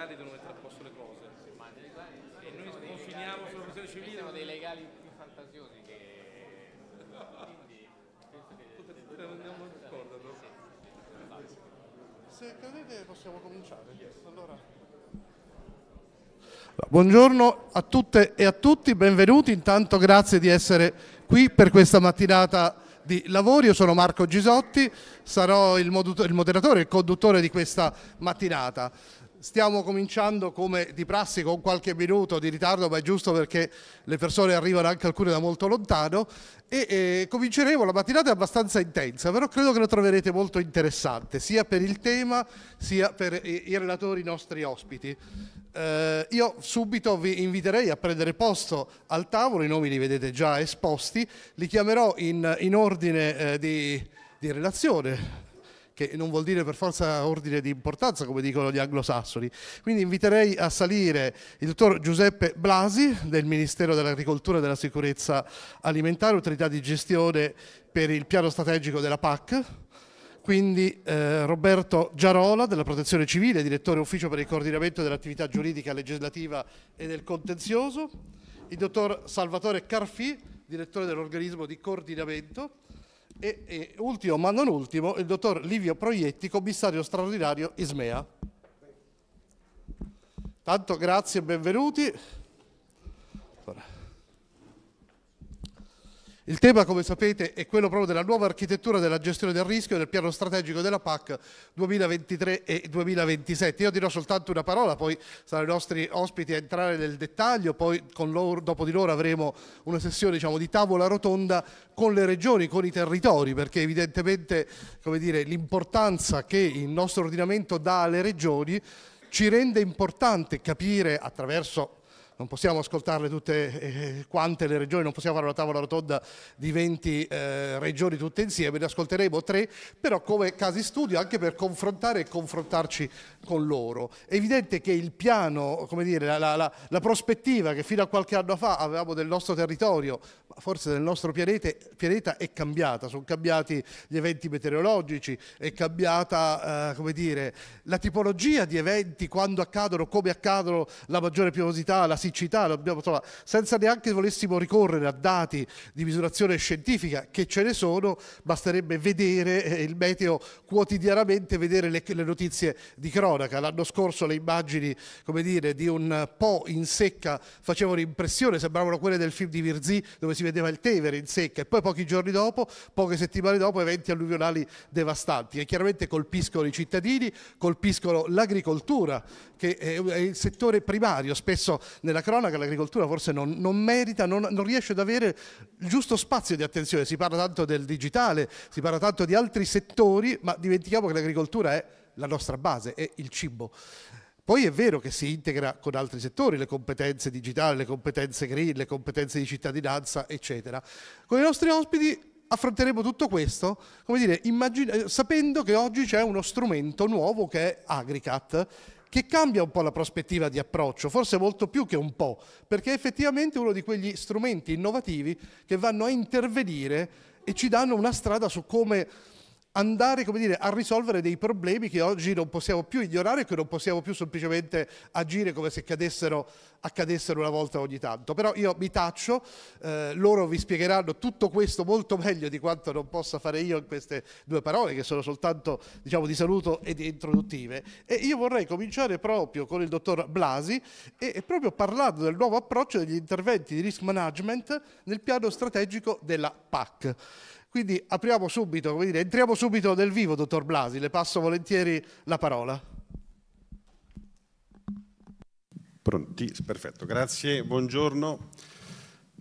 legali devono mettere a posto le cose. E noi confiniamo sulla protezione civile. Sono dei legali più fantasiosi che... Quindi penso che... Non ricordano. Se credete possiamo cominciare. Allora... Buongiorno a tutte e a tutti, benvenuti. Intanto grazie di essere qui per questa mattinata di lavori, Io sono Marco Gisotti, sarò il, moderatore, e conduttore di questa mattinata. Stiamo cominciando come di prassi con qualche minuto di ritardo, ma è giusto perché le persone arrivano anche alcune da molto lontano e eh, cominceremo, la mattinata è abbastanza intensa, però credo che la troverete molto interessante, sia per il tema sia per i, i relatori i nostri ospiti. Eh, io subito vi inviterei a prendere posto al tavolo, i nomi li vedete già esposti, li chiamerò in, in ordine eh, di, di relazione che non vuol dire per forza ordine di importanza, come dicono gli anglosassoni. Quindi inviterei a salire il dottor Giuseppe Blasi del Ministero dell'Agricoltura e della Sicurezza Alimentare, autorità di gestione per il piano strategico della PAC. Quindi eh, Roberto Giarola della Protezione Civile, direttore ufficio per il coordinamento dell'attività giuridica, legislativa e del contenzioso. Il dottor Salvatore Carfi, direttore dell'organismo di coordinamento e, e, ultimo ma non ultimo, il dottor Livio Proietti, commissario straordinario ISMEA. Tanto grazie e benvenuti. Il tema, come sapete, è quello proprio della nuova architettura della gestione del rischio del piano strategico della PAC 2023 e 2027. Io dirò soltanto una parola, poi saranno i nostri ospiti a entrare nel dettaglio, poi loro, dopo di loro avremo una sessione diciamo, di tavola rotonda con le regioni, con i territori, perché evidentemente l'importanza che il nostro ordinamento dà alle regioni ci rende importante capire attraverso non possiamo ascoltarle tutte eh, quante le regioni, non possiamo fare una tavola rotonda di 20 eh, regioni tutte insieme, ne ascolteremo tre, però come casi studio anche per confrontare e confrontarci con loro. È evidente che il piano, come dire, la, la, la, la prospettiva che fino a qualche anno fa avevamo del nostro territorio, forse del nostro pianete, pianeta, è cambiata, sono cambiati gli eventi meteorologici, è cambiata eh, come dire, la tipologia di eventi, quando accadono, come accadono, la maggiore piovosità, la siccità, insomma, senza neanche volessimo ricorrere a dati di misurazione scientifica che ce ne sono, basterebbe vedere eh, il meteo quotidianamente, vedere le, le notizie di cronaca. L'anno scorso le immagini come dire, di un po' in secca facevano impressione, sembravano quelle del film di Virzì dove si vedeva il Tevere in secca e poi pochi giorni dopo, poche settimane dopo, eventi alluvionali devastanti che chiaramente colpiscono i cittadini, colpiscono l'agricoltura che è il settore primario, spesso nella cronaca l'agricoltura forse non, non merita, non, non, riesce ad avere il giusto spazio di attenzione, si parla tanto del digitale, si parla tanto di altri settori, ma dimentichiamo che l'agricoltura è la nostra base, è il cibo. Poi è vero che si integra con altri settori, le competenze digitali, le competenze green, le competenze di cittadinanza, eccetera. Con i nostri ospiti affronteremo tutto questo dire, sapendo che oggi c'è uno strumento nuovo che è Agricat che cambia un po' la prospettiva di approccio, forse molto più che un po', perché è effettivamente uno di quegli strumenti innovativi che vanno a intervenire e ci danno una strada su come andare dire, a risolvere dei problemi che oggi non possiamo più ignorare, e che non possiamo più semplicemente agire come se cadessero, accadessero una volta ogni tanto. Però io mi taccio, eh, loro vi spiegheranno tutto questo molto meglio di quanto non possa fare io in queste due parole, che sono soltanto diciamo, di saluto e di introduttive. E io vorrei cominciare proprio con il dottor Blasi e, e proprio parlando del nuovo approccio degli interventi di risk management nel piano strategico della PAC. Quindi apriamo subito, come dire, entriamo subito nel vivo, dottor Blasi, le passo volentieri la parola. Pronti, perfetto, grazie, buongiorno.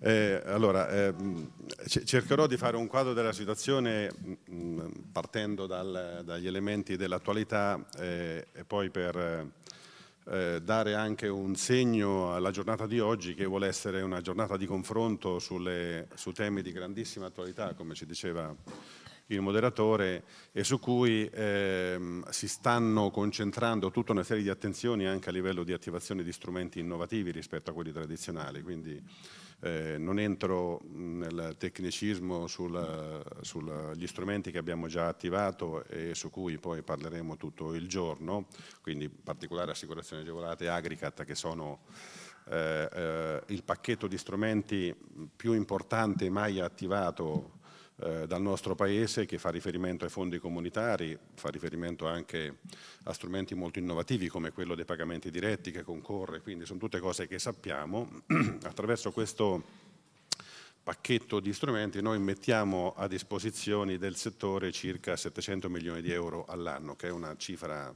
Eh, allora, ehm, cercherò di fare un quadro della situazione mh, mm, mm, partendo dal, dagli elementi dell'attualità eh, e poi per... Eh, eh, dare anche un segno alla giornata di oggi che vuole essere una giornata di confronto sulle, su temi di grandissima attualità, come ci diceva il moderatore e su cui ehm, si stanno concentrando tutta una serie di attenzioni anche a livello di attivazione di strumenti innovativi rispetto a quelli tradizionali. Quindi eh, non entro nel tecnicismo sugli strumenti che abbiamo già attivato e su cui poi parleremo tutto il giorno, quindi in particolare assicurazioni agevolate e Agricat che sono eh, eh, il pacchetto di strumenti più importante mai attivato eh, dal nostro Paese che fa riferimento ai fondi comunitari, fa riferimento anche a strumenti molto innovativi come quello dei pagamenti diretti che concorre, quindi sono tutte cose che sappiamo. Attraverso questo pacchetto di strumenti noi mettiamo a disposizione del settore circa 700 milioni di euro all'anno, che è una cifra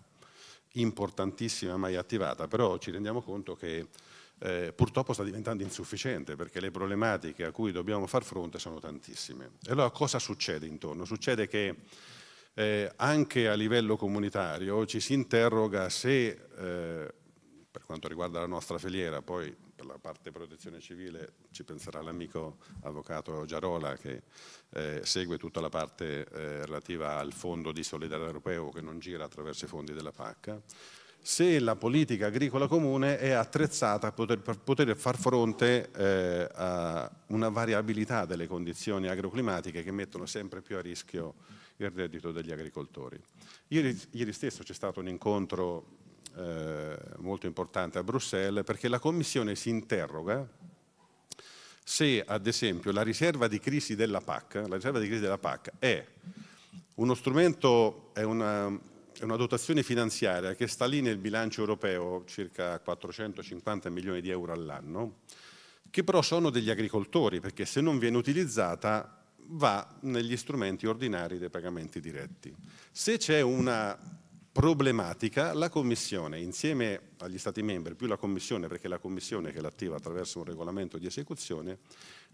importantissima mai attivata, però ci rendiamo conto che eh, purtroppo sta diventando insufficiente perché le problematiche a cui dobbiamo far fronte sono tantissime. E allora cosa succede intorno? Succede che eh, anche a livello comunitario ci si interroga se, eh, per quanto riguarda la nostra filiera, poi per la parte protezione civile ci penserà l'amico avvocato Giarola che eh, segue tutta la parte eh, relativa al fondo di solidarietà europeo che non gira attraverso i fondi della PAC, se la politica agricola comune è attrezzata a poter, per poter far fronte eh, a una variabilità delle condizioni agroclimatiche che mettono sempre più a rischio il reddito degli agricoltori. Ieri, ieri stesso c'è stato un incontro eh, molto importante a Bruxelles perché la Commissione si interroga se ad esempio la riserva di crisi della PAC, di crisi della PAC è uno strumento, è una, è una dotazione finanziaria che sta lì nel bilancio europeo, circa 450 milioni di euro all'anno, che però sono degli agricoltori, perché se non viene utilizzata va negli strumenti ordinari dei pagamenti diretti. Se c'è una problematica, la Commissione, insieme agli Stati membri, più la Commissione, perché è la Commissione che l'attiva attraverso un regolamento di esecuzione,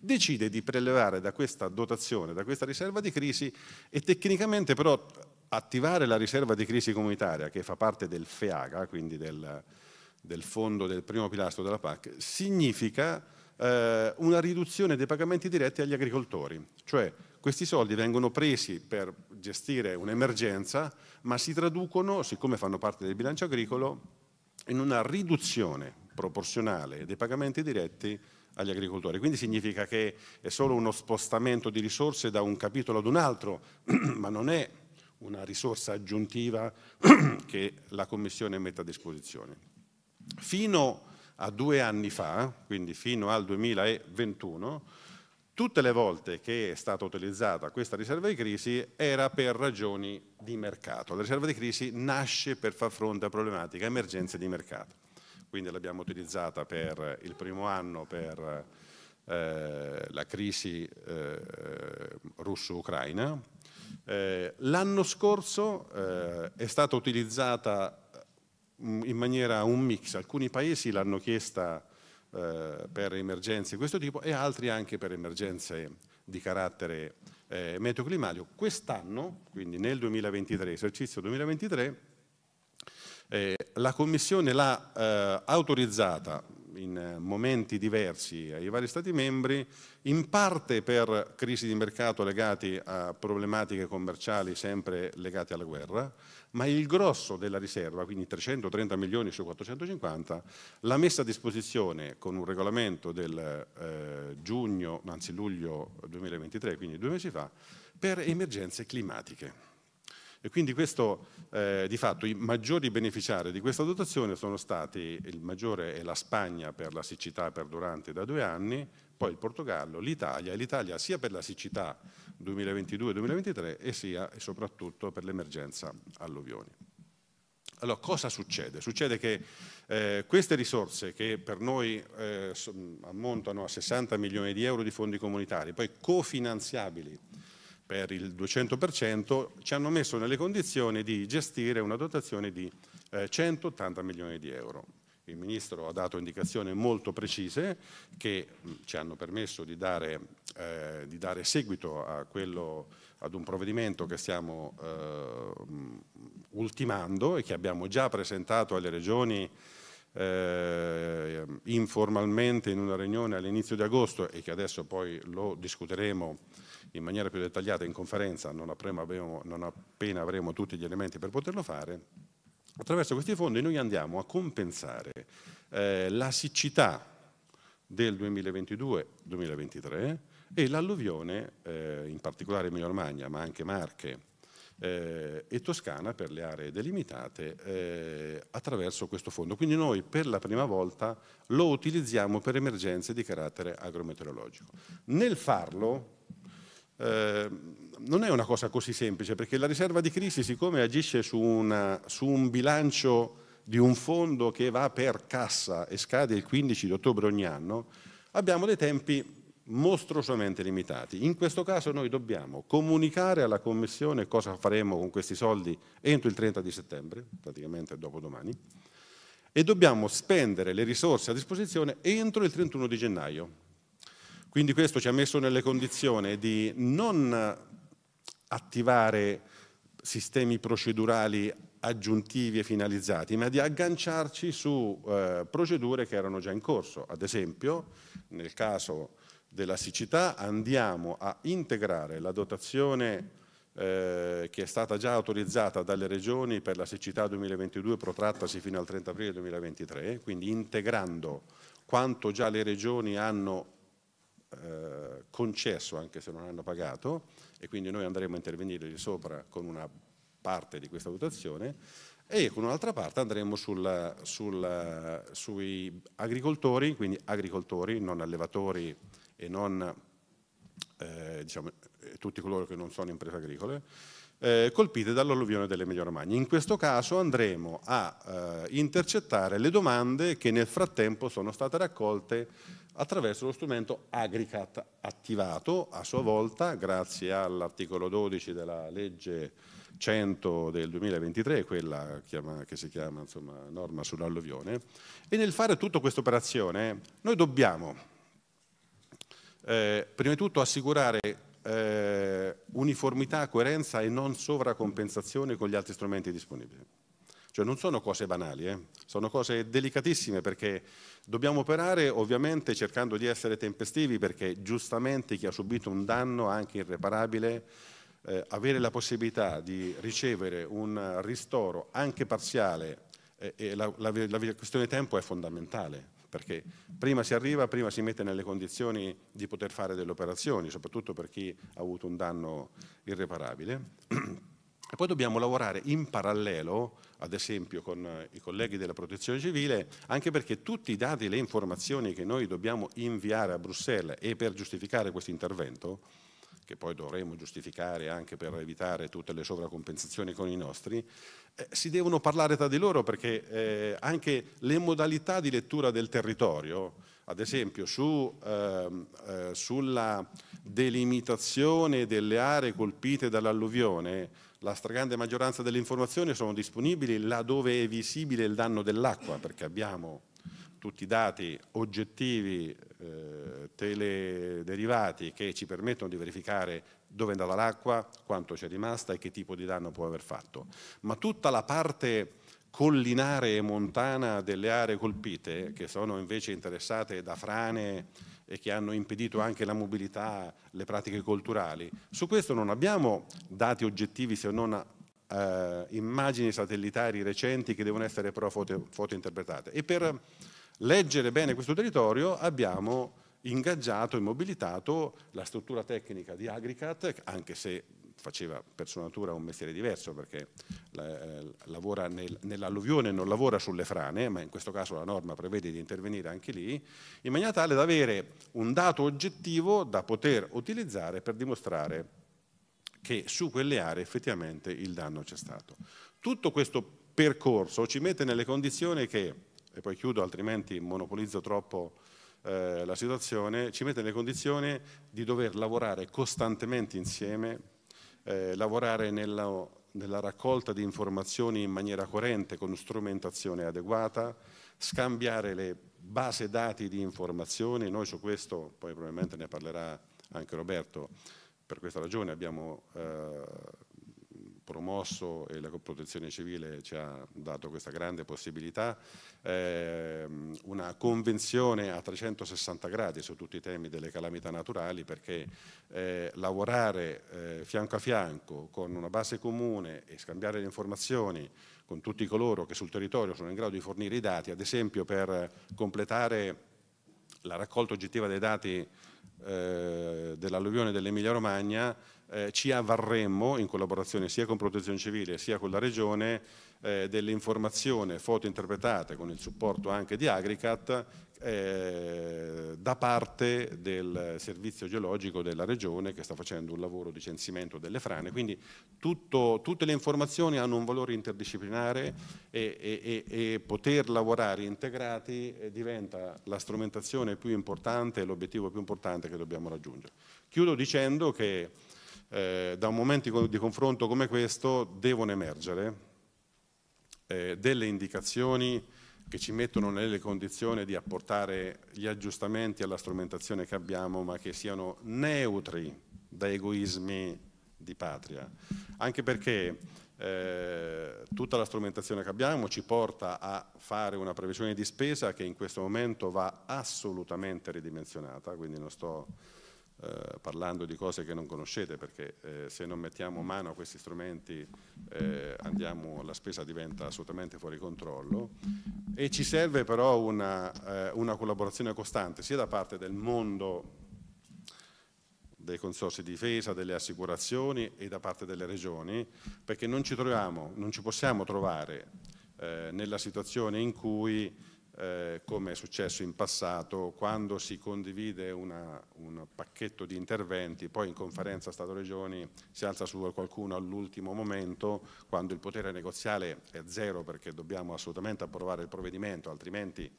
decide di prelevare da questa dotazione, da questa riserva di crisi e tecnicamente però attivare la riserva di crisi comunitaria che fa parte del FEAGA, quindi del, del fondo del primo pilastro della PAC, significa eh, una riduzione dei pagamenti diretti agli agricoltori, cioè questi soldi vengono presi per gestire un'emergenza, ma si traducono, siccome fanno parte del bilancio agricolo, in una riduzione proporzionale dei pagamenti diretti agli agricoltori. Quindi significa che è solo uno spostamento di risorse da un capitolo ad un altro, ma non è una risorsa aggiuntiva che la Commissione mette a disposizione. Fino a due anni fa, quindi fino al 2021, tutte le volte che è stata utilizzata questa riserva di crisi era per ragioni di mercato. La riserva di crisi nasce per far fronte a problematiche, emergenze di mercato quindi l'abbiamo utilizzata per il primo anno per eh, la crisi eh, russo-ucraina. Eh, l'anno scorso eh, è stata utilizzata mm, in maniera un mix, alcuni paesi l'hanno chiesta eh, per emergenze di questo tipo e altri anche per emergenze di carattere eh, meteoclimatico. Quest'anno, quindi nel 2023, esercizio 2023, eh, la Commissione l'ha eh, autorizzata in eh, momenti diversi ai vari Stati membri, in parte per crisi di mercato legate a problematiche commerciali sempre legate alla guerra, ma il grosso della riserva, quindi 330 milioni su 450, l'ha messa a disposizione con un regolamento del eh, giugno, anzi luglio 2023, quindi due mesi fa, per emergenze climatiche. E quindi questo, eh, di fatto, i maggiori beneficiari di questa dotazione sono stati, il maggiore è la Spagna per la siccità perdurante da due anni, poi il Portogallo, l'Italia, e l'Italia sia per la siccità 2022-2023 e sia e soprattutto per l'emergenza alluvioni. Allora, cosa succede? Succede che eh, queste risorse, che per noi eh, ammontano a 60 milioni di euro di fondi comunitari, poi cofinanziabili per il 200%, ci hanno messo nelle condizioni di gestire una dotazione di eh, 180 milioni di euro. Il Ministro ha dato indicazioni molto precise che mm, ci hanno permesso di dare, eh, di dare seguito quello, ad un provvedimento che stiamo eh, ultimando e che abbiamo già presentato alle regioni eh, informalmente in una riunione all'inizio di agosto e che adesso poi lo discuteremo in maniera più dettagliata in conferenza non, avremo, non appena avremo tutti gli elementi per poterlo fare, attraverso questi fondi noi andiamo a compensare eh, la siccità del 2022-2023 e l'alluvione, eh, in particolare Emilia Romagna, ma anche Marche eh, e Toscana per le aree delimitate eh, attraverso questo fondo. Quindi noi per la prima volta lo utilizziamo per emergenze di carattere agrometeorologico. Nel farlo Ehm, non è una cosa così semplice, perché la riserva di crisi, siccome agisce su, una, su un bilancio di un fondo che va per cassa e scade il 15 di ottobre ogni anno, abbiamo dei tempi mostruosamente limitati. In questo caso noi dobbiamo comunicare alla Commissione cosa faremo con questi soldi entro il 30 di settembre, praticamente dopodomani, e dobbiamo spendere le risorse a disposizione entro il 31 di gennaio, quindi questo ci ha messo nelle condizioni di non attivare sistemi procedurali aggiuntivi e finalizzati, ma di agganciarci su eh, procedure che erano già in corso. Ad esempio, nel caso della siccità andiamo a integrare la dotazione eh, che è stata già autorizzata dalle regioni per la siccità 2022 protrattasi fino al 30 aprile 2023, quindi integrando quanto già le regioni hanno eh, concesso anche se non hanno pagato e quindi noi andremo a intervenire lì sopra con una parte di questa dotazione e con un'altra parte andremo sulla, sulla, sui agricoltori, quindi agricoltori, non allevatori e non eh, diciamo, tutti coloro che non sono imprese agricole, eh, colpite dall'alluvione delle dell'Emilia Romagna. In questo caso andremo a eh, intercettare le domande che nel frattempo sono state raccolte attraverso lo strumento Agricat attivato a sua volta grazie all'articolo 12 della legge 100 del 2023, quella che si chiama insomma, norma sull'alluvione, e nel fare tutta questa operazione noi dobbiamo eh, prima di tutto assicurare eh, uniformità, coerenza e non sovracompensazione con gli altri strumenti disponibili. Cioè non sono cose banali, eh? sono cose delicatissime perché Dobbiamo operare ovviamente cercando di essere tempestivi perché giustamente chi ha subito un danno anche irreparabile eh, avere la possibilità di ricevere un ristoro anche parziale eh, e la, la, la questione tempo è fondamentale perché prima si arriva, prima si mette nelle condizioni di poter fare delle operazioni, soprattutto per chi ha avuto un danno irreparabile. E poi dobbiamo lavorare in parallelo ad esempio con eh, i colleghi della protezione civile, anche perché tutti i dati e le informazioni che noi dobbiamo inviare a Bruxelles e per giustificare questo intervento, che poi dovremo giustificare anche per evitare tutte le sovracompensazioni con i nostri, eh, si devono parlare tra di loro perché eh, anche le modalità di lettura del territorio, ad esempio su, ehm, eh, sulla delimitazione delle aree colpite dall'alluvione, la stragrande maggioranza delle informazioni sono disponibili laddove è visibile il danno dell'acqua, perché abbiamo tutti i dati oggettivi eh, telederivati che ci permettono di verificare dove è andata l'acqua, quanto c'è rimasta e che tipo di danno può aver fatto. Ma tutta la parte collinare e montana delle aree colpite, che sono invece interessate da frane, e che hanno impedito anche la mobilità, le pratiche culturali. Su questo non abbiamo dati oggettivi se non eh, immagini satellitari recenti che devono essere però foto, fotointerpretate. E per leggere bene questo territorio abbiamo ingaggiato e mobilitato la struttura tecnica di Agricat, anche se faceva per sua natura un mestiere diverso perché eh, lavora nel, nell'alluvione, non lavora sulle frane, ma in questo caso la norma prevede di intervenire anche lì, in maniera tale da avere un dato oggettivo da poter utilizzare per dimostrare che su quelle aree effettivamente il danno c'è stato. Tutto questo percorso ci mette nelle condizioni che, e poi chiudo altrimenti monopolizzo troppo eh, la situazione, ci mette nelle condizioni di dover lavorare costantemente insieme eh, lavorare nella, nella raccolta di informazioni in maniera coerente con strumentazione adeguata, scambiare le base dati di informazioni, noi su questo poi probabilmente ne parlerà anche Roberto, per questa ragione abbiamo eh, promosso e la protezione civile ci ha dato questa grande possibilità, ehm, una convenzione a 360 gradi su tutti i temi delle calamità naturali perché eh, lavorare eh, fianco a fianco con una base comune e scambiare le informazioni con tutti coloro che sul territorio sono in grado di fornire i dati, ad esempio per completare la raccolta oggettiva dei dati eh, dell'alluvione dell'Emilia Romagna eh, ci avvarremmo in collaborazione sia con Protezione Civile sia con la Regione eh, foto interpretate con il supporto anche di Agricat eh, da parte del servizio geologico della Regione che sta facendo un lavoro di censimento delle frane. Quindi tutto, tutte le informazioni hanno un valore interdisciplinare e, e, e, e poter lavorare integrati eh, diventa la strumentazione più importante e l'obiettivo più importante che dobbiamo raggiungere. Chiudo dicendo che eh, da un momento di confronto come questo devono emergere eh, delle indicazioni che ci mettono nelle condizioni di apportare gli aggiustamenti alla strumentazione che abbiamo, ma che siano neutri da egoismi di patria. Anche perché eh, tutta la strumentazione che abbiamo ci porta a fare una previsione di spesa che in questo momento va assolutamente ridimensionata, quindi non sto eh, parlando di cose che non conoscete, perché eh, se non mettiamo mano a questi strumenti eh, andiamo, la spesa diventa assolutamente fuori controllo e ci serve però una, eh, una collaborazione costante sia da parte del mondo dei consorsi di difesa, delle assicurazioni e da parte delle regioni, perché non ci troviamo, non ci possiamo trovare eh, nella situazione in cui eh, come è successo in passato, quando si condivide una, un pacchetto di interventi, poi in conferenza Stato-Regioni si alza su qualcuno all'ultimo momento, quando il potere negoziale è zero perché dobbiamo assolutamente approvare il provvedimento, altrimenti,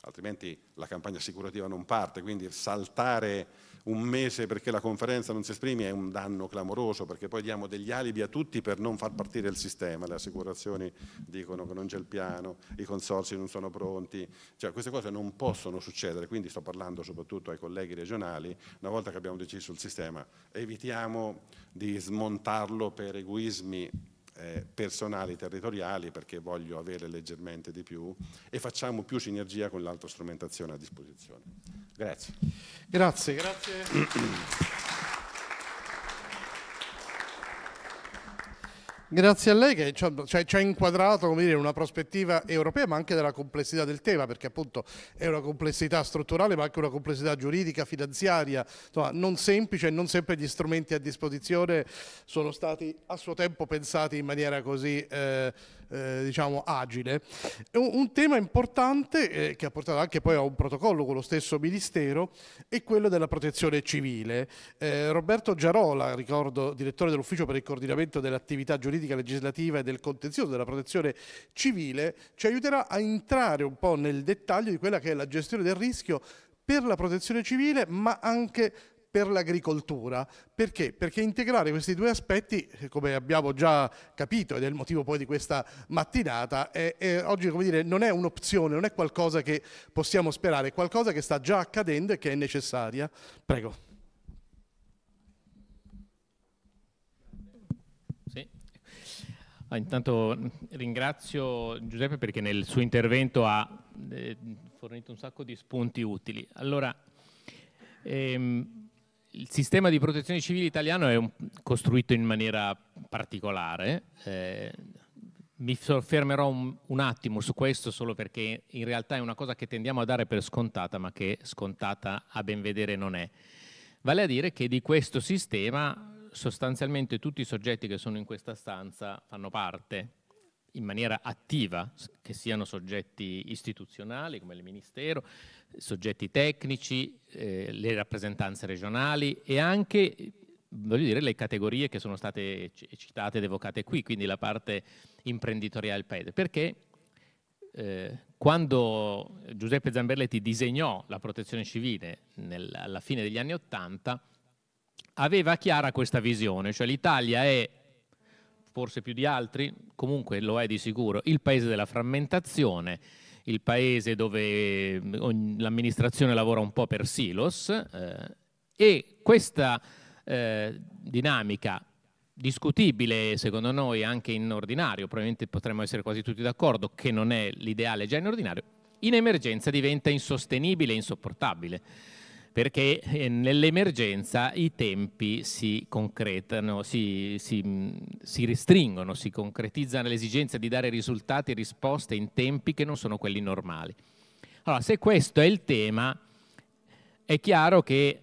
altrimenti la campagna assicurativa non parte, quindi saltare un mese perché la conferenza non si esprime è un danno clamoroso perché poi diamo degli alibi a tutti per non far partire il sistema, le assicurazioni dicono che non c'è il piano, i consorsi non sono pronti, cioè queste cose non possono succedere, quindi sto parlando soprattutto ai colleghi regionali, una volta che abbiamo deciso il sistema evitiamo di smontarlo per egoismi eh, personali territoriali perché voglio avere leggermente di più e facciamo più sinergia con l'altra strumentazione a disposizione. Grazie. Grazie, grazie. Grazie a lei che ci cioè, ha, ci ha inquadrato dire, una prospettiva europea ma anche della complessità del tema perché appunto è una complessità strutturale ma anche una complessità giuridica, finanziaria, insomma non semplice e non sempre gli strumenti a disposizione sono stati a suo tempo pensati in maniera così eh, eh, diciamo agile. Un, un tema importante eh, che ha portato anche poi a un protocollo con lo stesso Ministero è quello della protezione civile. Eh, Roberto Giarola, ricordo direttore dell'Ufficio per il coordinamento dell'attività giuridica legislativa e del contenzioso della protezione civile, ci aiuterà a entrare un po' nel dettaglio di quella che è la gestione del rischio per la protezione civile ma anche per per l'agricoltura. Perché? Perché integrare questi due aspetti, eh, come abbiamo già capito ed è il motivo poi di questa mattinata, è, è oggi dire, non è un'opzione, non è qualcosa che possiamo sperare, è qualcosa che sta già accadendo e che è necessaria. Prego. Ah, intanto ringrazio Giuseppe perché nel suo intervento ha eh, fornito un sacco di spunti utili. Allora, ehm, il sistema di protezione civile italiano è un, costruito in maniera particolare. Eh, mi soffermerò un, un, attimo su questo solo perché in realtà è una cosa che tendiamo a dare per scontata, ma che scontata a ben vedere non è. Vale a dire che di questo sistema sostanzialmente tutti i soggetti che sono in questa stanza fanno parte in maniera attiva, che siano soggetti istituzionali come il Ministero, soggetti tecnici, eh, le rappresentanze regionali e anche voglio dire, le categorie che sono state citate ed evocate qui, quindi la parte imprenditoriale PED, perché eh, quando Giuseppe Zamberletti disegnò la protezione civile nel, alla fine degli anni Ottanta, aveva chiara questa visione, cioè l'Italia è forse più di altri, comunque lo è di sicuro, il paese della frammentazione, il paese dove eh, l'amministrazione lavora un po' per silos eh, e questa eh, dinamica discutibile secondo noi anche in ordinario, probabilmente potremmo essere quasi tutti d'accordo che non è l'ideale già in ordinario, in emergenza diventa insostenibile e insopportabile perché eh, nell'emergenza i tempi si concretano, si, si, mm, si, restringono, si concretizzano l'esigenza di dare risultati e risposte in tempi che non sono quelli normali. Allora, se questo è il tema, è chiaro che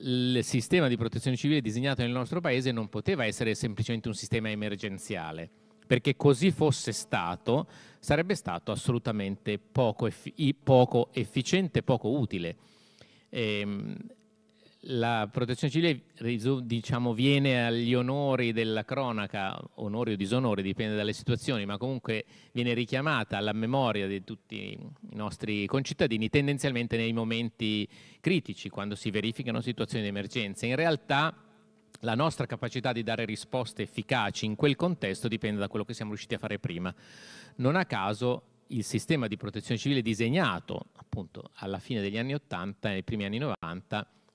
il sistema di protezione civile disegnato nel nostro Paese non poteva essere semplicemente un sistema emergenziale, perché così fosse stato, sarebbe stato assolutamente poco, effi- poco efficiente, poco utile Ehm, la protezione civile diciamo, viene agli onori della cronaca, onori o disonori, dipende dalle situazioni, ma comunque viene richiamata alla memoria di tutti i nostri concittadini tendenzialmente nei momenti critici, quando si verificano situazioni di emergenza. In realtà la nostra capacità di dare risposte efficaci in quel contesto dipende da quello che siamo riusciti a fare prima. Non a caso il sistema di protezione civile disegnato appunto alla fine degli anni 80 e nei primi anni 90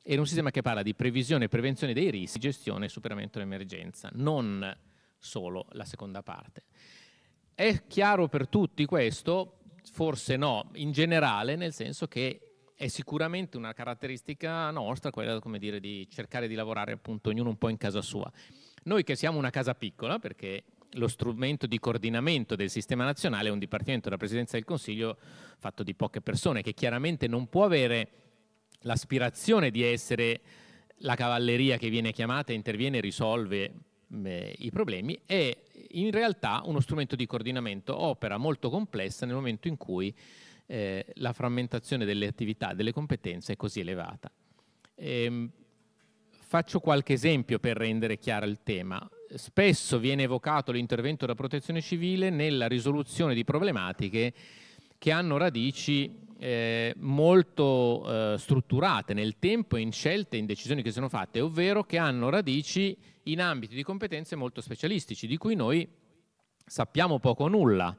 era un sistema che parla di previsione e prevenzione dei rischi, gestione e superamento dell'emergenza, non solo la seconda parte. È chiaro per tutti questo? Forse no, in generale, nel senso che è sicuramente una caratteristica nostra quella come dire, di cercare di lavorare appunto ognuno un po' in casa sua. Noi che siamo una casa piccola, perché lo strumento di coordinamento del sistema nazionale è un dipartimento della Presidenza del Consiglio fatto di poche persone, che chiaramente non può avere l'aspirazione di essere la cavalleria che viene chiamata, interviene e risolve mh, i problemi, è in realtà uno strumento di coordinamento, opera molto complessa nel momento in cui eh, la frammentazione delle attività, delle competenze è così elevata. Ehm, faccio qualche esempio per rendere chiaro il tema spesso viene evocato l'intervento della protezione civile nella risoluzione di problematiche che hanno radici eh, molto eh, strutturate nel tempo, in scelte, e in decisioni che sono fatte, ovvero che hanno radici in ambiti di competenze molto specialistici, di cui noi sappiamo poco o nulla.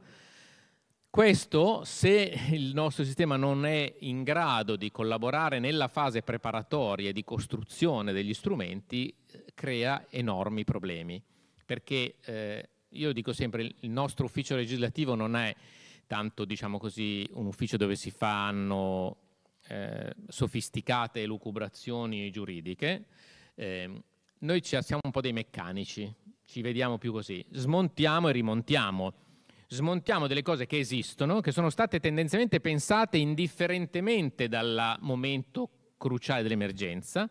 Questo, se il nostro sistema non è in grado di collaborare nella fase preparatoria di costruzione degli strumenti, eh, crea enormi problemi, perché eh, io dico sempre il nostro ufficio legislativo non è tanto diciamo così, un ufficio dove si fanno eh, sofisticate lucubrazioni giuridiche, eh, noi siamo un po' dei meccanici, ci vediamo più così, smontiamo e rimontiamo smontiamo delle cose che esistono, che sono state tendenzialmente pensate indifferentemente dal momento cruciale dell'emergenza,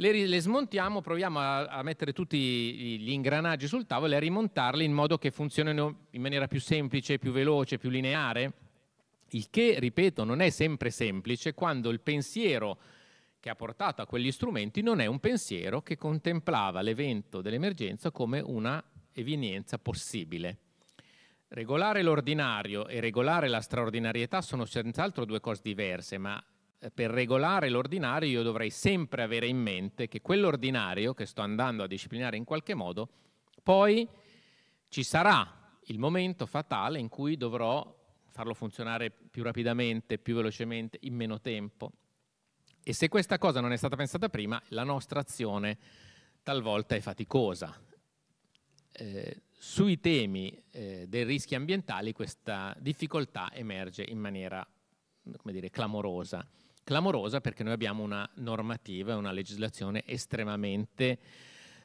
le, le, smontiamo, proviamo a, a, mettere tutti gli ingranaggi sul tavolo e a rimontarli in modo che funzionino in maniera più semplice, più veloce, più lineare, il che, ripeto, non è sempre semplice quando il pensiero che ha portato a quegli strumenti non è un pensiero che contemplava l'evento dell'emergenza come una evenienza possibile. Regolare l'ordinario e regolare la straordinarietà sono senz'altro due cose diverse, ma eh, per regolare l'ordinario io dovrei sempre avere in mente che quell'ordinario che sto andando a disciplinare in qualche modo, poi ci sarà il momento fatale in cui dovrò farlo funzionare più rapidamente, più velocemente, in meno tempo. E se questa cosa non è stata pensata prima, la nostra azione talvolta è faticosa. Eh, sui temi eh, dei rischi ambientali questa difficoltà emerge in maniera dire, clamorosa. Clamorosa perché noi abbiamo una normativa, una legislazione estremamente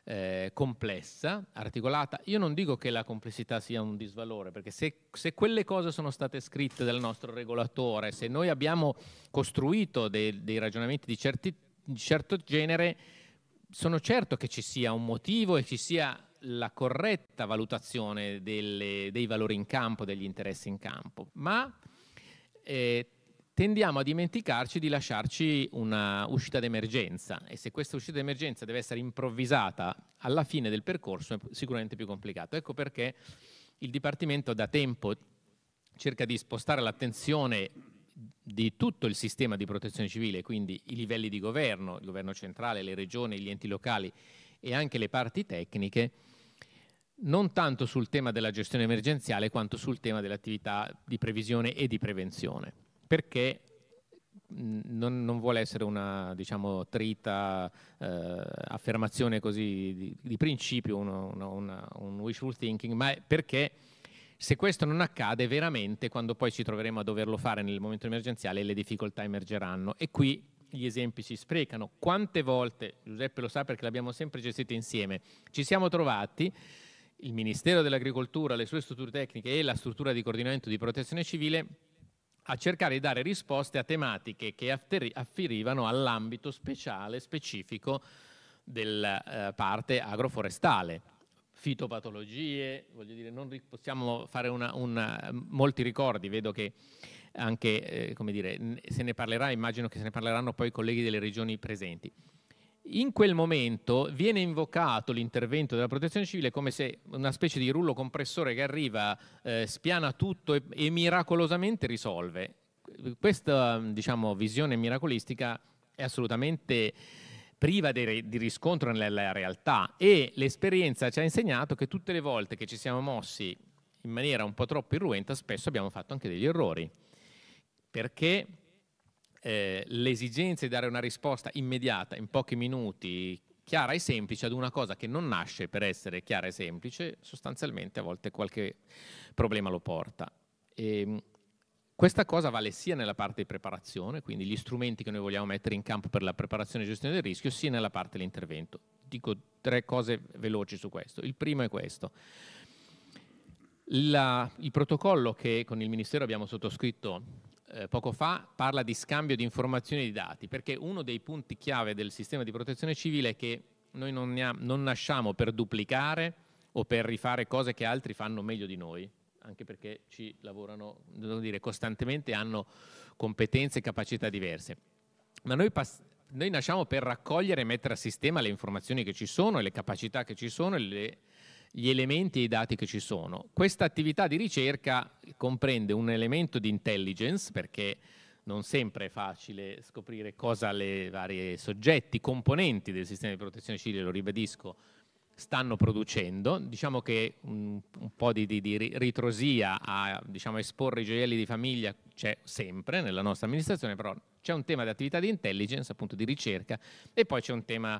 eh, complessa, articolata. Io non dico che la complessità sia un disvalore, perché se, se, quelle cose sono state scritte dal nostro regolatore, se noi abbiamo costruito dei, dei ragionamenti di, certi, di certo genere, sono certo che ci sia un motivo e ci sia la corretta valutazione delle, dei valori in campo, degli interessi in campo, ma eh, tendiamo a dimenticarci di lasciarci una uscita d'emergenza e se questa uscita d'emergenza deve essere improvvisata alla fine del percorso è sicuramente più complicato. Ecco perché il Dipartimento da tempo cerca di spostare l'attenzione di tutto il sistema di protezione civile, quindi i livelli di governo, il governo centrale, le regioni, gli enti locali e anche le parti tecniche, non tanto sul tema della gestione emergenziale quanto sul tema dell'attività di previsione e di prevenzione, perché non, non vuole essere una diciamo, trita eh, affermazione così di, di principio, uno, una, una, un wishful thinking, ma perché se questo non accade veramente quando poi ci troveremo a doverlo fare nel momento emergenziale le difficoltà emergeranno e qui gli esempi si sprecano. Quante volte, Giuseppe lo sa perché l'abbiamo sempre gestito insieme, ci siamo trovati il Ministero dell'Agricoltura, le sue strutture tecniche e la struttura di coordinamento di protezione civile a cercare di dare risposte a tematiche che afferivano all'ambito speciale, specifico della eh, parte agroforestale. Fitopatologie, voglio dire, non possiamo fare una, una, molti ricordi, vedo che anche, eh, come dire, se ne parlerà, immagino che se ne parleranno poi i colleghi delle regioni presenti. In quel momento viene invocato l'intervento della protezione civile come se una specie di rullo compressore che arriva, eh, spiana tutto e, e, miracolosamente risolve. Questa diciamo, visione miracolistica è assolutamente priva di, di riscontro nella realtà e l'esperienza ci ha insegnato che tutte le volte che ci siamo mossi in maniera un po' troppo irruenta spesso abbiamo fatto anche degli errori. Perché eh, l'esigenza di dare una risposta immediata in pochi minuti chiara e semplice ad una cosa che non nasce per essere chiara e semplice, sostanzialmente a volte qualche problema lo porta. E ehm, questa cosa vale sia nella parte di preparazione, quindi gli strumenti che noi vogliamo mettere in campo per la preparazione e gestione del rischio, sia nella parte dell'intervento. Dico tre cose veloci su questo. Il primo è questo. La, il protocollo che con il Ministero abbiamo sottoscritto eh, poco fa parla di scambio di informazioni e di dati, perché uno dei punti chiave del sistema di protezione civile è che noi non, ha, non nasciamo per duplicare o per rifare cose che altri fanno meglio di noi, anche perché ci lavorano dire, costantemente, hanno competenze e capacità diverse. Ma noi, noi nasciamo per raccogliere e mettere a sistema le informazioni che ci sono, e le capacità che ci sono e le gli elementi e i dati che ci sono. Questa attività di ricerca comprende un elemento di intelligence, perché non sempre è facile scoprire cosa le varie soggetti, componenti del sistema di protezione civile, lo ribadisco, stanno producendo. Diciamo che un, un po' di, di, di, ritrosia a diciamo, esporre i gioielli di famiglia c'è sempre nella nostra amministrazione, però c'è un tema di attività di intelligence, appunto di ricerca, e poi c'è un tema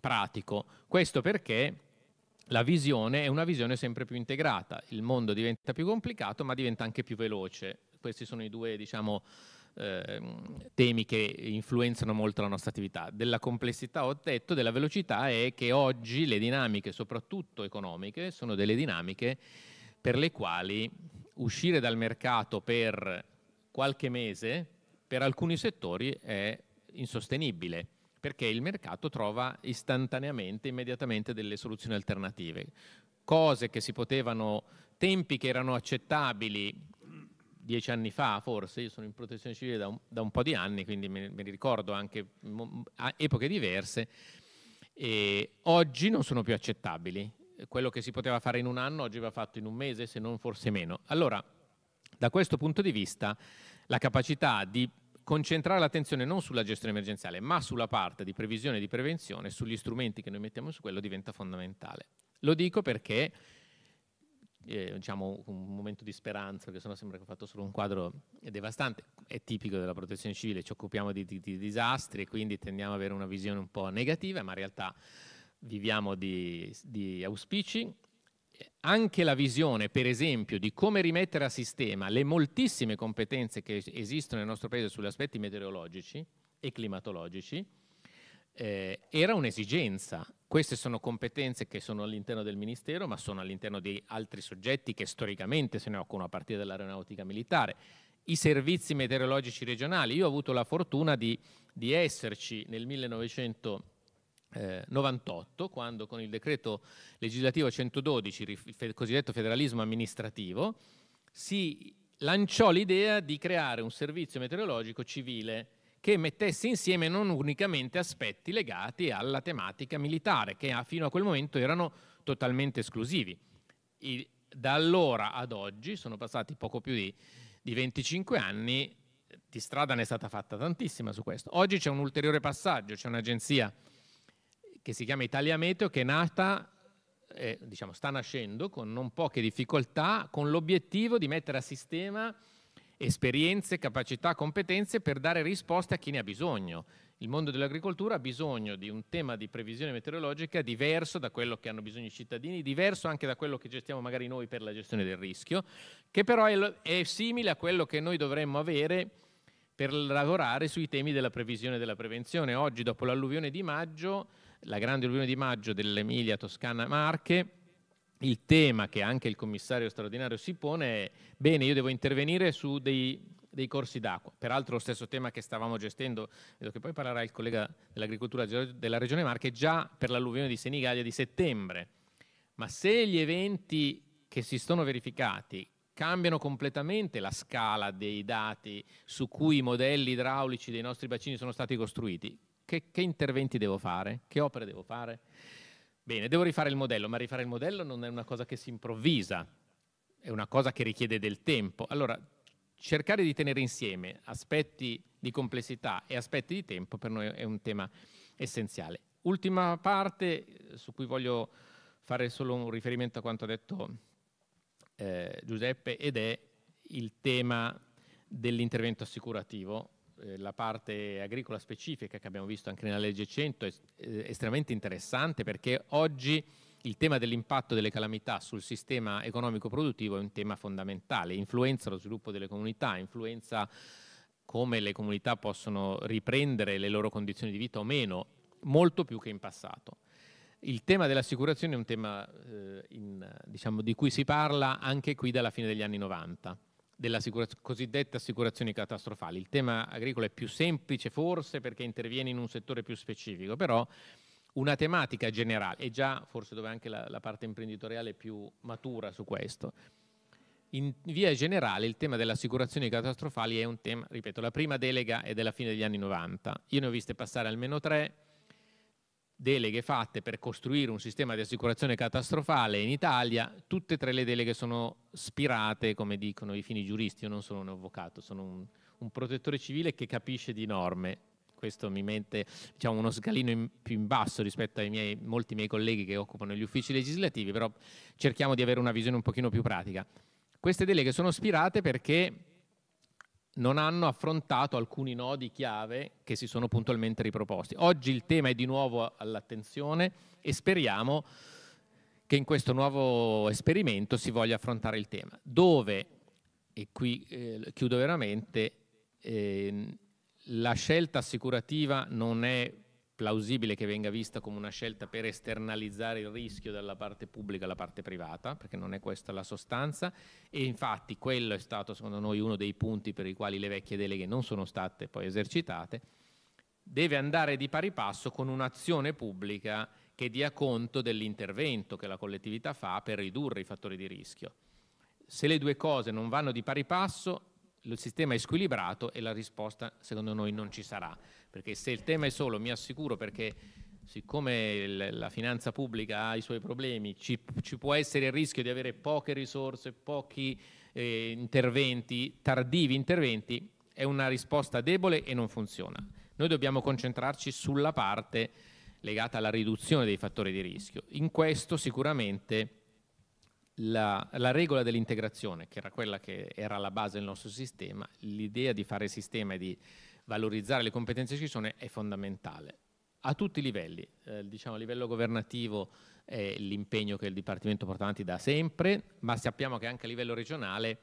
pratico. Questo perché la visione è una visione sempre più integrata, il mondo diventa più complicato ma diventa anche più veloce. Questi sono i due diciamo, eh, temi che influenzano molto la nostra attività. Della complessità ho detto, della velocità è che oggi le dinamiche, soprattutto economiche, sono delle dinamiche per le quali uscire dal mercato per qualche mese per alcuni settori è insostenibile perché il mercato trova istantaneamente, immediatamente delle soluzioni alternative. Cose che si potevano, tempi che erano accettabili dieci anni fa forse, io sono in protezione civile da un, da un po' di anni, quindi mi ricordo anche a epoche diverse, e oggi non sono più accettabili. Quello che si poteva fare in un anno oggi va fatto in un mese, se non forse meno. Allora, da questo punto di vista, la capacità di concentrare l'attenzione non sulla gestione emergenziale, ma sulla parte di previsione e di prevenzione, sugli strumenti che noi mettiamo su quello, diventa fondamentale. Lo dico perché, eh, diciamo, un momento di speranza, perché sennò sembra che ho fatto solo un quadro devastante, è tipico della protezione civile, ci occupiamo di, di, di disastri e quindi tendiamo ad avere una visione un po' negativa, ma in realtà viviamo di, di auspici anche la visione, per esempio, di come rimettere a sistema le moltissime competenze che esistono nel nostro paese sugli aspetti meteorologici e climatologici, eh, era un'esigenza. Queste sono competenze che sono all'interno del Ministero, ma sono all'interno di altri soggetti che storicamente se ne occupano a partire dall'aeronautica militare. I servizi meteorologici regionali. Io ho avuto la fortuna di, di esserci nel 1900 eh, 98, quando con il decreto legislativo 112, il cosiddetto federalismo amministrativo, si lanciò l'idea di creare un servizio meteorologico civile che mettesse insieme non unicamente aspetti legati alla tematica militare, che fino a quel momento erano totalmente esclusivi. I, da allora ad oggi, sono passati poco più di, di 25 anni, di strada ne è stata fatta tantissima su questo. Oggi c'è un ulteriore passaggio, c'è un'agenzia che si chiama Italia Meteo, che è nata, eh, diciamo, sta nascendo con non poche difficoltà, con l'obiettivo di mettere a sistema esperienze, capacità, competenze per dare risposte a chi ne ha bisogno. Il mondo dell'agricoltura ha bisogno di un tema di previsione meteorologica diverso da quello che hanno bisogno i cittadini, diverso anche da quello che gestiamo magari noi per la gestione del rischio, che però è, è simile a quello che noi dovremmo avere per lavorare sui temi della previsione e della prevenzione. Oggi, dopo l'alluvione di maggio, la grande alluvione di maggio dell'Emilia, Toscana, Marche, il tema che anche il commissario straordinario si pone è, bene, io devo intervenire su dei, dei corsi d'acqua, peraltro lo stesso tema che stavamo gestendo, vedo che poi parlerà il collega dell'agricoltura della Regione Marche, già per l'alluvione di Senigallia di settembre. Ma se gli eventi che si sono verificati cambiano completamente la scala dei dati su cui i modelli idraulici dei nostri bacini sono stati costruiti, che, che interventi devo fare, che opere devo fare. Bene, devo rifare il modello, ma rifare il modello non è una cosa che si improvvisa, è una cosa che richiede del tempo. Allora, cercare di tenere insieme aspetti di complessità e aspetti di tempo per noi è un tema essenziale. Ultima parte eh, su cui voglio fare solo un riferimento a quanto ha detto eh, Giuseppe ed è il tema dell'intervento assicurativo eh, la parte agricola specifica che abbiamo visto anche nella legge 100 è eh, estremamente interessante perché oggi il tema dell'impatto delle calamità sul sistema economico-produttivo è un tema fondamentale, influenza lo sviluppo delle comunità, influenza come le comunità possono riprendere le loro condizioni di vita o meno, molto più che in passato. Il tema dell'assicurazione è un tema eh, in, diciamo, di cui si parla anche qui dalla fine degli anni 90 dell'assicura- cosiddette assicurazioni catastrofali. Il tema agricolo è più semplice forse perché interviene in un settore più specifico, però una tematica generale, e già forse dove anche la, la parte imprenditoriale è più matura su questo. In via generale il tema delle assicurazioni catastrofali è un tema, ripeto, la prima delega è della fine degli anni 90, io ne ho viste passare almeno tre, deleghe fatte per costruire un sistema di assicurazione catastrofale in Italia, tutte e tre le deleghe sono spirate, come dicono i fini giuristi, io non sono un avvocato, sono un, un protettore civile che capisce di norme. Questo mi mente diciamo, uno scalino in, più in basso rispetto ai miei, molti miei colleghi che occupano gli uffici legislativi, però cerchiamo di avere una visione un pochino più pratica. Queste deleghe sono spirate perché non hanno affrontato alcuni nodi chiave che si sono puntualmente riproposti. Oggi il tema è di nuovo all'attenzione e speriamo che in questo nuovo esperimento si voglia affrontare il tema, dove, e qui eh, chiudo veramente, eh, la scelta assicurativa non è plausibile che venga vista come una scelta per esternalizzare il rischio dalla parte pubblica alla parte privata, perché non è questa la sostanza, e infatti quello è stato secondo noi uno dei punti per i quali le vecchie deleghe non sono state poi esercitate, deve andare di pari passo con un'azione pubblica che dia conto dell'intervento che la collettività fa per ridurre i fattori di rischio. Se le due cose non vanno di pari passo, il sistema è squilibrato e la risposta secondo noi non ci sarà, perché se il tema è solo mi assicuro perché siccome la finanza pubblica ha i suoi problemi, ci, ci, può essere il rischio di avere poche risorse, pochi eh, interventi, tardivi interventi, è una risposta debole e non funziona. Noi dobbiamo concentrarci sulla parte legata alla riduzione dei fattori di rischio. In questo sicuramente la, la, regola dell'integrazione, che era quella che era la base del nostro sistema, l'idea di fare sistema e di valorizzare le competenze che ci sono è fondamentale a tutti i livelli, eh, diciamo a livello governativo è l'impegno che il Dipartimento porta avanti da sempre, ma sappiamo che anche a livello regionale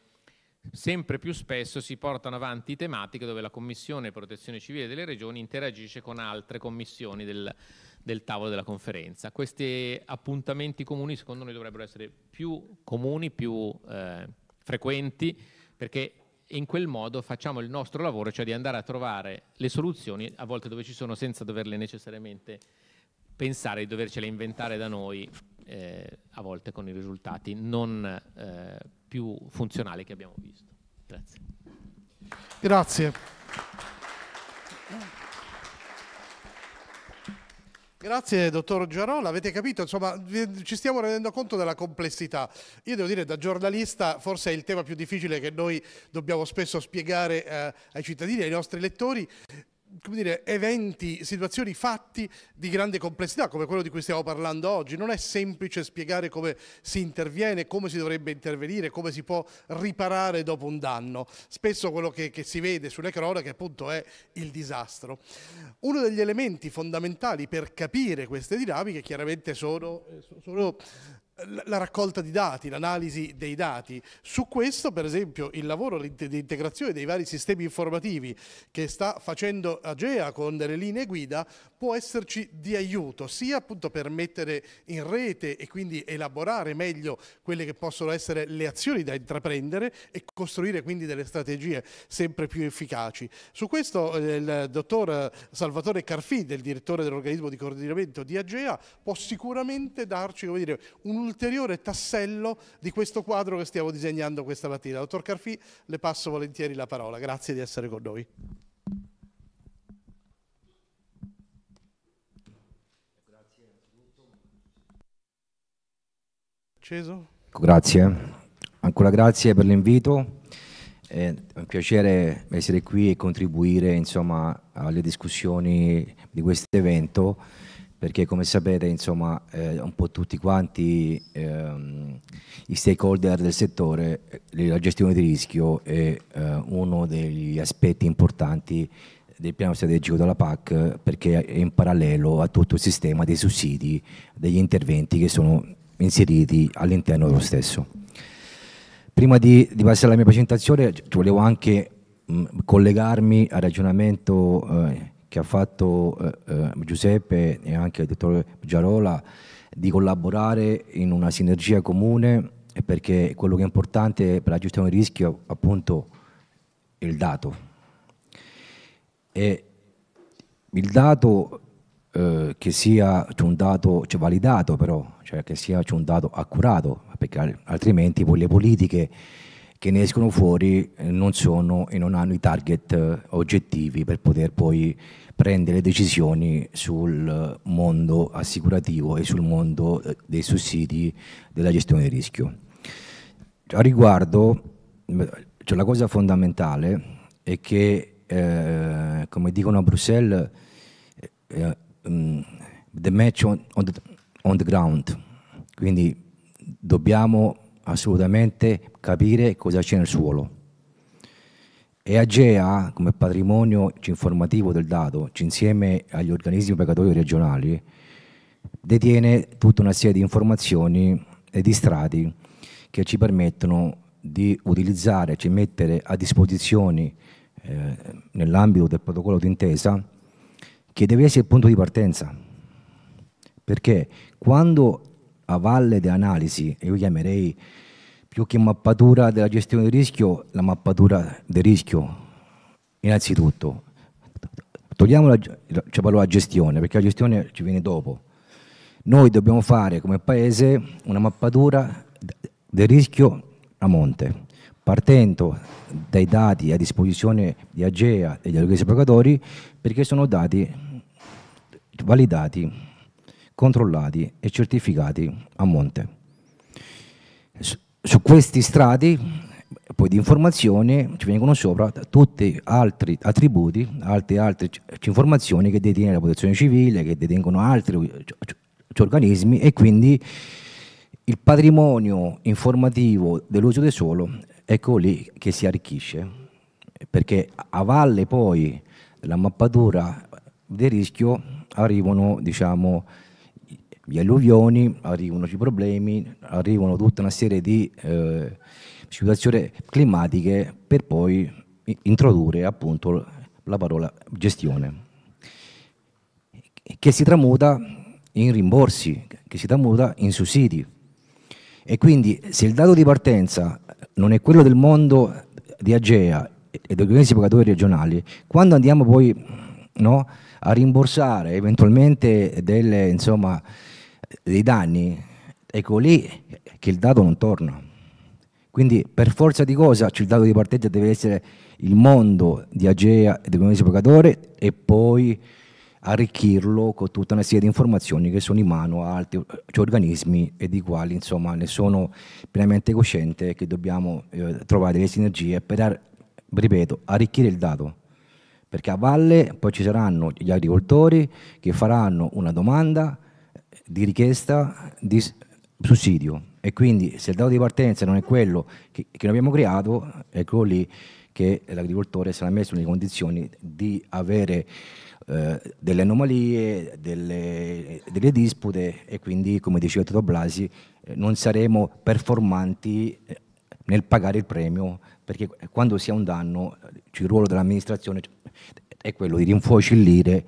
sempre più spesso si portano avanti tematiche dove la Commissione Protezione Civile delle Regioni interagisce con altre commissioni del, del tavolo della conferenza. Questi appuntamenti comuni secondo noi dovrebbero essere più comuni, più eh, frequenti, perché in quel modo facciamo il nostro lavoro, cioè di andare a trovare le soluzioni a volte dove ci sono senza doverle necessariamente pensare di dovercele inventare da noi, eh, a volte con i risultati non eh, più funzionali che abbiamo visto. Grazie. Grazie. Grazie dottor Giarola, avete capito, insomma ci stiamo rendendo conto della complessità. Io devo dire da giornalista forse è il tema più difficile che noi dobbiamo spesso spiegare eh, ai cittadini, ai nostri lettori, come dire, eventi, situazioni, fatti di grande complessità, come quello di cui stiamo parlando oggi. Non è semplice spiegare come si interviene, come si dovrebbe intervenire, come si può riparare dopo un danno. Spesso quello che, che si vede sulle cronache appunto è il disastro. Uno degli elementi fondamentali per capire queste dinamiche chiaramente sono, eh, sono la raccolta di dati, l'analisi dei dati. Su questo, per esempio, il lavoro di integrazione dei vari sistemi informativi che sta facendo Agea con delle linee guida può esserci di aiuto, sia appunto per mettere in rete e quindi elaborare meglio quelle che possono essere le azioni da intraprendere e costruire quindi delle strategie sempre più efficaci. Su questo eh, il dottor Salvatore Carfì, del direttore dell'organismo di coordinamento di Agea, può sicuramente darci come dire, un ulteriore tassello di questo quadro che stiamo disegnando questa mattina. Dottor Carfì, le passo volentieri la parola. Grazie di essere con noi. Acceso? Grazie, ancora grazie per l'invito. È un piacere essere qui e contribuire insomma, alle discussioni di questo evento perché come sapete insomma eh, un po' tutti quanti ehm, i stakeholder del settore eh, la gestione di rischio è eh, uno degli aspetti importanti del piano strategico della PAC perché è in parallelo a tutto il sistema dei sussidi degli interventi che sono inseriti all'interno dello stesso prima di, di, passare alla mia presentazione volevo anche mh, collegarmi al ragionamento eh, che ha fatto eh, eh, Giuseppe e anche il dottor Giarola di collaborare in una sinergia comune perché quello che è importante per la gestione del rischio appunto è il dato. E il dato eh, che sia un dato cioè, validato però, cioè che sia un dato accurato, perché altrimenti poi le politiche che ne escono fuori non sono e non hanno i target eh, oggettivi per poter poi prende le decisioni sul mondo assicurativo e sul mondo eh, dei sussidi della gestione del rischio. A riguardo, cioè la cosa fondamentale è che, eh, come dicono a Bruxelles, eh, eh mm, the match on, on, the, on the ground, quindi dobbiamo assolutamente capire cosa c'è nel suolo e Agea, come patrimonio informativo del dato, insieme agli organismi pagatori regionali, detiene tutta una serie di informazioni e di strati che ci permettono di utilizzare, cioè mettere a disposizione eh, nell'ambito del protocollo d'intesa che deve essere il punto di partenza. Perché quando a valle delle analisi, e io chiamerei più che mappatura della gestione del rischio, la mappatura del rischio, innanzitutto. Togliamo la, cioè parlo la gestione, perché la gestione ci viene dopo. Noi dobbiamo fare come Paese una mappatura del rischio a monte, partendo dai dati a disposizione di Agea e degli organismi pagatori, perché sono dati validati, controllati e certificati a monte su questi strati poi di informazione ci vengono sopra tutti altri attributi, altre, altre informazioni che detiene la protezione civile, che detengono altri organismi e quindi il patrimonio informativo dell'uso del suolo, ecco lì che si arricchisce, perché a valle poi della mappatura del rischio arrivano diciamo, gli alluvioni, arrivano i problemi, arrivano tutta una serie di eh, situazioni climatiche per poi introdurre appunto la parola gestione, che si tramuta in rimborsi, che si tramuta in sussidi. E quindi se il dato di partenza non è quello del mondo di Agea e degli organismi pagatori regionali, quando andiamo poi no, a rimborsare eventualmente delle insomma, dei danni, ecco lì che il dato non torna. Quindi per forza di cosa cioè il dato di partenza deve essere il mondo di Agea e dei comunisti pagatori e poi arricchirlo con tutta una serie di informazioni che sono in mano a altri cioè, organismi e di quali insomma ne sono pienamente cosciente che dobbiamo eh, trovare delle sinergie per, ripeto, arricchire il dato. Perché a valle poi ci saranno gli agricoltori che faranno una domanda di richiesta di sussidio e quindi se il dato di partenza non è quello che, che noi abbiamo creato, ecco lì che l'agricoltore sarà messo nelle condizioni di avere eh, delle anomalie, delle, delle, dispute e quindi, come diceva Toto Blasi, eh, non saremo performanti eh, nel pagare il premio, perché quando si ha un danno il ruolo dell'amministrazione cioè, è quello di rinfuocillire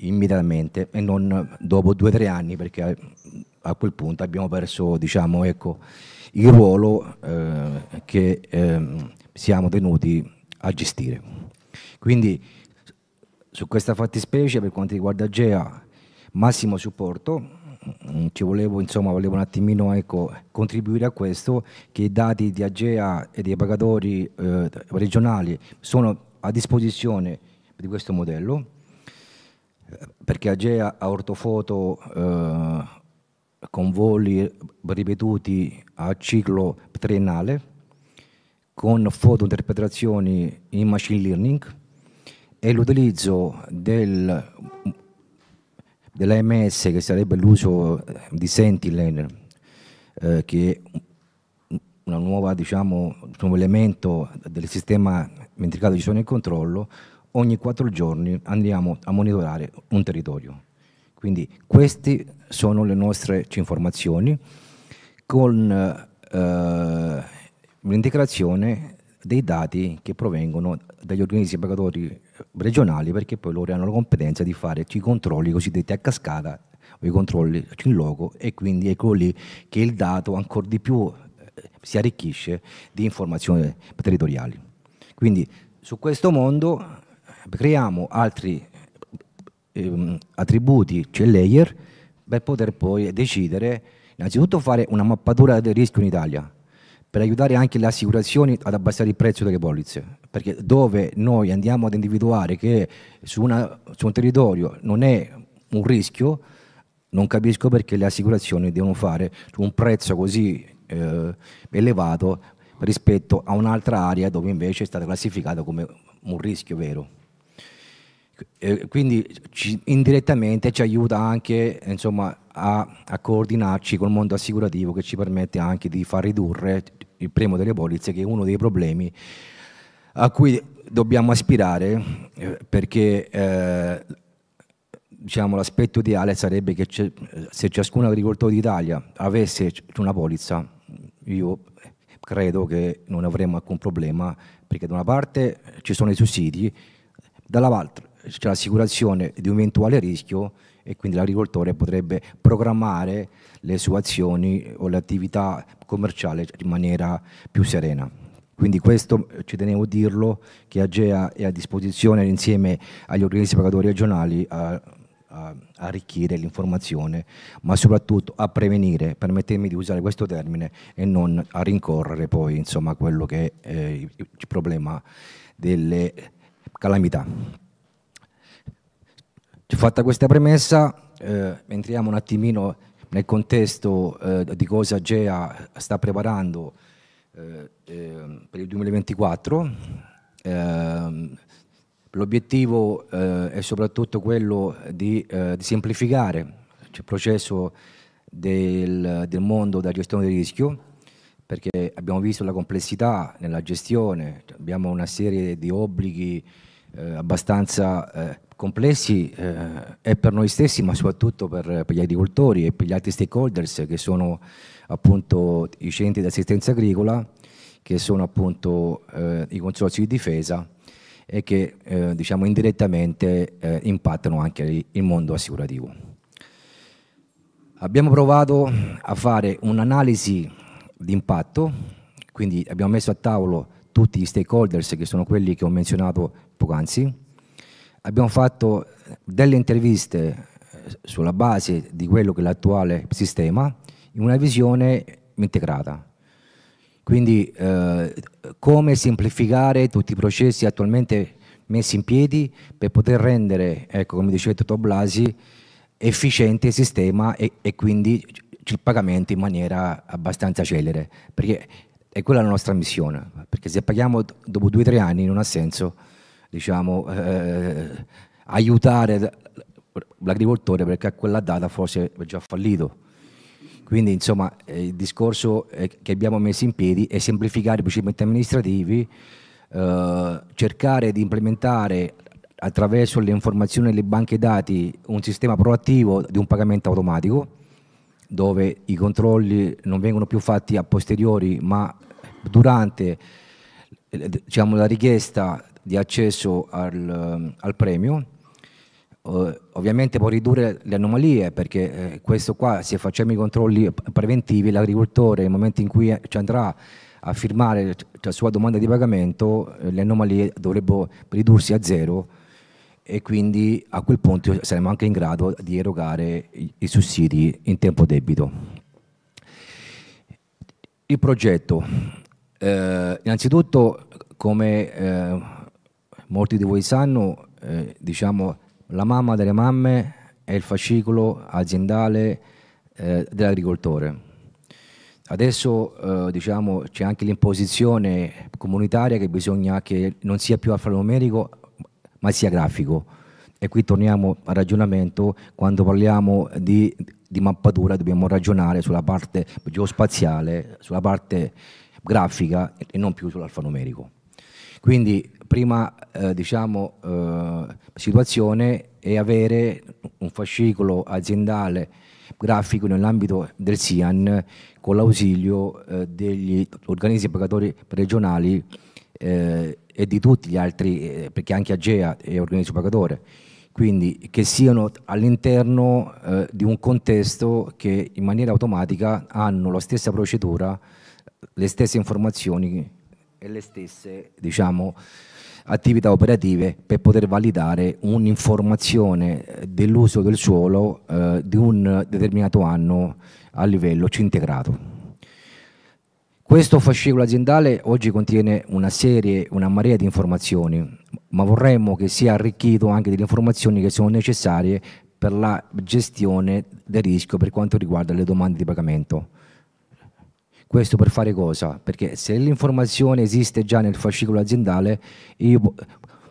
immediatamente e non dopo due o tre anni perché a quel punto abbiamo perso diciamo, ecco, il ruolo eh, che eh, siamo tenuti a gestire. Quindi su questa fattispecie per quanto riguarda GEA massimo supporto, mm, ci volevo, insomma, volevo un attimino ecco, contribuire a questo che i dati di AGEA e dei pagatori eh, regionali sono a disposizione di questo modello perché Agea ha ortofoto eh, con voli ripetuti a ciclo triennale, con foto interpretazioni in machine learning e l'utilizzo del, dell'AMS, che sarebbe l'uso di Sentinel, eh, che è una diciamo, un nuovo elemento del sistema mentricato di suono e controllo, ogni quattro giorni andiamo a monitorare un territorio. Quindi queste sono le nostre informazioni con eh, l'integrazione dei dati che provengono dagli organismi pagatori regionali perché poi loro hanno la competenza di fare i controlli cosiddetti a cascata o i controlli in loco e quindi è lì che il dato ancora di più eh, si arricchisce di informazioni territoriali. Quindi su questo mondo creiamo altri ehm, attributi, cioè layer, per poter poi decidere, innanzitutto fare una mappatura del rischio in Italia, per aiutare anche le assicurazioni ad abbassare il prezzo delle polizze, perché dove noi andiamo ad individuare che su, una, su un territorio non è un rischio, non capisco perché le assicurazioni devono fare un prezzo così eh, elevato rispetto a un'altra area dove invece è stata classificata come un rischio vero. Eh, quindi ci, indirettamente ci aiuta anche insomma, a, a, coordinarci col mondo assicurativo che ci permette anche di far ridurre il premio delle polizze che è uno dei problemi a cui dobbiamo aspirare eh, perché eh, diciamo, l'aspetto ideale sarebbe che se ciascun agricoltore d'Italia avesse una polizza io credo che non avremmo alcun problema perché da una parte ci sono i sussidi dall'altra c'è l'assicurazione di un eventuale rischio e quindi l'agricoltore potrebbe programmare le sue azioni o le attività commerciali in maniera più serena. Quindi questo eh, ci tenevo a dirlo che Agea è a disposizione insieme agli organismi pagatori regionali a, a arricchire l'informazione, ma soprattutto a prevenire, permettetemi di usare questo termine, e non a rincorrere poi insomma, quello che è eh, il problema delle calamità. Fatta questa premessa, eh, entriamo un attimino nel contesto eh, di cosa GEA sta preparando eh, ehm, per il 2024. Ehm, l'obiettivo eh, è soprattutto quello di, eh, di semplificare il processo del, del mondo della gestione del rischio, perché abbiamo visto la complessità nella gestione, abbiamo una serie di obblighi eh, abbastanza eh, complessi eh, è per noi stessi, ma soprattutto per, per, gli agricoltori e per gli altri stakeholders che sono appunto i centri di assistenza agricola, che sono appunto eh, i consorzi di difesa e che eh, diciamo indirettamente eh, impattano anche il mondo assicurativo. Abbiamo provato a fare un'analisi di impatto, quindi abbiamo messo a tavolo tutti gli stakeholders che sono quelli che ho menzionato poc'anzi, Abbiamo fatto delle interviste eh, sulla base di quello che è l'attuale sistema in una visione integrata. Quindi eh, come semplificare tutti i processi attualmente messi in piedi per poter rendere, ecco, come diceva Toto Blasi, efficiente il sistema e, e quindi il pagamento in maniera abbastanza celere, perché è quella la nostra missione, perché se paghiamo dopo due o tre anni non ha senso diciamo, eh, eh aiutare l'agricoltore perché a quella data forse è già fallito. Quindi insomma eh, il discorso che abbiamo messo in piedi è semplificare i procedimenti amministrativi, eh, cercare di implementare attraverso le informazioni e le banche dati un sistema proattivo di un pagamento automatico dove i controlli non vengono più fatti a posteriori ma durante eh, diciamo, la richiesta di accesso al, eh, al premio. Eh, ovviamente può ridurre le anomalie perché eh, questo qua se facciamo i controlli preventivi l'agricoltore nel momento in cui eh, ci andrà a firmare la sua domanda di pagamento eh, le anomalie dovrebbero ridursi a zero e quindi a quel punto saremo anche in grado di erogare i sussidi in tempo debito. Il progetto, eh, innanzitutto come eh, molti di voi sanno, eh, diciamo, la mamma delle mamme è il fascicolo aziendale eh, dell'agricoltore. Adesso eh, diciamo, c'è anche l'imposizione comunitaria che bisogna che non sia più alfanumerico ma sia grafico. E qui torniamo al ragionamento, quando parliamo di, di mappatura dobbiamo ragionare sulla parte geospaziale, sulla parte grafica e non più sull'alfanumerico. Quindi prima eh, diciamo, eh, situazione è avere un fascicolo aziendale grafico nell'ambito del SIAN con l'ausilio eh, degli organismi pagatori regionali eh, e di tutti gli altri, eh, perché anche Agea è organismo pagatore quindi che siano all'interno eh, di un contesto che in maniera automatica hanno la stessa procedura, le stesse informazioni e le stesse diciamo, attività operative per poter validare un'informazione eh, dell'uso del suolo eh, di un determinato anno a livello C integrato. Questo fascicolo aziendale oggi contiene una serie, una marea di informazioni, ma vorremmo che sia arricchito anche delle informazioni che sono necessarie per la gestione del rischio per quanto riguarda le domande di pagamento. Questo per fare cosa? Perché se l'informazione esiste già nel fascicolo aziendale, io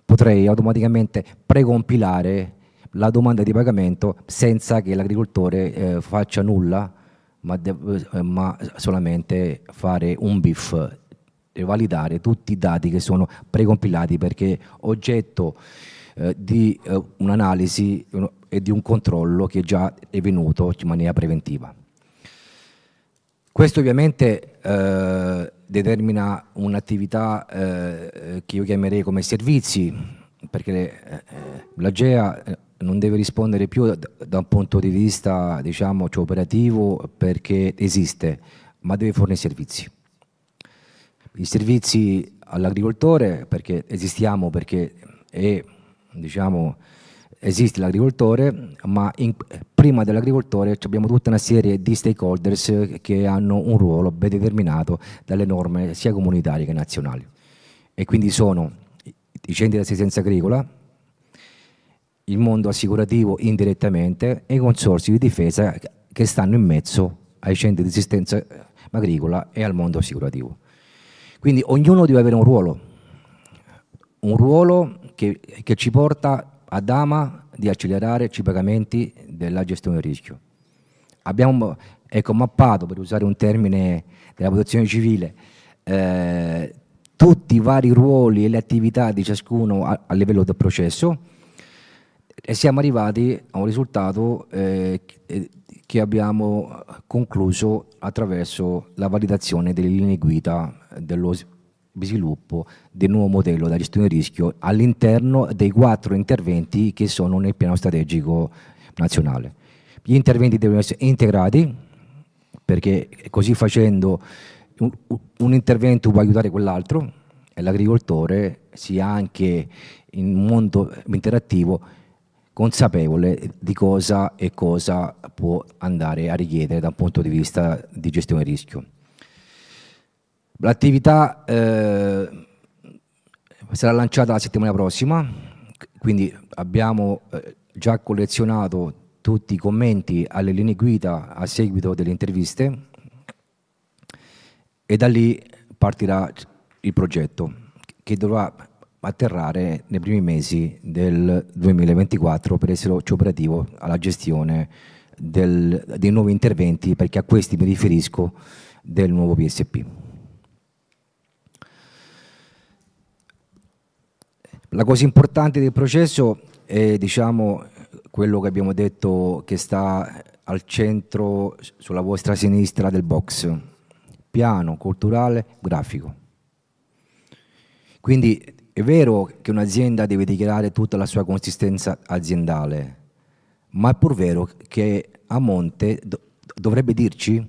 potrei automaticamente precompilare la domanda di pagamento senza che l'agricoltore eh, faccia nulla, ma, eh, ma, solamente fare un BIF e validare tutti i dati che sono precompilati perché oggetto eh, di eh, un'analisi e di un controllo che già è venuto in maniera preventiva. Questo ovviamente eh, determina un'attività eh, eh, che io chiamerei come servizi, perché eh, l'AGEA eh, non deve rispondere più da, da un punto di vista diciamo, cioè operativo perché esiste, ma deve fornire servizi. I servizi all'agricoltore perché esistiamo, perché è diciamo, esiste l'agricoltore, ma in, prima dell'agricoltore abbiamo tutta una serie di stakeholders che hanno un ruolo ben determinato dalle norme sia comunitarie che nazionali. E quindi sono i centri di assistenza agricola, il mondo assicurativo indirettamente e i consorsi di difesa che stanno in mezzo ai centri di assistenza agricola e al mondo assicurativo. Quindi ognuno deve avere un ruolo, un ruolo che, che ci porta ad AMA di accelerare i pagamenti della gestione del rischio. Abbiamo ecco, mappato, per usare un termine della protezione civile, eh, tutti i vari ruoli e le attività di ciascuno a, a livello del processo e siamo arrivati a un risultato eh, che abbiamo concluso attraverso la validazione delle linee guida dello sviluppo di sviluppo del nuovo modello da gestione del rischio all'interno dei quattro interventi che sono nel piano strategico nazionale. Gli interventi devono essere integrati perché così facendo un, un intervento può aiutare quell'altro e l'agricoltore sia anche in un mondo interattivo consapevole di cosa e cosa può andare a richiedere da un punto di vista di gestione del rischio. L'attività eh, sarà lanciata la settimana prossima, quindi abbiamo eh, già collezionato tutti i commenti alle linee guida a seguito delle interviste e da lì partirà il progetto che dovrà atterrare nei primi mesi del 2024 per essere operativo alla gestione del, dei nuovi interventi perché a questi mi riferisco del nuovo PSP. La cosa importante del processo è diciamo, quello che abbiamo detto che sta al centro, sulla vostra sinistra del box, piano, culturale, grafico. Quindi è vero che un'azienda deve dichiarare tutta la sua consistenza aziendale, ma è pur vero che a monte dovrebbe dirci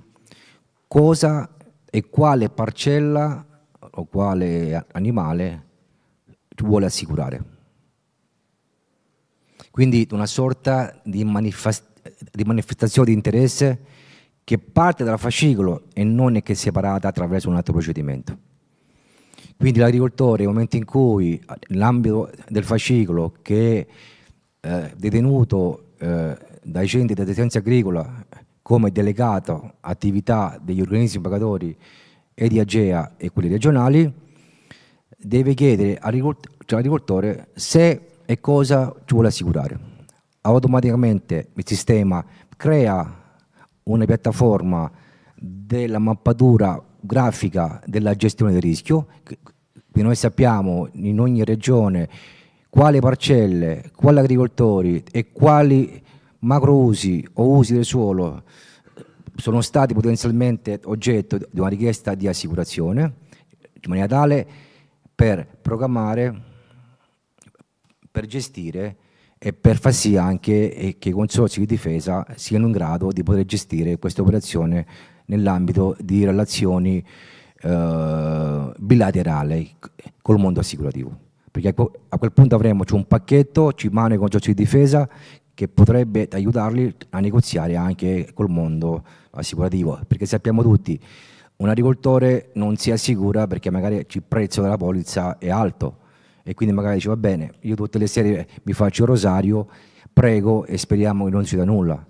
cosa e quale parcella o quale animale tu vuole assicurare. Quindi una sorta di, di manifestazione di interesse che parte dal fascicolo e non è che è separata attraverso un altro procedimento. Quindi l'agricoltore, nel momento in cui l'ambito del fascicolo che è eh, detenuto eh, dai centri di detenzione agricola come delegato attività degli organismi pagatori e di AGEA e quelli regionali, deve chiedere all'agricoltore cioè, se e cosa ci vuole assicurare. Automaticamente il sistema crea una piattaforma della mappatura grafica della gestione del rischio, che noi sappiamo in ogni regione quali parcelle, quali agricoltori e quali macrousi o usi del suolo eh, sono stati potenzialmente oggetto di una richiesta di assicurazione, in maniera tale per programmare, per gestire e per far sì anche eh, che i consorzi di difesa siano in grado di poter gestire questa operazione nell'ambito di relazioni eh, bilaterali col mondo assicurativo. Perché a quel punto avremo cioè, un pacchetto, ci mano i consorzi di difesa, che potrebbe aiutarli a negoziare anche col mondo assicurativo, perché sappiamo tutti un agricoltore non si assicura perché magari il prezzo della polizza è alto e quindi magari dice va bene, io tutte le sere mi faccio rosario, prego e speriamo che non si sia nulla.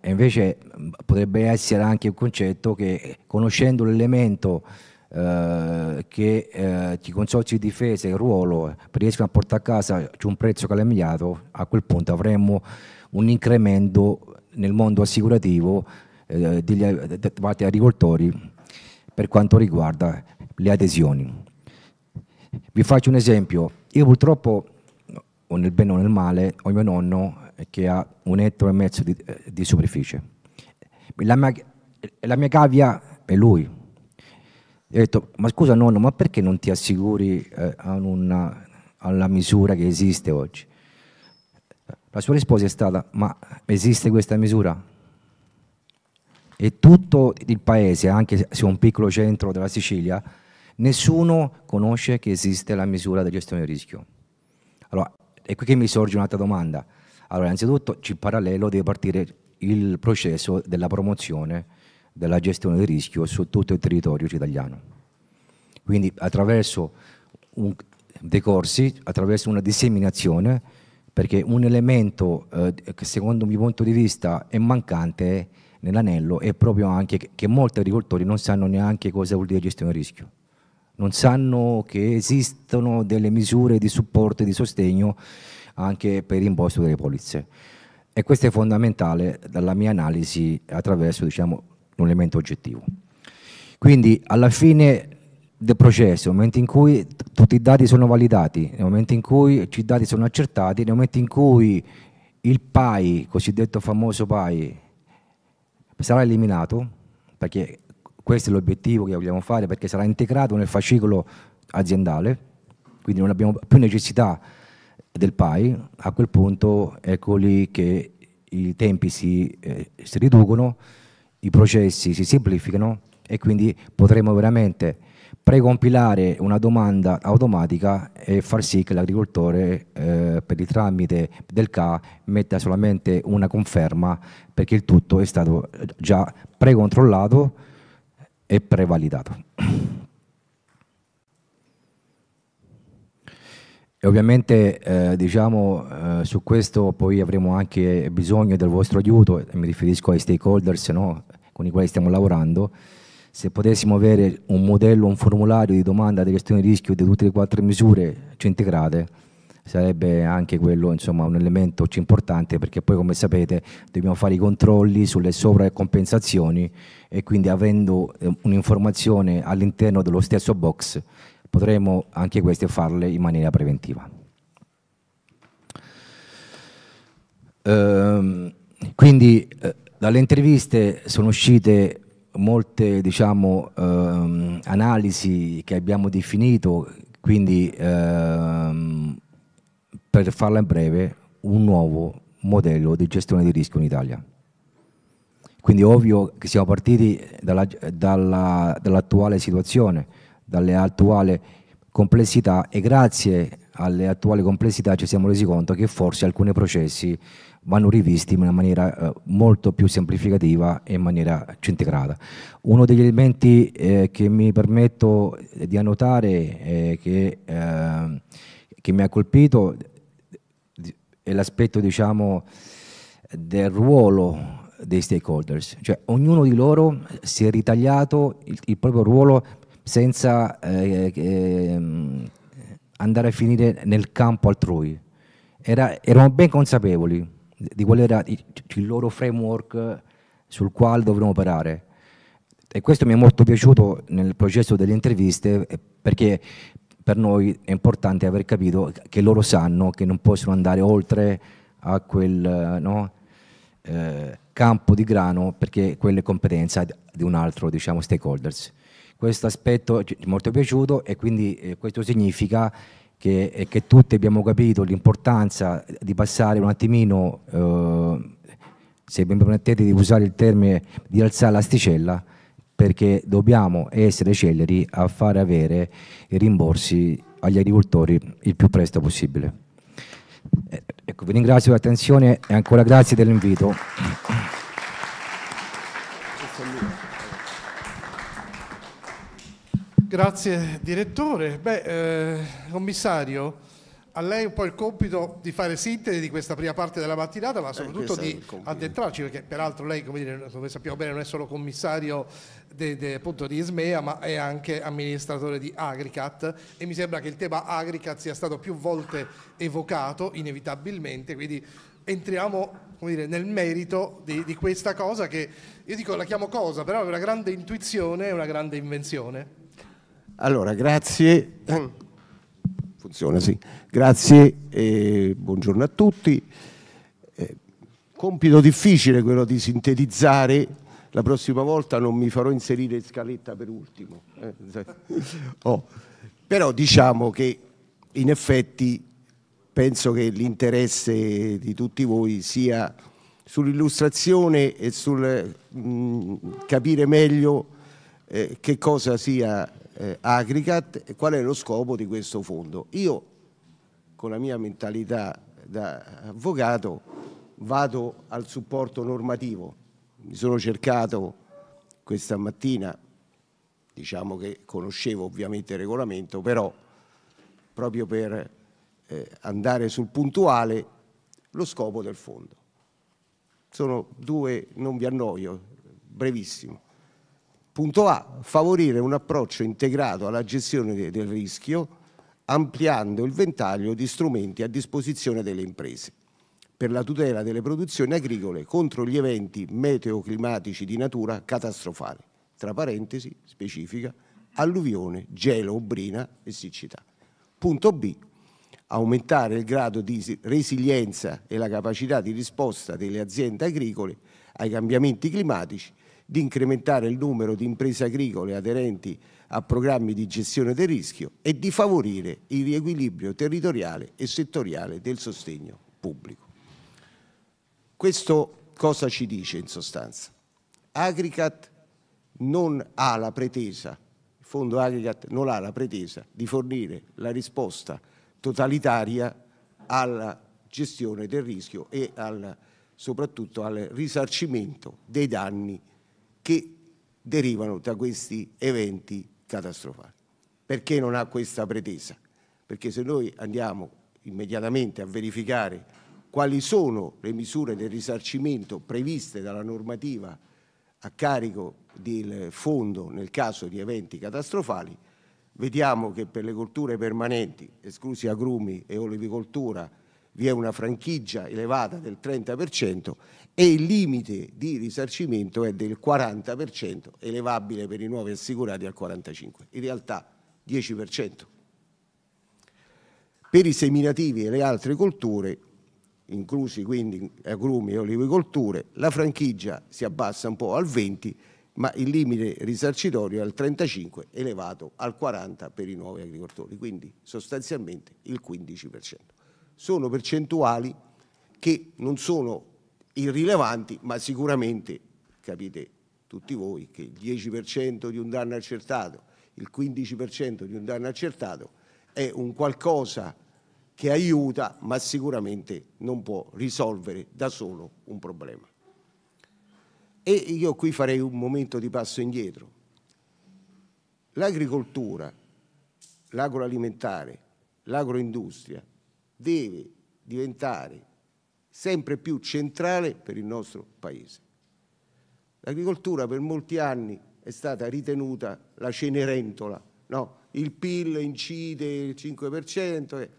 E invece potrebbe essere anche un concetto che conoscendo l'elemento eh, che eh, i consorzi di difesa e il ruolo eh, riescono a portare a casa un prezzo calamigliato, a quel punto avremmo un incremento nel mondo assicurativo eh, degli, degli agricoltori per quanto riguarda le adesioni. Vi faccio un esempio, io purtroppo, o nel bene o nel male, ho mio nonno che ha un ettaro e mezzo di, eh, di superficie. La mia, la mia, cavia è lui. Gli ho detto, ma scusa nonno, ma perché non ti assicuri eh, una, alla misura che esiste oggi? La sua risposta è stata, ma esiste questa misura? e tutto il paese, anche se un piccolo centro della Sicilia, nessuno conosce che esiste la misura di gestione del rischio. Allora, è qui che mi sorge un'altra domanda. Allora, innanzitutto, in parallelo deve partire il processo della promozione della gestione del rischio su tutto il territorio italiano. Quindi attraverso un, dei corsi, attraverso una disseminazione, perché un elemento eh, che secondo il mio punto di vista è mancante nell'anello è proprio anche che, molti agricoltori non sanno neanche cosa vuol dire gestione del rischio non sanno che esistono delle misure di supporto e di sostegno anche per l'imposto delle polizze. E questo è fondamentale dalla mia analisi attraverso diciamo, un elemento oggettivo. Quindi alla fine del processo, nel momento in cui tutti i dati sono validati, nel momento in cui i dati sono accertati, nel momento in cui il PAI, cosiddetto famoso PAI, sarà eliminato, perché questo è l'obiettivo che vogliamo fare, perché sarà integrato nel fascicolo aziendale, quindi non abbiamo più necessità del PAI, a quel punto ecco lì che i tempi si, eh, si riducono, i processi si semplificano e quindi potremo veramente precompilare una domanda automatica e far sì che l'agricoltore eh, per il tramite del CA metta solamente una conferma perché il tutto è stato già precontrollato e prevalidato. E ovviamente eh, diciamo, eh, su questo poi avremo anche bisogno del vostro aiuto, mi riferisco ai stakeholders no? con i quali stiamo lavorando, se potessimo avere un modello, un formulario di domanda di gestione di rischio di tutte le quattro misure integrate, sarebbe anche quello insomma, un elemento importante perché poi come sapete dobbiamo fare i controlli sulle sovracompensazioni e quindi avendo eh, un'informazione all'interno dello stesso box potremo anche queste farle in maniera preventiva. Ehm, quindi eh, dalle interviste sono uscite molte diciamo, ehm, analisi che abbiamo definito, quindi ehm, per farla in breve, un nuovo modello di gestione di rischio in Italia. Quindi ovvio che siamo partiti dall'attuale dalla, dall situazione, dalle attuali complessità e grazie alle attuali complessità ci siamo resi conto che forse alcuni processi vanno rivisti in una maniera eh, molto più semplificativa e in maniera centrata. Uno degli elementi eh, che mi permetto di annotare, eh, che, ehm, che, mi ha colpito, è l'aspetto diciamo, del ruolo dei stakeholders, cioè ognuno di loro si è ritagliato il, il proprio ruolo senza eh, ehm, andare a finire nel campo altrui. Era, erano ben consapevoli di qual era il loro framework sul quale dovremmo operare. E questo mi è molto piaciuto nel processo delle interviste perché per noi è importante aver capito che loro sanno che non possono andare oltre a quel no, eh, campo di grano perché quella è competenza di un altro diciamo, stakeholders. Questo aspetto mi è molto piaciuto e quindi eh, questo significa che, e che tutti abbiamo capito l'importanza di passare un attimino, eh, se mi permettete di usare il termine, di alzare l'asticella, perché dobbiamo essere celeri a fare avere i rimborsi agli agricoltori il più presto possibile. Eh, ecco, vi ringrazio per l'attenzione e ancora grazie dell'invito. Grazie direttore. Beh, eh, commissario, a lei un po' il compito di fare sintesi di questa prima parte della mattinata, ma eh, soprattutto eh, di addentrarci, perché peraltro lei, come, dire, come sappiamo bene, non è solo commissario de, de, appunto di Ismea, ma è anche amministratore di Agricat e mi sembra che il tema Agricat sia stato più volte evocato, inevitabilmente, quindi entriamo dire, nel merito di, di questa cosa che io dico la chiamo cosa, però è una grande intuizione e una grande invenzione. Allora, grazie. Funziona, sì. Grazie e buongiorno a tutti. Eh, compito difficile quello di sintetizzare. La prossima volta non mi farò inserire scaletta per ultimo. Eh. oh. Però diciamo che in effetti penso che l'interesse di tutti voi sia sull'illustrazione e sul mh, mm, capire meglio eh, che cosa sia eh, Agricat, qual è lo scopo di questo fondo. Io con la mia mentalità da avvocato vado al supporto normativo, mi sono cercato questa mattina, diciamo che conoscevo ovviamente il regolamento, però proprio per eh, andare sul puntuale lo scopo del fondo. Sono due, non vi annoio, brevissimo. Punto A, favorire un approccio integrato alla gestione del rischio ampliando il ventaglio di strumenti a disposizione delle imprese per la tutela delle produzioni agricole contro gli eventi meteoclimatici di natura catastrofale, tra parentesi specifica alluvione, gelo, brina e siccità. Punto B. Aumentare il grado di resilienza e la capacità di risposta delle aziende agricole ai cambiamenti climatici di incrementare il numero di imprese agricole aderenti a programmi di gestione del rischio e di favorire il riequilibrio territoriale e settoriale del sostegno pubblico. Questo cosa ci dice in sostanza? Agricat non ha la pretesa, il fondo Agricat non ha la pretesa di fornire la risposta totalitaria alla gestione del rischio e al, soprattutto al risarcimento dei danni che derivano da questi eventi catastrofali. Perché non ha questa pretesa? Perché se noi andiamo immediatamente a verificare quali sono le misure del risarcimento previste dalla normativa a carico del fondo nel caso di eventi catastrofali, vediamo che per le colture permanenti, esclusi agrumi e olivicoltura, vi è una franchigia elevata del 30% e il limite di risarcimento è del 40%, elevabile per i nuovi assicurati al 45%, in realtà 10%. Per i seminativi e le altre colture, inclusi quindi agrumi e olivicolture, la franchigia si abbassa un po' al 20%, ma il limite risarcitorio è al 35% elevato al 40% per i nuovi agricoltori, quindi sostanzialmente il 15%. Sono percentuali che non sono irrilevanti, ma sicuramente capite tutti voi che il 10% di un danno accertato, il 15% di un danno accertato è un qualcosa che aiuta, ma sicuramente non può risolvere da solo un problema. E io qui farei un momento di passo indietro. L'agricoltura, l'agroalimentare, l'agroindustria deve diventare sempre più centrale per il nostro Paese. L'agricoltura per molti anni è stata ritenuta la cenerentola, no? il PIL incide il 5%. E...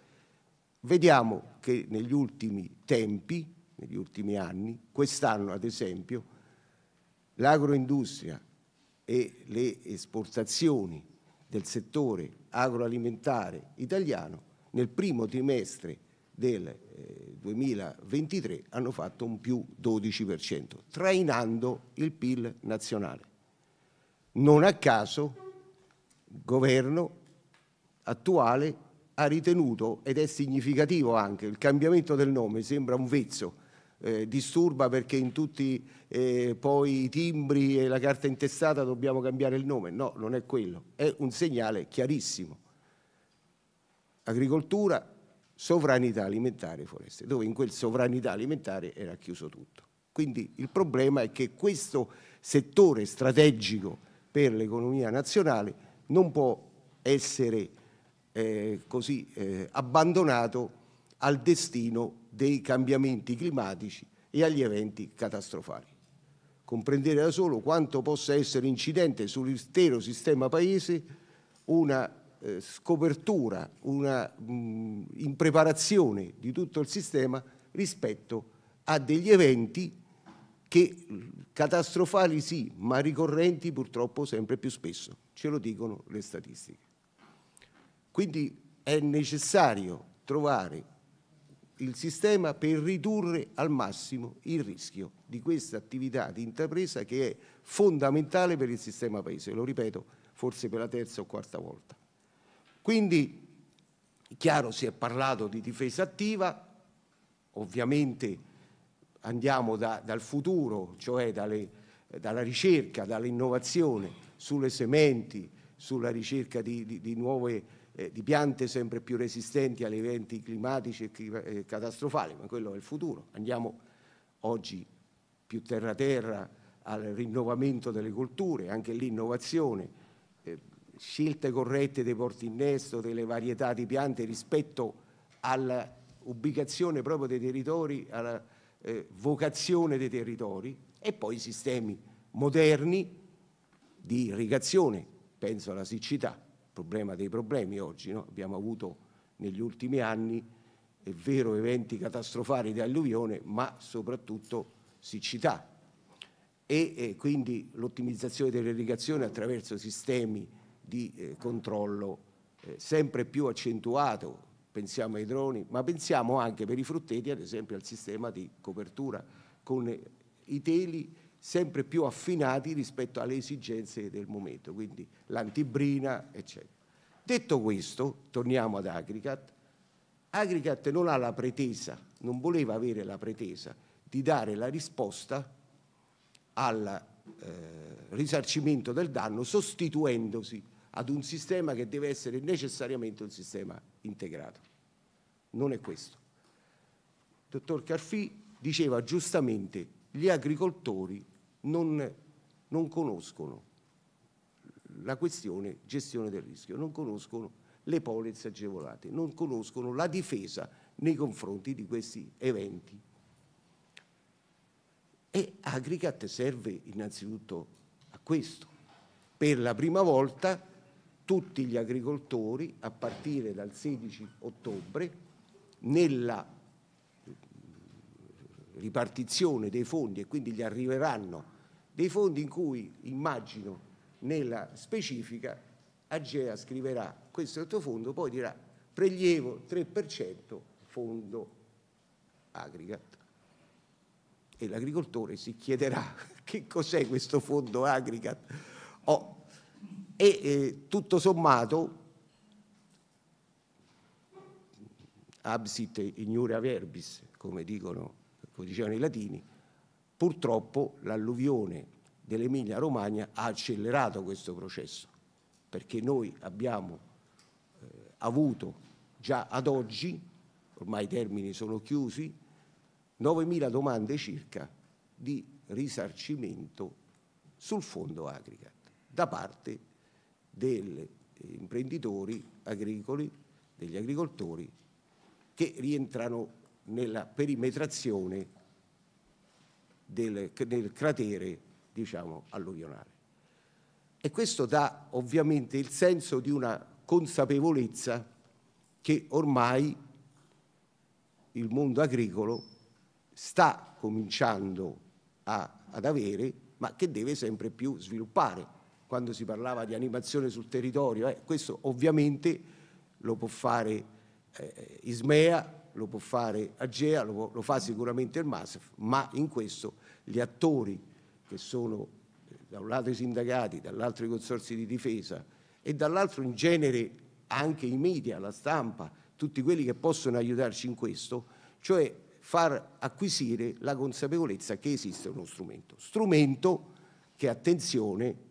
Vediamo che negli ultimi tempi, negli ultimi anni, quest'anno ad esempio, l'agroindustria e le esportazioni del settore agroalimentare italiano nel primo trimestre del 2023 hanno fatto un più 12%, trainando il PIL nazionale. Non a caso il governo attuale ha ritenuto, ed è significativo anche, il cambiamento del nome sembra un vezzo, eh, disturba perché in tutti eh, poi i timbri e la carta intestata dobbiamo cambiare il nome. No, non è quello, è un segnale chiarissimo. Agricoltura, sovranità alimentare e foreste, dove in quel sovranità alimentare era chiuso tutto. Quindi il problema è che questo settore strategico per l'economia nazionale non può essere eh, così eh, abbandonato al destino dei cambiamenti climatici e agli eventi catastrofali. Comprendere da solo quanto possa essere incidente sull'intero sistema paese una eh, scopertura, una mh, mm, impreparazione di tutto il sistema rispetto a degli eventi che mm, catastrofali sì, ma ricorrenti purtroppo sempre più spesso, ce lo dicono le statistiche. Quindi è necessario trovare il sistema per ridurre al massimo il rischio di questa attività di intrapresa che è fondamentale per il sistema paese, lo ripeto forse per la terza o quarta volta. Quindi, chiaro, si è parlato di difesa attiva, ovviamente andiamo da, dal futuro, cioè dalle, dalla ricerca, dall'innovazione sulle sementi, sulla ricerca di, di, di nuove eh, di piante sempre più resistenti agli eventi climatici e eh, catastrofali, ma quello è il futuro. Andiamo oggi più terra-terra al rinnovamento delle colture, anche l'innovazione, scelte corrette dei porti innesto, delle varietà di piante rispetto all'ubicazione proprio dei territori, alla eh, vocazione dei territori e poi sistemi moderni di irrigazione, penso alla siccità, problema dei problemi oggi, no? abbiamo avuto negli ultimi anni, è vero, eventi catastrofali di alluvione, ma soprattutto siccità e eh, quindi l'ottimizzazione dell'irrigazione attraverso sistemi di eh, controllo eh, sempre più accentuato, pensiamo ai droni, ma pensiamo anche per i frutteti, ad esempio, al sistema di copertura con eh, i teli sempre più affinati rispetto alle esigenze del momento, quindi l'antibrina, eccetera. Detto questo, torniamo ad Agricat. Agricat non ha la pretesa, non voleva avere la pretesa di dare la risposta al eh, risarcimento del danno sostituendosi ad un sistema che deve essere necessariamente un sistema integrato. Non è questo. Il dottor Carfì diceva giustamente gli agricoltori non, non conoscono la questione gestione del rischio, non conoscono le polizze agevolate, non conoscono la difesa nei confronti di questi eventi. E Agricat serve innanzitutto a questo. Per la prima volta tutti gli agricoltori a partire dal 16 ottobre nella ripartizione dei fondi e quindi gli arriveranno dei fondi in cui immagino nella specifica Agea scriverà questo sottofondo, poi dirà prelievo 3% fondo Agrigat. E l'agricoltore si chiederà che cos'è questo fondo Agrigat. Oh, e eh, tutto sommato absit ignura verbis, come, dicono, come dicevano i latini, purtroppo l'alluvione dell'Emilia Romagna ha accelerato questo processo, perché noi abbiamo eh, avuto già ad oggi, ormai i termini sono chiusi, 9.000 domande circa di risarcimento sul fondo Agricat da parte degli imprenditori agricoli, degli agricoltori che rientrano nella perimetrazione del, del cratere diciamo, alluvionale. E questo dà ovviamente il senso di una consapevolezza che ormai il mondo agricolo sta cominciando a, ad avere, ma che deve sempre più sviluppare quando si parlava di animazione sul territorio, eh, questo ovviamente lo può fare eh, Ismea, lo può fare Agea, lo, lo, fa sicuramente il MASF, ma in questo gli attori che sono eh, da un lato i sindacati, dall'altro i consorsi di difesa e dall'altro in genere anche i media, la stampa, tutti quelli che possono aiutarci in questo, cioè far acquisire la consapevolezza che esiste uno strumento. Strumento che, attenzione,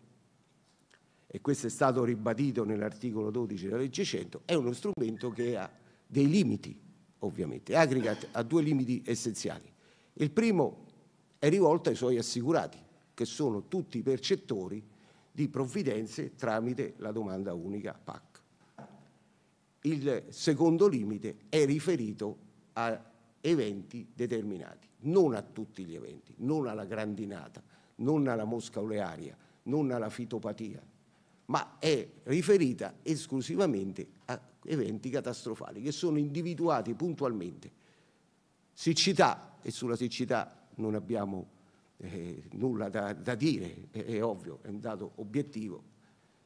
e questo è stato ribadito nell'articolo 12 della legge 100, è uno strumento che ha dei limiti, ovviamente. aggregate a due limiti essenziali. Il primo è rivolto ai suoi assicurati, che sono tutti i percettori di provvidenze tramite la domanda unica PAC. Il secondo limite è riferito a eventi determinati, non a tutti gli eventi, non alla grandinata, non alla mosca olearia, non alla fitopatia, ma è riferita esclusivamente a eventi catastrofali che sono individuati puntualmente. Siccità, e sulla siccità non abbiamo eh, nulla da, da dire, è, è, ovvio, è un dato obiettivo.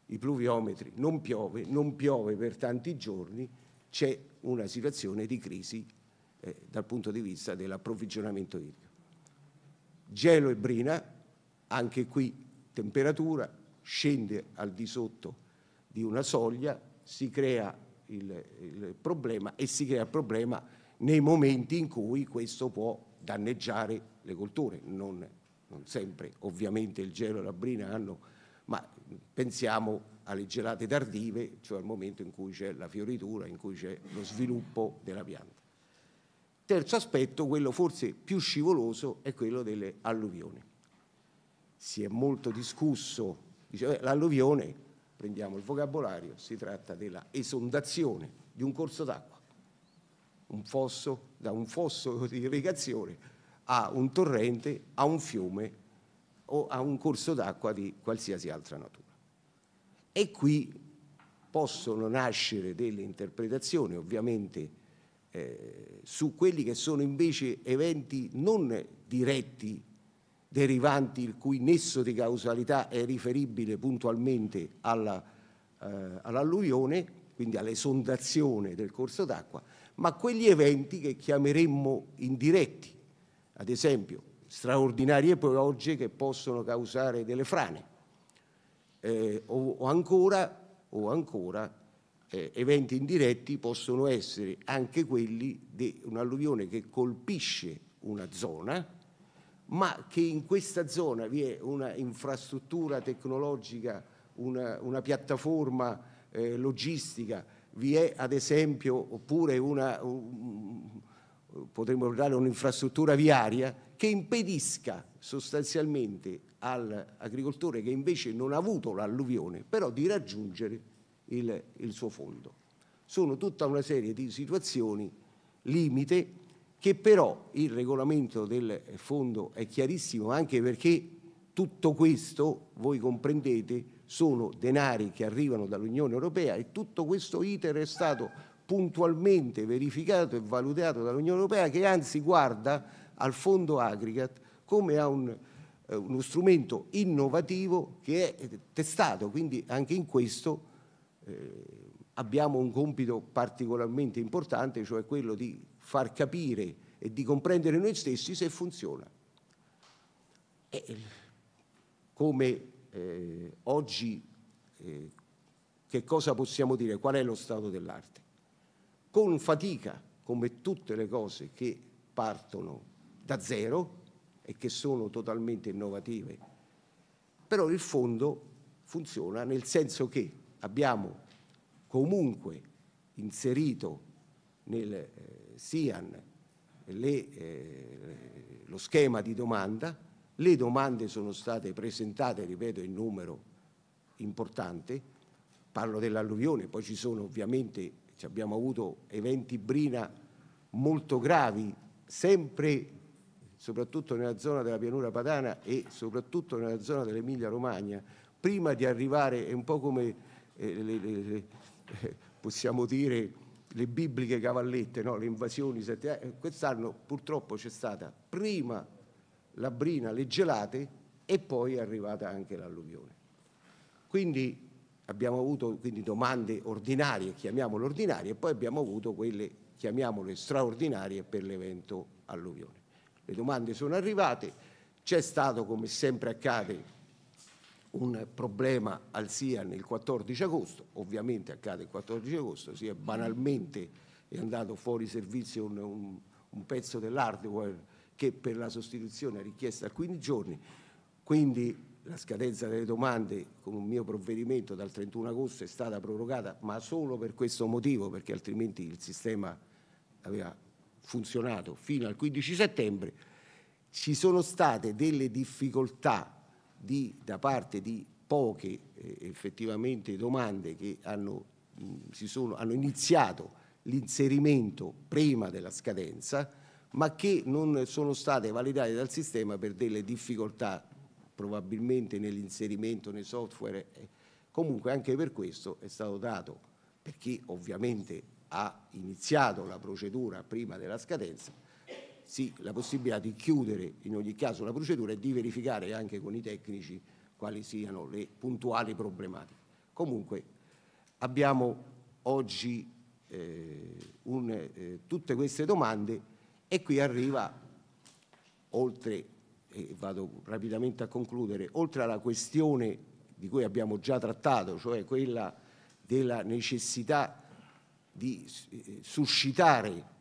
I pluviometri non piove, non piove per tanti giorni, c'è una situazione di crisi eh, dal punto di vista dell'approvvigionamento idrico. Gelo e brina, anche qui temperatura, scende al di sotto di una soglia, si crea il, il problema e si crea il problema nei momenti in cui questo può danneggiare le colture, non, non sempre ovviamente il gelo e la brina hanno, ma pensiamo alle gelate tardive, cioè al momento in cui c'è la fioritura, in cui c'è lo sviluppo della pianta. Terzo aspetto, quello forse più scivoloso, è quello delle alluvioni. Si è molto discusso Dice, eh, l'alluvione, prendiamo il vocabolario, si tratta della esondazione di un corso d'acqua, un fosso, da un fosso di irrigazione a un torrente, a un fiume o a un corso d'acqua di qualsiasi altra natura. E qui possono nascere delle interpretazioni, ovviamente, eh, su quelli che sono invece eventi non diretti derivanti il cui nesso di causalità è riferibile puntualmente eh, all'alluvione, eh, all quindi all'esondazione del corso d'acqua, ma quegli eventi che chiameremmo indiretti, ad esempio straordinarie piogge che possono causare delle frane, eh, o, o, ancora, o ancora eh, eventi indiretti possono essere anche quelli di un'alluvione che colpisce una zona, ma che in questa zona vi è una infrastruttura tecnologica, una, una piattaforma eh, logistica, vi è ad esempio oppure una, un, potremmo dare un'infrastruttura viaria che impedisca sostanzialmente all'agricoltore che invece non ha avuto l'alluvione però di raggiungere il, il suo fondo. Sono tutta una serie di situazioni limite che però il regolamento del fondo è chiarissimo anche perché tutto questo, voi comprendete, sono denari che arrivano dall'Unione Europea e tutto questo iter è stato puntualmente verificato e valutato dall'Unione Europea che anzi guarda al fondo aggregat come a un, eh, uno strumento innovativo che è testato, quindi anche in questo eh, abbiamo un compito particolarmente importante, cioè quello di far capire e di comprendere noi stessi se funziona. E come eh, oggi eh, che cosa possiamo dire? Qual è lo stato dell'arte? Con fatica, come tutte le cose che partono da zero e che sono totalmente innovative, però il fondo funziona nel senso che abbiamo comunque inserito nel... Eh, SIAN le, eh, lo schema di domanda, le domande sono state presentate, ripeto, in numero importante, parlo dell'alluvione, poi ci sono ovviamente, abbiamo avuto eventi brina molto gravi, sempre soprattutto nella zona della pianura padana e soprattutto nella zona dell'Emilia Romagna, prima di arrivare, è un po' come eh, le, le, eh, possiamo dire le bibliche cavallette, no? le invasioni, eh, quest'anno purtroppo c'è stata prima la brina, le gelate e poi è arrivata anche l'alluvione. Quindi abbiamo avuto quindi, domande ordinarie, chiamiamole ordinarie, e poi abbiamo avuto quelle, chiamiamole straordinarie, per l'evento alluvione. Le domande sono arrivate, c'è stato come sempre accade un problema al SIAN il 14 agosto, ovviamente accade il 14 agosto, si è banalmente è andato fuori servizio un, un, un pezzo dell'hardware che per la sostituzione è richiesta a 15 giorni, quindi la scadenza delle domande con un mio provvedimento dal 31 agosto è stata prorogata, ma solo per questo motivo, perché altrimenti il sistema aveva funzionato fino al 15 settembre. Ci sono state delle difficoltà di, da parte di poche eh, effettivamente domande che hanno, mh, mm, sono, hanno iniziato l'inserimento prima della scadenza, ma che non sono state validate dal sistema per delle difficoltà probabilmente nell'inserimento nei software. Eh, comunque anche per questo è stato dato, per chi ovviamente ha iniziato la procedura prima della scadenza, sì, la possibilità di chiudere in ogni caso la procedura e di verificare anche con i tecnici quali siano le puntuali problematiche. Comunque abbiamo oggi eh, un, eh, tutte queste domande e qui arriva, oltre, e vado rapidamente a concludere, oltre alla questione di cui abbiamo già trattato, cioè quella della necessità di eh, suscitare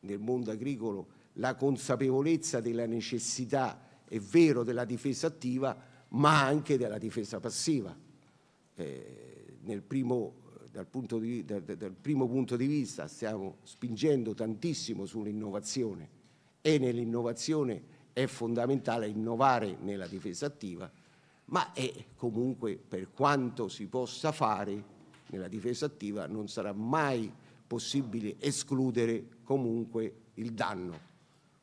nel mondo agricolo la consapevolezza della necessità, è vero, della difesa attiva, ma anche della difesa passiva. Eh, primo, dal, punto di, dal, dal primo punto di vista stiamo spingendo tantissimo sull'innovazione e nell'innovazione è fondamentale innovare nella difesa attiva, ma è comunque per quanto si possa fare nella difesa attiva non sarà mai possibile escludere comunque il danno.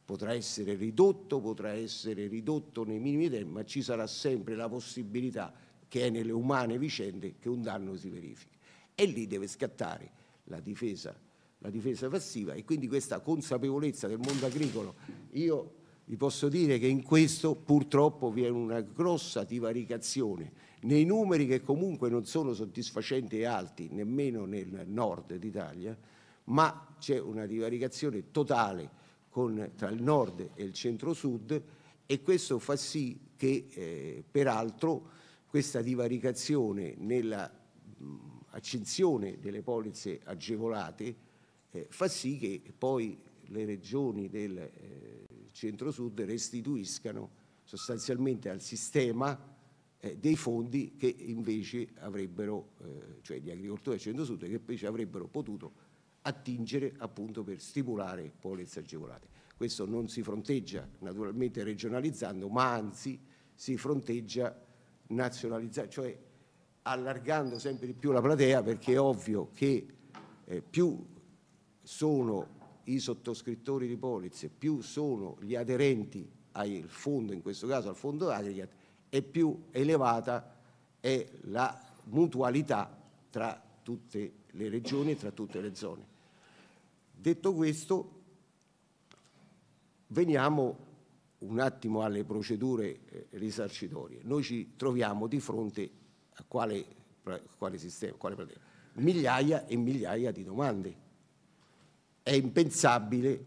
Potrà essere ridotto, potrà essere ridotto nei minimi tempi, ma ci sarà sempre la possibilità che è nelle umane vicende che un danno si verifichi. E lì deve scattare la difesa, la difesa passiva e quindi questa consapevolezza del mondo agricolo. Io vi posso dire che in questo purtroppo vi è una grossa divaricazione nei numeri che comunque non sono soddisfacenti e alti, nemmeno nel nord d'Italia, ma c'è una divaricazione totale con, tra il nord e il centro-sud e questo fa sì che eh, peraltro questa divaricazione nella mh, accensione delle polizze agevolate eh, fa sì che poi le regioni del eh, centro-sud restituiscano sostanzialmente al sistema eh, dei fondi che invece avrebbero, eh, cioè gli agricoltori del centro-sud, che invece avrebbero potuto attingere appunto per stimolare polizze agevolate. Questo non si fronteggia naturalmente regionalizzando, ma anzi si fronteggia nazionalizzando, cioè allargando sempre di più la platea perché è ovvio che eh, più sono i sottoscrittori di polizze, più sono gli aderenti al fondo, in questo caso al fondo Agriat, e più elevata è la mutualità tra tutte le regioni e tra tutte le zone. Detto questo, veniamo un attimo alle procedure eh, risarcitorie. Noi ci troviamo di fronte a quale, quale sistema, a quale, migliaia e migliaia di domande. È impensabile,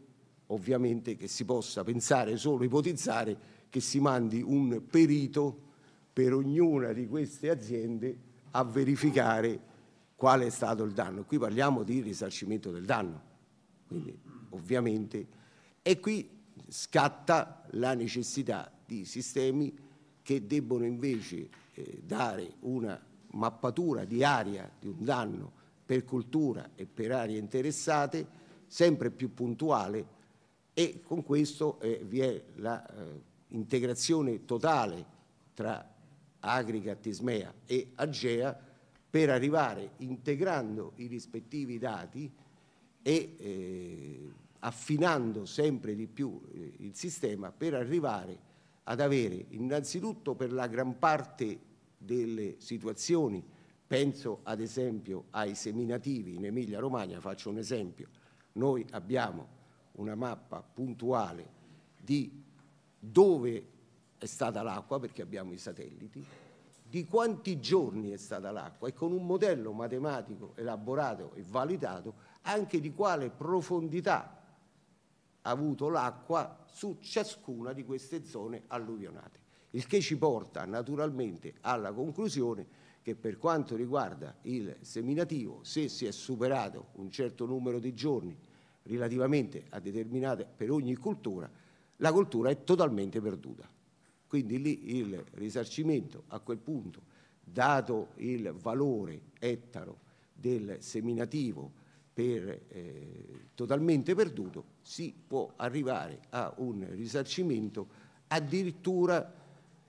ovviamente, che si possa pensare solo ipotizzare che si mandi un perito per ognuna di queste aziende a verificare qual è stato il danno. Qui parliamo di risarcimento del danno, quindi ovviamente, e qui scatta la necessità di sistemi che debbono invece eh, dare una mappatura di area di un danno per cultura e per aree interessate sempre più puntuale e con questo eh, vi è la eh, integrazione totale tra Agrica, Tismea e Agea per arrivare integrando i rispettivi dati e eh, affinando sempre di più eh, il sistema per arrivare ad avere innanzitutto per la gran parte delle situazioni, penso ad esempio ai seminativi in Emilia Romagna, faccio un esempio, noi abbiamo una mappa puntuale di dove è stata l'acqua, perché abbiamo i satelliti, di quanti giorni è stata l'acqua e con un modello matematico elaborato e validato anche di quale profondità ha avuto l'acqua su ciascuna di queste zone alluvionate. Il che ci porta naturalmente alla conclusione che per quanto riguarda il seminativo, se si è superato un certo numero di giorni relativamente a determinate per ogni cultura, la coltura è totalmente perduta. Quindi lì il risarcimento a quel punto, dato il valore ettaro del seminativo per, eh, totalmente perduto, si può arrivare a un risarcimento addirittura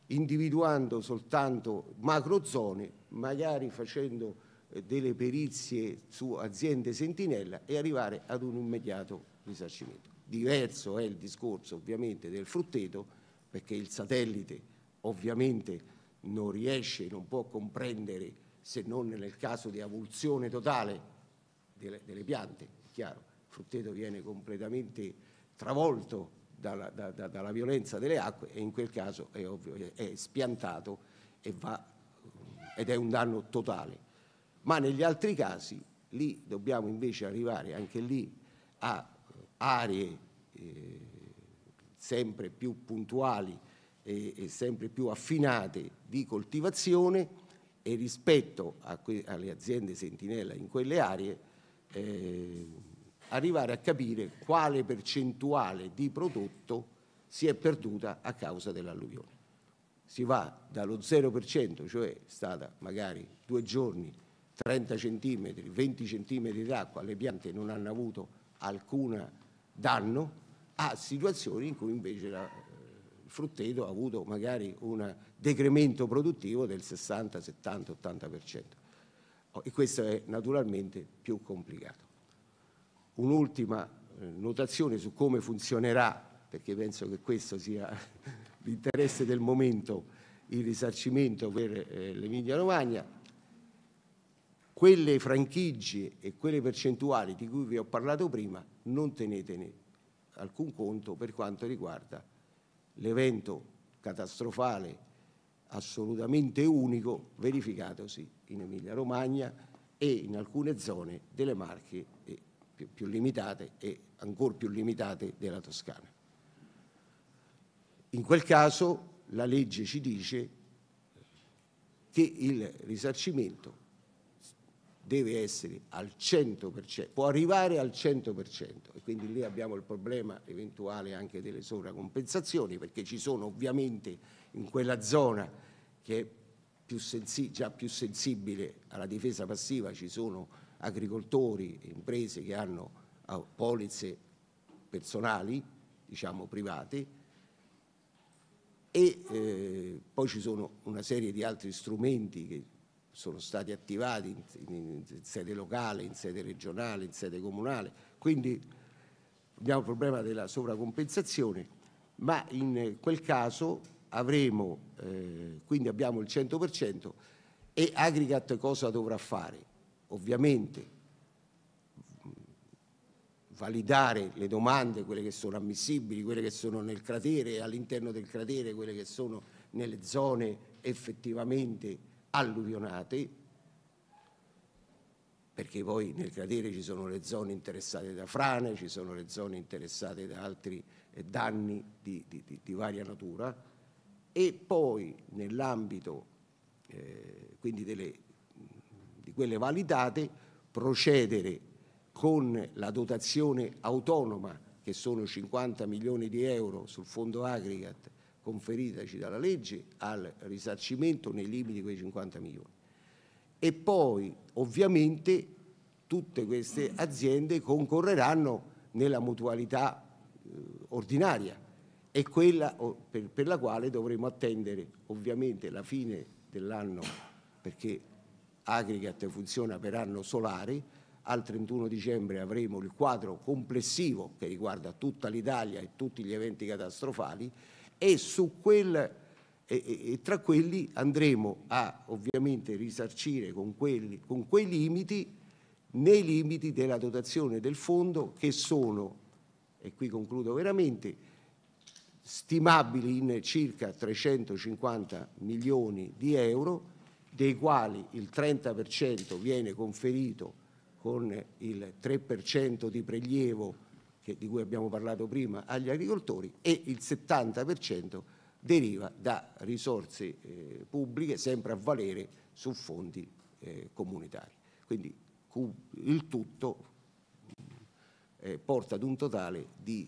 individuando soltanto macrozone, magari facendo eh, delle perizie su aziende sentinella e arrivare ad un immediato risarcimento. Diverso è il discorso ovviamente del frutteto perché il satellite ovviamente non riesce, non può comprendere se non nel caso di avulsione totale delle, delle piante, chiaro, il frutteto viene completamente travolto dalla, da, da, dalla, violenza delle acque e in quel caso è ovvio, è spiantato va, ed è un danno totale. Ma negli altri casi lì dobbiamo invece arrivare anche lì a aree eh, sempre più puntuali e, sempre più affinate di coltivazione e rispetto alle aziende sentinella in quelle aree eh, arrivare a capire quale percentuale di prodotto si è perduta a causa dell'alluvione. Si va dallo 0%, cioè stata magari due giorni 30 centimetri, 20 centimetri d'acqua, le piante non hanno avuto alcuna danno a situazioni in cui invece la, il frutteto ha avuto magari un decremento produttivo del 60, 70, 80%. E questo è naturalmente più complicato. Un'ultima eh, notazione su come funzionerà, perché penso che questo sia l'interesse del momento, il risarcimento per eh, l'Emilia Romagna, quelle franchigie e quelle percentuali di cui vi ho parlato prima non tenetene alcun conto per quanto riguarda l'evento catastrofale assolutamente unico verificatosi in Emilia Romagna e in alcune zone delle Marche più, più limitate e ancora più limitate della Toscana. In quel caso la legge ci dice che il risarcimento deve essere al 100%, può arrivare al 100% e quindi lì abbiamo il problema eventuale anche delle sovracompensazioni perché ci sono ovviamente in quella zona che è più già più sensibile alla difesa passiva ci sono agricoltori e imprese che hanno eh, polizze personali, diciamo private, e eh, poi ci sono una serie di altri strumenti che sono stati attivati in, in, in, sede locale, in sede regionale, in sede comunale, quindi abbiamo il problema della sovracompensazione, ma in quel caso avremo, eh, quindi abbiamo il 100% e Agricat cosa dovrà fare? Ovviamente mm, validare le domande, quelle che sono ammissibili, quelle che sono nel cratere, all'interno del cratere, quelle che sono nelle zone effettivamente alluvionate, perché poi nel cratere ci sono le zone interessate da frane, ci sono le zone interessate da altri eh, danni di, di, di, di varia natura, e poi nell'ambito eh, quindi delle, di quelle validate procedere con la dotazione autonoma che sono 50 milioni di euro sul fondo Agrigat conferitaci dalla legge al risarcimento nei limiti di quei 50 milioni. E poi ovviamente tutte queste aziende concorreranno nella mutualità eh, ordinaria e quella per, per la quale dovremo attendere ovviamente la fine dell'anno perché Agrigat funziona per anno solare, al 31 dicembre avremo il quadro complessivo che riguarda tutta l'Italia e tutti gli eventi catastrofali e, quel, e, e, e tra quelli andremo a ovviamente risarcire con, quelli, con quei limiti nei limiti della dotazione del fondo che sono, e qui concludo veramente, stimabili in circa 350 milioni di euro, dei quali il 30% viene conferito con il 3% di prelievo che, di cui abbiamo parlato prima agli agricoltori e il 70% deriva da risorse eh, pubbliche sempre a valere su fondi eh, comunitari. Quindi il tutto eh, porta ad un totale di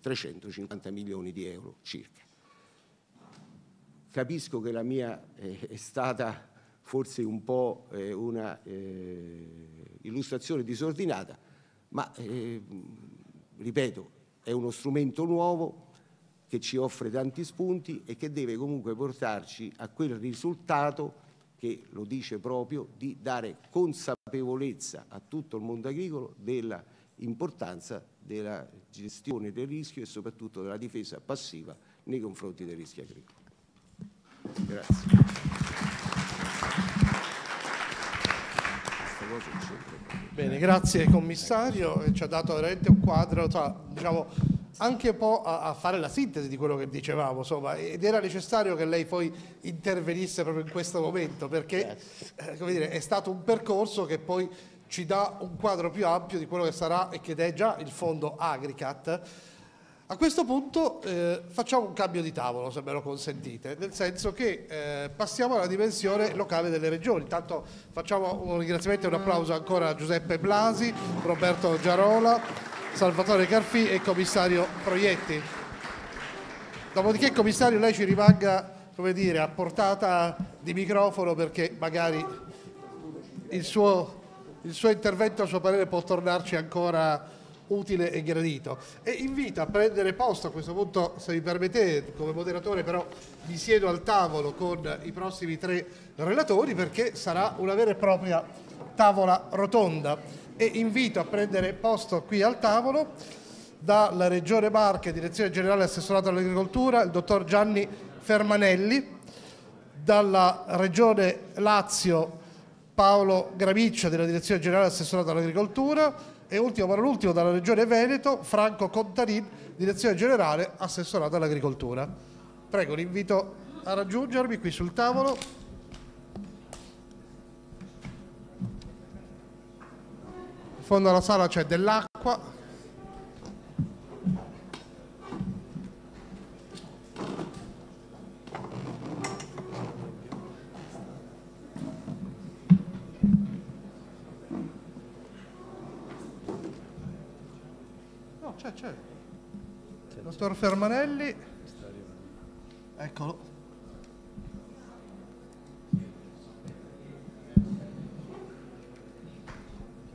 350 eh, milioni di euro circa. Capisco che la mia eh, è stata forse un po' eh, una illustrazione disordinata, ma ripeto, è uno strumento nuovo che ci offre tanti spunti e che deve comunque portarci a quel risultato che lo dice proprio di dare consapevolezza a tutto il mondo agricolo dell'importanza della gestione del rischio e soprattutto della difesa passiva nei confronti del rischio agricolo. Grazie. Bene, grazie commissario, ci ha dato veramente un quadro, tra, diciamo, anche un po' a, a, fare la sintesi di quello che dicevamo, insomma, ed era necessario che lei poi intervenisse proprio in questo momento, perché eh, dire, è stato un percorso che poi ci dà un quadro più ampio di quello che sarà e che è già il fondo Agricat a questo punto eh, facciamo un cambio di tavolo, se me lo consentite, nel senso che eh, passiamo alla dimensione locale delle regioni. Intanto facciamo un ringraziamento e un applauso ancora a Giuseppe Blasi, Roberto Giarola, Salvatore Carfì e commissario Proietti. Dopodiché, commissario, lei ci rimanga come dire, a portata di microfono perché magari il suo, il suo intervento, a suo parere, può tornarci ancora utile e gradito. E invito a prendere posto a questo punto, se mi permettete, come moderatore però mi siedo al tavolo con i prossimi tre relatori perché sarà una vera e propria tavola rotonda e invito a prendere posto qui al tavolo dalla Regione Marche, Direzione Generale Assessorato all'Agricoltura, il dottor Gianni Fermanelli, dalla Regione Lazio Paolo Gramiccia della Direzione Generale Assessorato all'Agricoltura, e ultimo per l'ultimo dalla Regione Veneto, Franco Contarin, Direzione Generale, Assessorato all'Agricoltura. Prego, l'invito a raggiungermi qui sul tavolo. In fondo alla sala c'è dell'acqua, c'è, c'è. Dottor Fermanelli. Eccolo.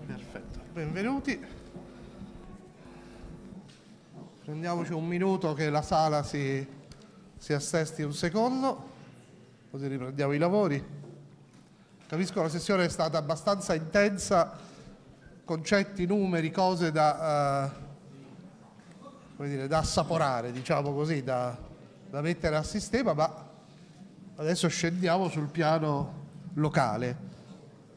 Perfetto, benvenuti. Prendiamoci un minuto che la sala si, si assesti un secondo, così riprendiamo i lavori. Capisco la sessione è stata abbastanza intensa, concetti, numeri, cose da... Uh, come dire, da assaporare, diciamo così, da, da mettere a sistema, ma adesso scendiamo sul piano locale.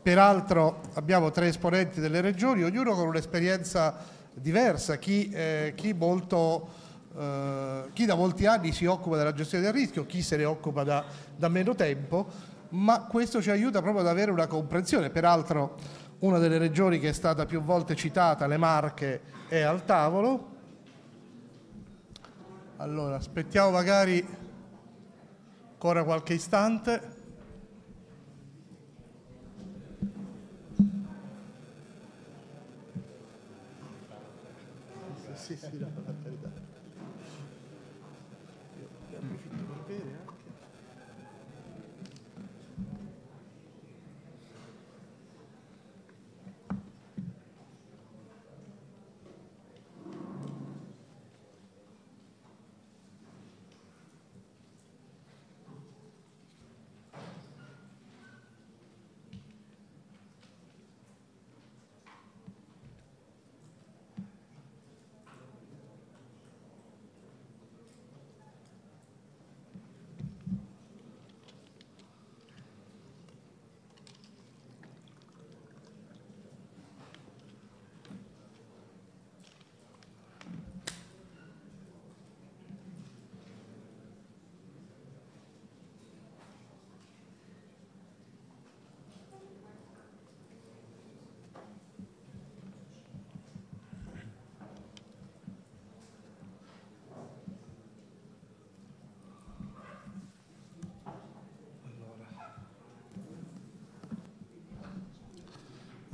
Peraltro abbiamo tre esponenti delle regioni, ognuno con un'esperienza diversa, chi, eh, chi, molto, eh, chi, da molti anni si occupa della gestione del rischio, chi se ne occupa da, da meno tempo, ma questo ci aiuta proprio ad avere una comprensione. Peraltro una delle regioni che è stata più volte citata, le Marche, è al tavolo allora, aspettiamo magari ancora qualche istante. Sì, sì, sì.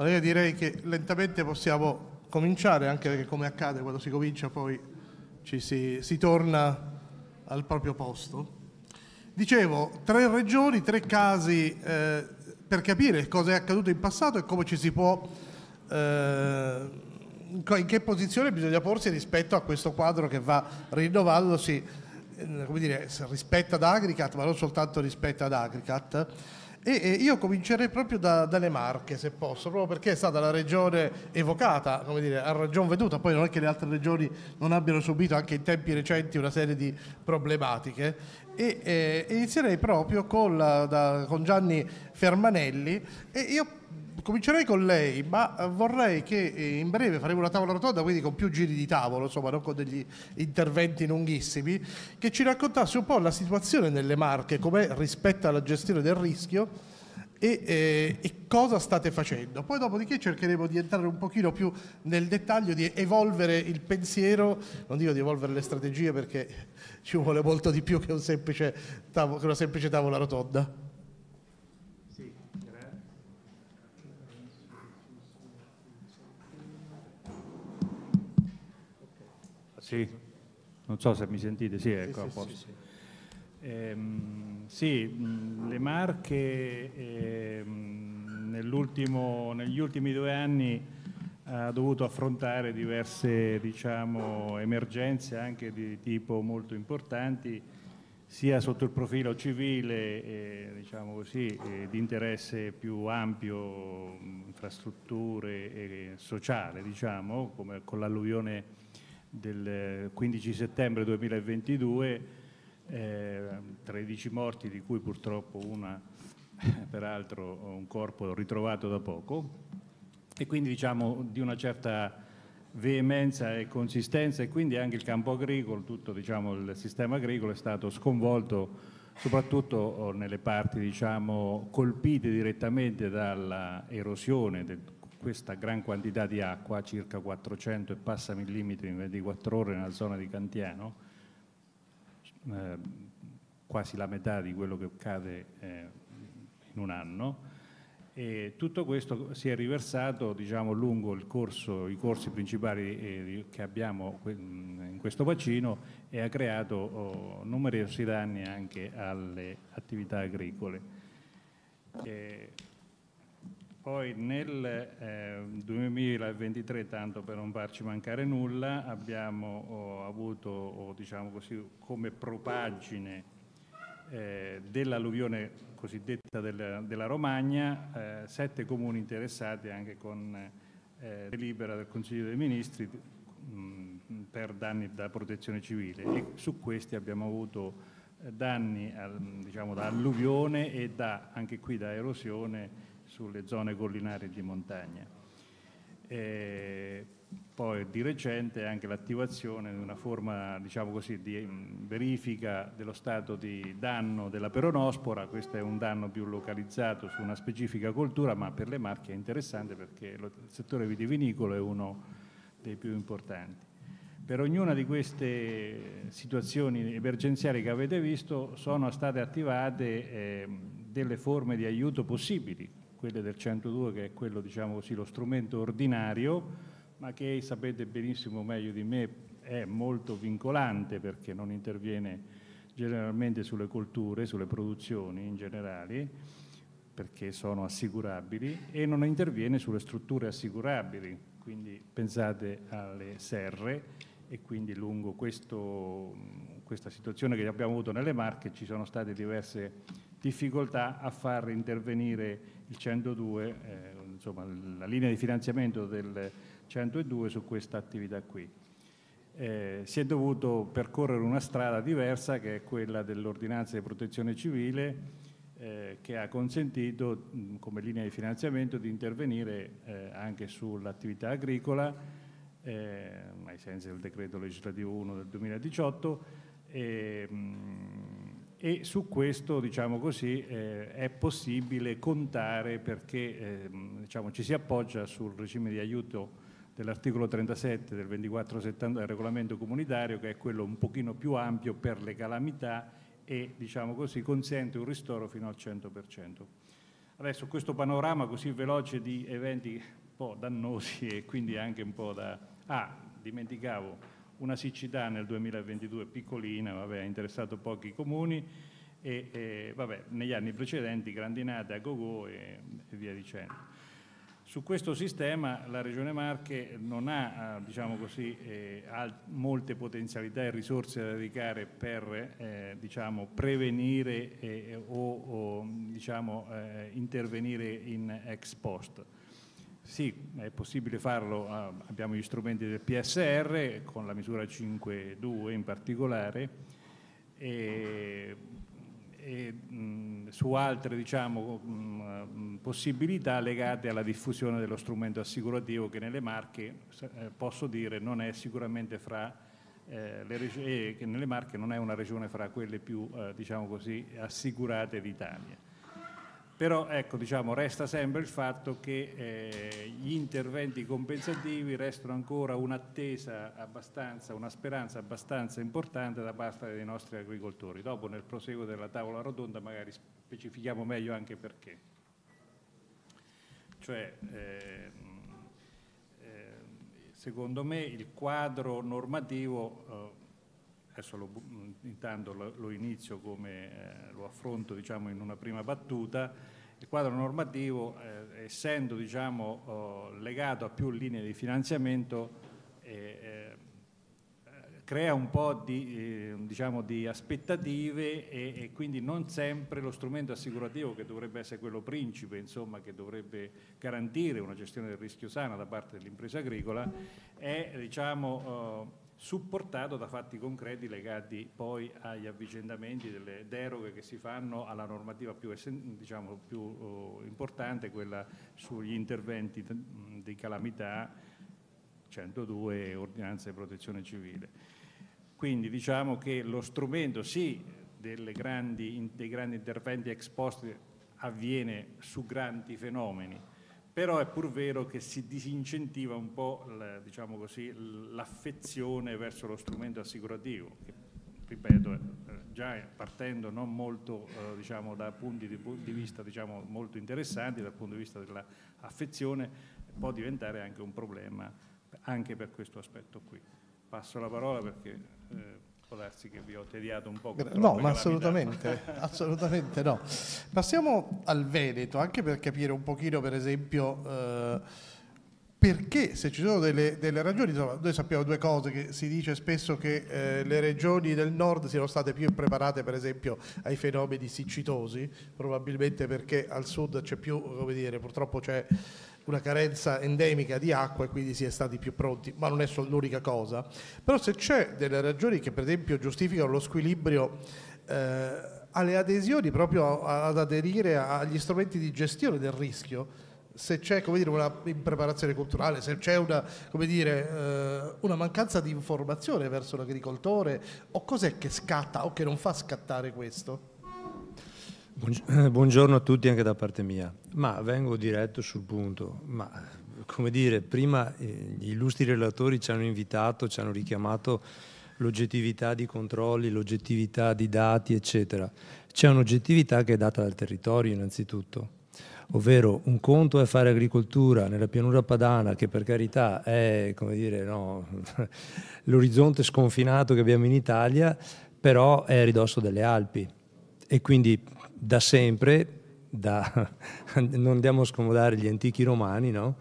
Allora io direi che lentamente possiamo cominciare, anche perché come accade quando si comincia poi ci si, si torna al proprio posto. Dicevo, tre regioni, tre casi eh, per capire cosa è accaduto in passato e come ci si può, eh, in che posizione bisogna porsi rispetto a questo quadro che va rinnovandosi, eh, come dire, rispetto ad Agricat, ma non soltanto rispetto ad Agricat. E, io comincerei proprio da, dalle Marche, se posso, proprio perché è stata la regione evocata, come dire, a ragion veduta, poi non è che le altre regioni non abbiano subito anche in tempi recenti una serie di problematiche. E, e eh, inizierei proprio col, da, con Gianni Fermanelli e io comincerei con lei, ma eh, vorrei che eh, in breve faremo una tavola rotonda, quindi con più giri di tavolo, insomma, non con degli interventi lunghissimi, che ci raccontasse un po' la situazione nelle Marche, com'è rispetto alla gestione del rischio. E, eh, e, cosa state facendo. Poi dopodiché cercheremo di entrare un pochino più nel dettaglio, di evolvere il pensiero, non dico di evolvere le strategie perché ci vuole molto di più che, un semplice, che una semplice tavola rotonda. Sì, non so se mi sentite, sì, ecco, sì, sì, sì, ehm, sì, le Marche ehm, negli ultimi due anni ha dovuto affrontare diverse diciamo, emergenze anche di tipo molto importanti, sia sotto il profilo civile eh, diciamo così, eh, di interesse più ampio, infrastrutture e sociale, diciamo, come con l'alluvione del 15 settembre 2022, eh, 13 morti di cui purtroppo una, peraltro un corpo ritrovato da poco, e quindi diciamo di una certa veemenza e consistenza e quindi anche il campo agricolo, tutto diciamo, il sistema agricolo è stato sconvolto soprattutto oh, nelle parti diciamo, colpite direttamente dall'erosione del questa gran quantità di acqua, circa 400 e passa millimetri in 24 ore nella zona di Cantiano, eh, quasi la metà di quello che cade eh, in un anno, e tutto questo si è riversato diciamo, lungo corso, i corsi principali eh, che abbiamo in questo bacino e ha creato oh, numerosi danni anche alle attività agricole. Eh, poi nel eh, 2023, tanto per non farci mancare nulla, abbiamo oh, avuto oh, diciamo così, come propagine eh, dell'alluvione cosiddetta del, della Romagna eh, sette comuni interessati anche con eh, delibera del Consiglio dei Ministri mh, mm, per danni da protezione civile e su questi abbiamo avuto eh, danni diciamo, da alluvione e da, anche qui da erosione sulle zone collinari di montagna. E poi di recente anche l'attivazione di una forma diciamo così, di verifica dello stato di danno della peronospora, questo è un danno più localizzato su una specifica coltura, ma per le Marche è interessante perché il settore vitivinicolo è uno dei più importanti. Per ognuna di queste situazioni emergenziali che avete visto sono state attivate eh, delle forme di aiuto possibili, quelle del 102 che è quello, diciamo così, lo strumento ordinario, ma che sapete benissimo meglio di me è molto vincolante perché non interviene generalmente sulle colture, sulle produzioni in generale, perché sono assicurabili, e non interviene sulle strutture assicurabili, quindi pensate alle serre e quindi lungo questo, questa situazione che abbiamo avuto nelle Marche ci sono state diverse difficoltà a far intervenire il 102, eh, insomma, la linea di finanziamento del 102 su questa attività qui. Eh, si è dovuto percorrere una strada diversa che è quella dell'ordinanza di protezione civile eh, che ha consentito mh, come linea di finanziamento di intervenire eh, anche sull'attività agricola eh, ai sensi del decreto legislativo 1 del 2018 e, mh, e su questo diciamo così, eh, è possibile contare perché eh, diciamo, ci si appoggia sul regime di aiuto dell'articolo 37 del 2470 del regolamento comunitario che è quello un pochino più ampio per le calamità e diciamo così, consente un ristoro fino al 100%. Adesso questo panorama così veloce di eventi un po' dannosi e quindi anche un po' da... Ah, dimenticavo, una siccità nel 2022 piccolina, vabbè, ha interessato pochi comuni, e, e vabbè, negli anni precedenti grandinate a gogo e, e, via dicendo. Su questo sistema la Regione Marche non ha, eh, diciamo così, eh, molte potenzialità e risorse da dedicare per eh, diciamo, prevenire eh, o, o diciamo, eh, intervenire in ex post. Sì, è possibile farlo, ah, abbiamo gli strumenti del PSR con la misura 5.2 in particolare e, e mh, su altre diciamo, mh, possibilità legate alla diffusione dello strumento assicurativo che nelle marche, eh, posso dire, non è sicuramente fra eh, eh, che nelle Marche non è una regione fra quelle più eh, diciamo così, assicurate d'Italia. Però ecco, diciamo, resta sempre il fatto che eh, gli interventi compensativi restano ancora un'attesa abbastanza, una speranza abbastanza importante da parte dei nostri agricoltori. Dopo nel proseguo della tavola rotonda magari specifichiamo meglio anche perché. Cioè, eh, secondo me il quadro normativo eh, adesso lo, intanto lo, lo inizio come eh, lo affronto diciamo, in una prima battuta, il quadro normativo eh, essendo diciamo, oh, legato a più linee di finanziamento eh, eh, crea un po' di, eh, diciamo, di aspettative e, e, quindi non sempre lo strumento assicurativo che dovrebbe essere quello principe, insomma, che dovrebbe garantire una gestione del rischio sana da parte dell'impresa agricola, è diciamo, oh, supportato da fatti concreti legati poi agli avvicendamenti delle deroghe che si fanno alla normativa più, diciamo, più uh, importante, quella sugli interventi di calamità 102 ordinanze di protezione civile. Quindi diciamo che lo strumento sì grandi, dei grandi interventi esposti avviene su grandi fenomeni, però è pur vero che si disincentiva un po' diciamo così, l'affezione verso lo strumento assicurativo, che ripeto, già partendo non molto eh, diciamo, da punti di, vista diciamo, molto interessanti, dal punto di vista dell'affezione, può diventare anche un problema anche per questo aspetto qui. Passo la parola perché... Eh, Può darsi che vi ho tediato un po'. No, ma assolutamente, assolutamente no. Passiamo al Veneto, anche per capire un pochino, per esempio... Eh, perché se ci sono delle, delle ragioni, insomma, noi sappiamo due cose, che si dice spesso che eh, le regioni del nord siano state più preparate per esempio ai fenomeni siccitosi, probabilmente perché al sud c'è più, come dire, purtroppo c'è una carenza endemica di acqua e quindi si è stati più pronti, ma non è solo l'unica cosa. Però se c'è delle ragioni che per esempio giustificano lo squilibrio eh, alle adesioni proprio ad aderire agli strumenti di gestione del rischio, se c'è dire, una impreparazione culturale, se c'è una, dire, eh, una, mancanza di informazione verso l'agricoltore o cos'è che scatta o che non fa scattare questo? Eh, buongiorno a tutti anche da parte mia, ma vengo diretto sul punto, ma come dire, prima eh, gli illustri relatori ci hanno invitato, ci hanno richiamato l'oggettività di controlli, l'oggettività di dati, eccetera. C'è un'oggettività che è data dal territorio innanzitutto, ovvero un conto è fare agricoltura nella pianura padana che per carità è no, l'orizzonte sconfinato che abbiamo in Italia, però è a ridosso delle Alpi e quindi da sempre, da, non andiamo a scomodare gli antichi romani, no?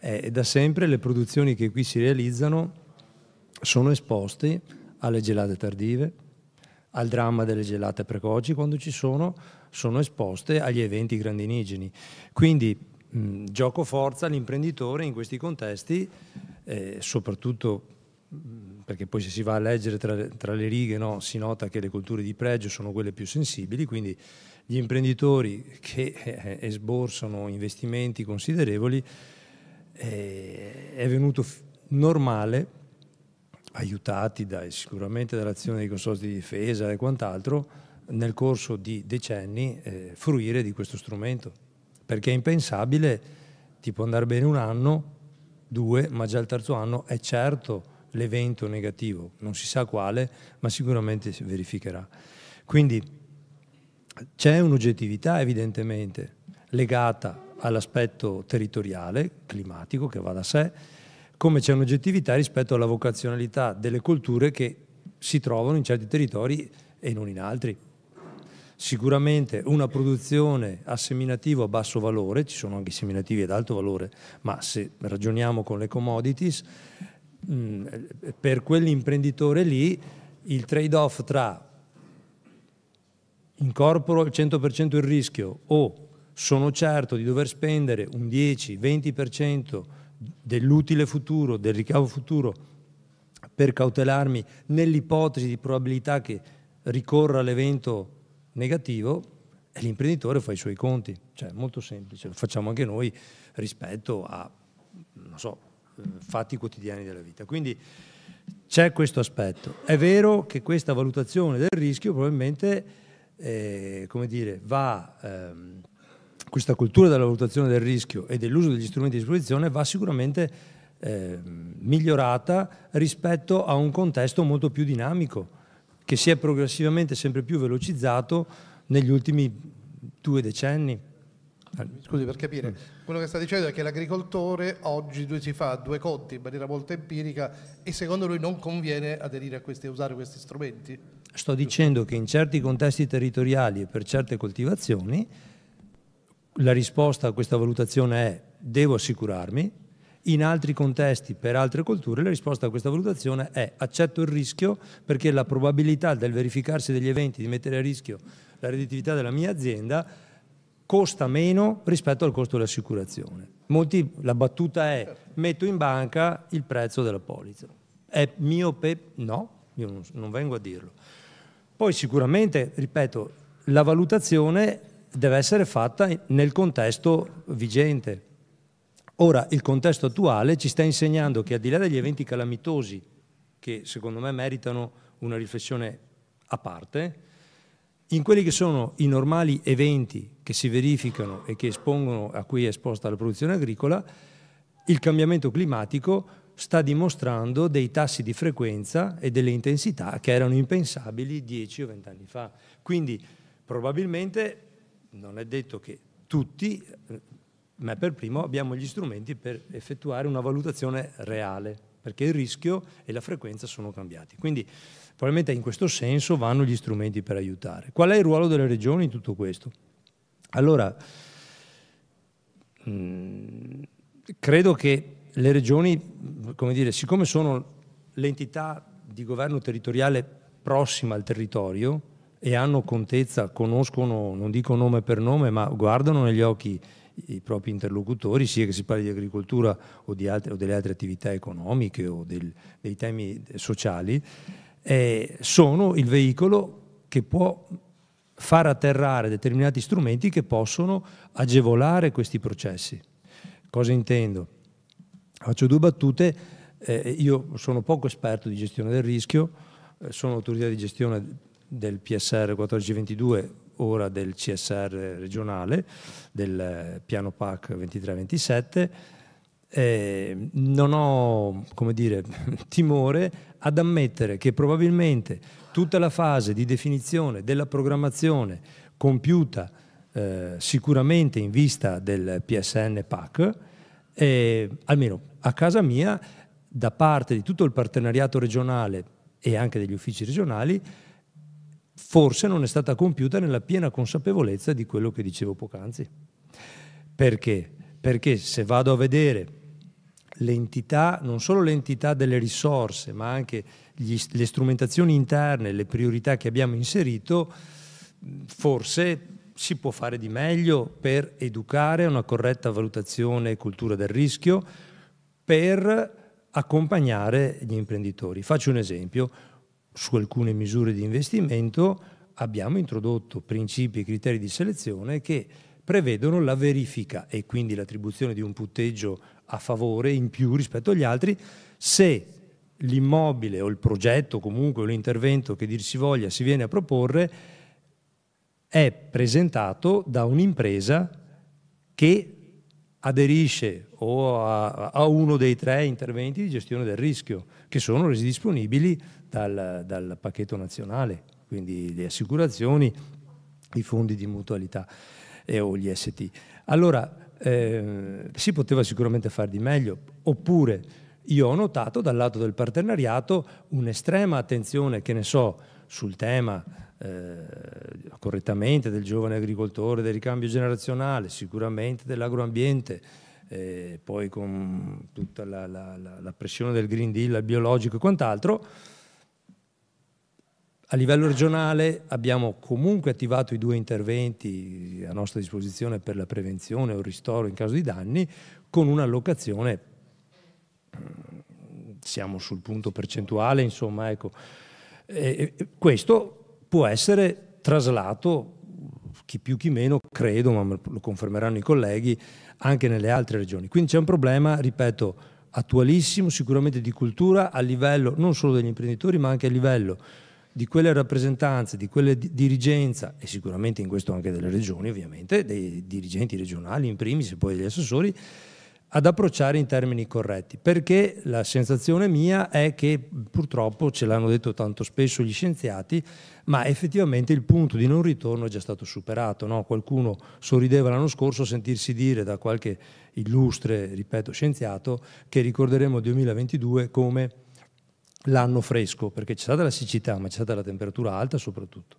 eh, da sempre le produzioni che qui si realizzano sono esposte alle gelate tardive, al dramma delle gelate precoci, quando ci sono, sono esposte agli eventi grandinigeni. Quindi mh, mm, gioco forza l'imprenditore in questi contesti, eh, soprattutto mh, mm, perché poi se si va a leggere tra, tra le righe no, si nota che le colture di pregio sono quelle più sensibili, quindi gli imprenditori che eh, eh, esborsano investimenti considerevoli eh, è venuto f- normale, aiutati da, sicuramente dall'azione dei consorzi di difesa e quant'altro, nel corso di decenni eh, fruire di questo strumento, perché è impensabile ti può andare bene un anno, due, ma già il terzo anno è certo l'evento negativo, non si sa quale, ma sicuramente si verificherà. Quindi c'è un'oggettività evidentemente legata all'aspetto territoriale, climatico, che va da sé, come c'è un'oggettività rispetto alla vocazionalità delle colture che si trovano in certi territori e non in altri. Sicuramente una produzione a seminativo a basso valore, ci sono anche seminativi ad alto valore, ma se ragioniamo con le commodities, Mm, per quell'imprenditore lì il trade-off tra incorporo il 100% il rischio o sono certo di dover spendere un 10-20% dell'utile futuro, del ricavo futuro per cautelarmi nell'ipotesi di probabilità che ricorra all'evento negativo, e l'imprenditore fa i suoi conti, cioè molto semplice, lo facciamo anche noi rispetto a, non so, eh, fatti quotidiani della vita. Quindi c'è questo aspetto. È vero che questa valutazione del rischio probabilmente eh, come dire, va, ehm, questa cultura della valutazione del rischio e dell'uso degli strumenti di disposizione va sicuramente eh, migliorata rispetto a un contesto molto più dinamico che si è progressivamente sempre più velocizzato negli ultimi due decenni. Eh, Scusi per capire, mm. quello che sta dicendo è che l'agricoltore oggi si fa due conti in maniera molto empirica e secondo lui non conviene aderire a questi, a usare questi strumenti? Sto dicendo che in certi contesti territoriali e per certe coltivazioni la risposta a questa valutazione è devo assicurarmi, in altri contesti, per altre colture, la risposta a questa valutazione è accetto il rischio perché la probabilità del verificarsi degli eventi di mettere a rischio la redditività della mia azienda costa meno rispetto al costo dell'assicurazione. Molti, la battuta è metto in banca il prezzo della polizza. È miope? No, io non, non vengo a dirlo. Poi sicuramente, ripeto, la valutazione deve essere fatta nel contesto vigente. Ora, il contesto attuale ci sta insegnando che al di là degli eventi calamitosi, che secondo me meritano una riflessione a parte, in quelli che sono i normali eventi che si verificano e che espongono a cui è esposta la produzione agricola, il cambiamento climatico sta dimostrando dei tassi di frequenza e delle intensità che erano impensabili 10 o 20 anni fa. Quindi probabilmente non è detto che tutti, eh, ma per primo abbiamo gli strumenti per effettuare una valutazione reale, perché il rischio e la frequenza sono cambiati. Quindi Probabilmente in questo senso vanno gli strumenti per aiutare. Qual è il ruolo delle regioni in tutto questo? Allora, mm, credo che le regioni, come dire, siccome sono l'entità di governo territoriale prossima al territorio e hanno contezza, conoscono, non dico nome per nome, ma guardano negli occhi i propri interlocutori, sia che si parli di agricoltura o, di altre, o delle altre attività economiche o del, dei temi sociali, eh, sono il veicolo che può far atterrare determinati strumenti che possono agevolare questi processi. Cosa intendo? Faccio due battute, eh, io sono poco esperto di gestione del rischio, eh, sono autorità di gestione del PSR 1422, ora del CSR regionale, del eh, piano PAC 2327, eh, non ho dire, timore ad ammettere che probabilmente tutta la fase di definizione della programmazione compiuta eh, sicuramente in vista del PSN PAC, eh, almeno a casa mia, da parte di tutto il partenariato regionale e anche degli uffici regionali, forse non è stata compiuta nella piena consapevolezza di quello che dicevo poc'anzi. Perché? Perché se vado a vedere l'entità, non solo l'entità delle risorse, ma anche gli, le strumentazioni interne, le priorità che abbiamo inserito, forse si può fare di meglio per educare a una corretta valutazione e cultura del rischio, per accompagnare gli imprenditori. Faccio un esempio, su alcune misure di investimento abbiamo introdotto principi e criteri di selezione che prevedono la verifica e quindi l'attribuzione di un punteggio a favore in più rispetto agli altri se l'immobile o il progetto comunque l'intervento che dir si voglia si viene a proporre è presentato da un'impresa che aderisce o a, a, uno dei tre interventi di gestione del rischio che sono resi disponibili dal, dal pacchetto nazionale, quindi le assicurazioni, i fondi di mutualità e, eh, o gli ST. Allora, eh, si poteva sicuramente fare di meglio. Oppure io ho notato dal lato del partenariato un'estrema attenzione, che ne so, sul tema eh, correttamente del giovane agricoltore, del ricambio generazionale, sicuramente dell'agroambiente, eh, poi con tutta la, la, la pressione del Green Deal, al biologico e quant'altro a livello regionale abbiamo comunque attivato i due interventi a nostra disposizione per la prevenzione o il ristoro in caso di danni con un'allocazione, mm, siamo sul punto percentuale, insomma, ecco. E questo può essere traslato, chi più chi meno, credo, ma lo confermeranno i colleghi, anche nelle altre regioni. Quindi c'è un problema, ripeto, attualissimo, sicuramente di cultura a livello non solo degli imprenditori, ma anche a livello di quelle rappresentanze, di quelle dirigenza e sicuramente in questo anche delle regioni ovviamente, dei dirigenti regionali in primis e poi degli assessori, ad approcciare in termini corretti, perché la sensazione mia è che purtroppo ce l'hanno detto tanto spesso gli scienziati, ma effettivamente il punto di non ritorno è già stato superato. No? Qualcuno sorrideva l'anno scorso a sentirsi dire da qualche illustre, ripeto, scienziato che ricorderemo il 2022 come l'anno fresco, perché c'è stata la siccità, ma c'è stata la temperatura alta soprattutto.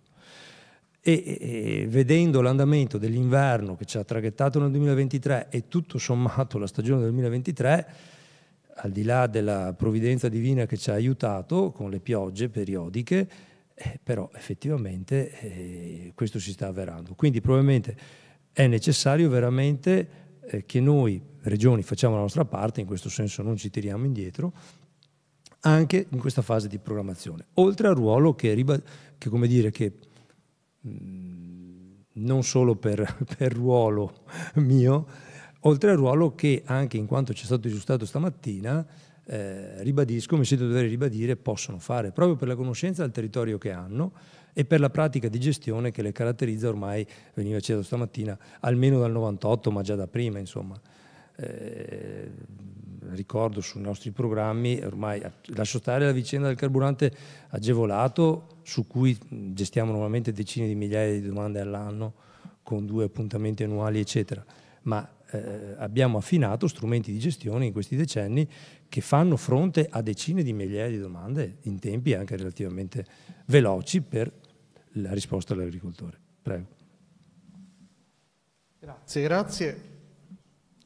E, e, vedendo l'andamento dell'inverno che ci ha traghettato nel 2023 e tutto sommato la stagione del 2023, al di là della provvidenza divina che ci ha aiutato con le piogge periodiche, eh, però effettivamente eh, questo si sta avverando. Quindi probabilmente è necessario veramente eh, che noi regioni facciamo la nostra parte, in questo senso non ci tiriamo indietro, anche in questa fase di programmazione, oltre al ruolo che, che come dire, che mm, non solo per, per ruolo mio, oltre al ruolo che anche in quanto ci è stato giustato stamattina, eh, ribadisco, mi sento dovere ribadire, possono fare, proprio per la conoscenza del territorio che hanno e per la pratica di gestione che le caratterizza ormai, veniva citato stamattina, almeno dal 98, ma già da prima, insomma. Eh, ricordo sui nostri programmi, ormai lascio stare la vicenda del carburante agevolato, su cui gestiamo normalmente decine di migliaia di domande all'anno con due appuntamenti annuali, eccetera. Ma eh, abbiamo affinato strumenti di gestione in questi decenni che fanno fronte a decine di migliaia di domande in tempi anche relativamente veloci per la risposta all'agricoltore. Prego. Grazie, grazie.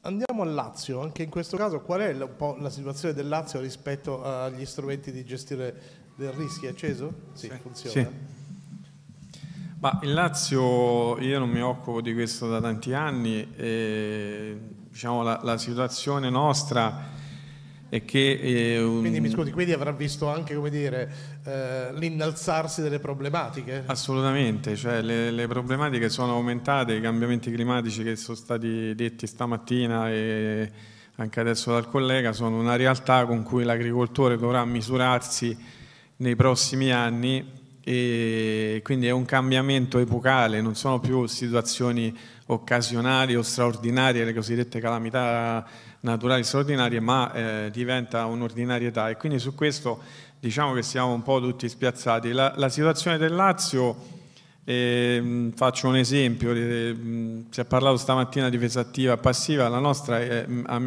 Andiamo al Lazio, anche in questo caso qual è un po' la situazione del Lazio rispetto agli strumenti di gestione del rischio? È acceso? Sì, sì. funziona. Sì. Ma il Lazio, io non mi occupo di questo da tanti anni, e, diciamo la, la situazione nostra è che... Eh, un... Quindi mi scusi, quindi avrà visto anche come dire, eh, l'innalzarsi delle problematiche. Assolutamente, cioè le, le, problematiche sono aumentate, i cambiamenti climatici che sono stati detti stamattina e anche adesso dal collega sono una realtà con cui l'agricoltore dovrà misurarsi nei prossimi anni e quindi è un cambiamento epocale, non sono più situazioni occasionali o straordinarie, le cosiddette calamità naturali straordinarie, ma eh, diventa un'ordinarietà e quindi su questo diciamo che siamo un po' tutti spiazzati. La, la situazione del Lazio, eh, faccio un esempio, eh, si è parlato stamattina di difesa attiva e passiva, la nostra, è, la,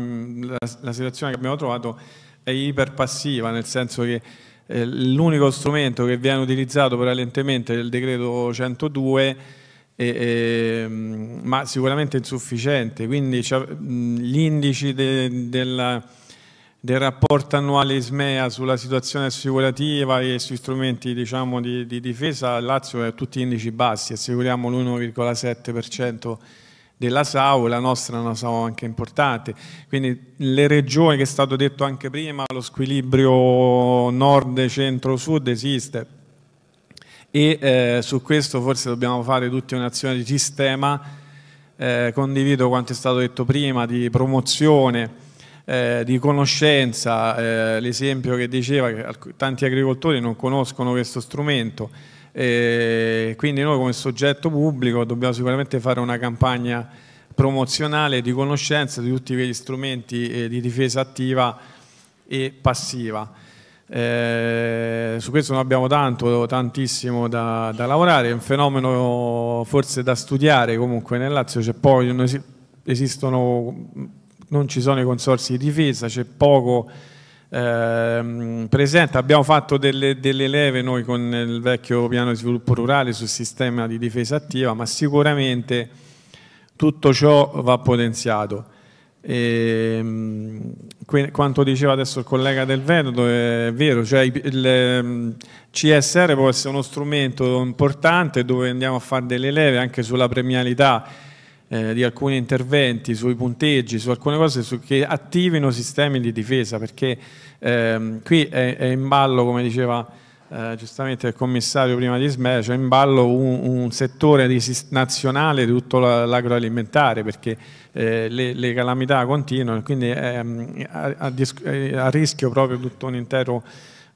la, situazione che abbiamo trovato è iperpassiva, nel senso che eh, l'unico strumento che viene utilizzato prevalentemente è il decreto 102 e, e, ehm, ma sicuramente insufficiente, quindi gli indici de, della, del rapporto annuale ISMEA sulla situazione assicurativa e sui strumenti diciamo, di, di, difesa, Lazio è tutti indici bassi, assicuriamo l'1,7% della SAU, la nostra è una SAU anche importante, quindi le regioni che è stato detto anche prima, lo squilibrio nord, centro, sud esiste e eh, su questo forse dobbiamo fare tutti un'azione di sistema, eh, condivido quanto è stato detto prima di promozione, eh, di conoscenza, eh, l'esempio che diceva che tanti agricoltori non conoscono questo strumento, eh, quindi noi come soggetto pubblico dobbiamo sicuramente fare una campagna promozionale di conoscenza di tutti quegli strumenti eh, di difesa attiva e passiva. Eh, su questo non abbiamo tanto, tantissimo da, da, lavorare, è un fenomeno forse da studiare comunque nel Lazio, c'è poi esistono non ci sono i consorsi di difesa, c'è poco eh, presente. Abbiamo fatto delle, delle, leve noi con il vecchio piano di sviluppo rurale sul sistema di difesa attiva, ma sicuramente tutto ciò va potenziato. Ehm, e, quanto diceva adesso il collega del Veneto è vero, cioè il ehm, CSR può essere uno strumento importante dove andiamo a fare delle leve anche sulla premialità eh, di alcuni interventi, sui punteggi, su alcune cose su che attivino sistemi di difesa, perché ehm, qui è, è, in ballo, come diceva eh, giustamente il commissario prima di SME, cioè in ballo un, un settore di, nazionale di tutto l'agroalimentare, perché eh, le, le, calamità continuano, quindi è, ehm, a, a, eh, a, rischio proprio tutto un intero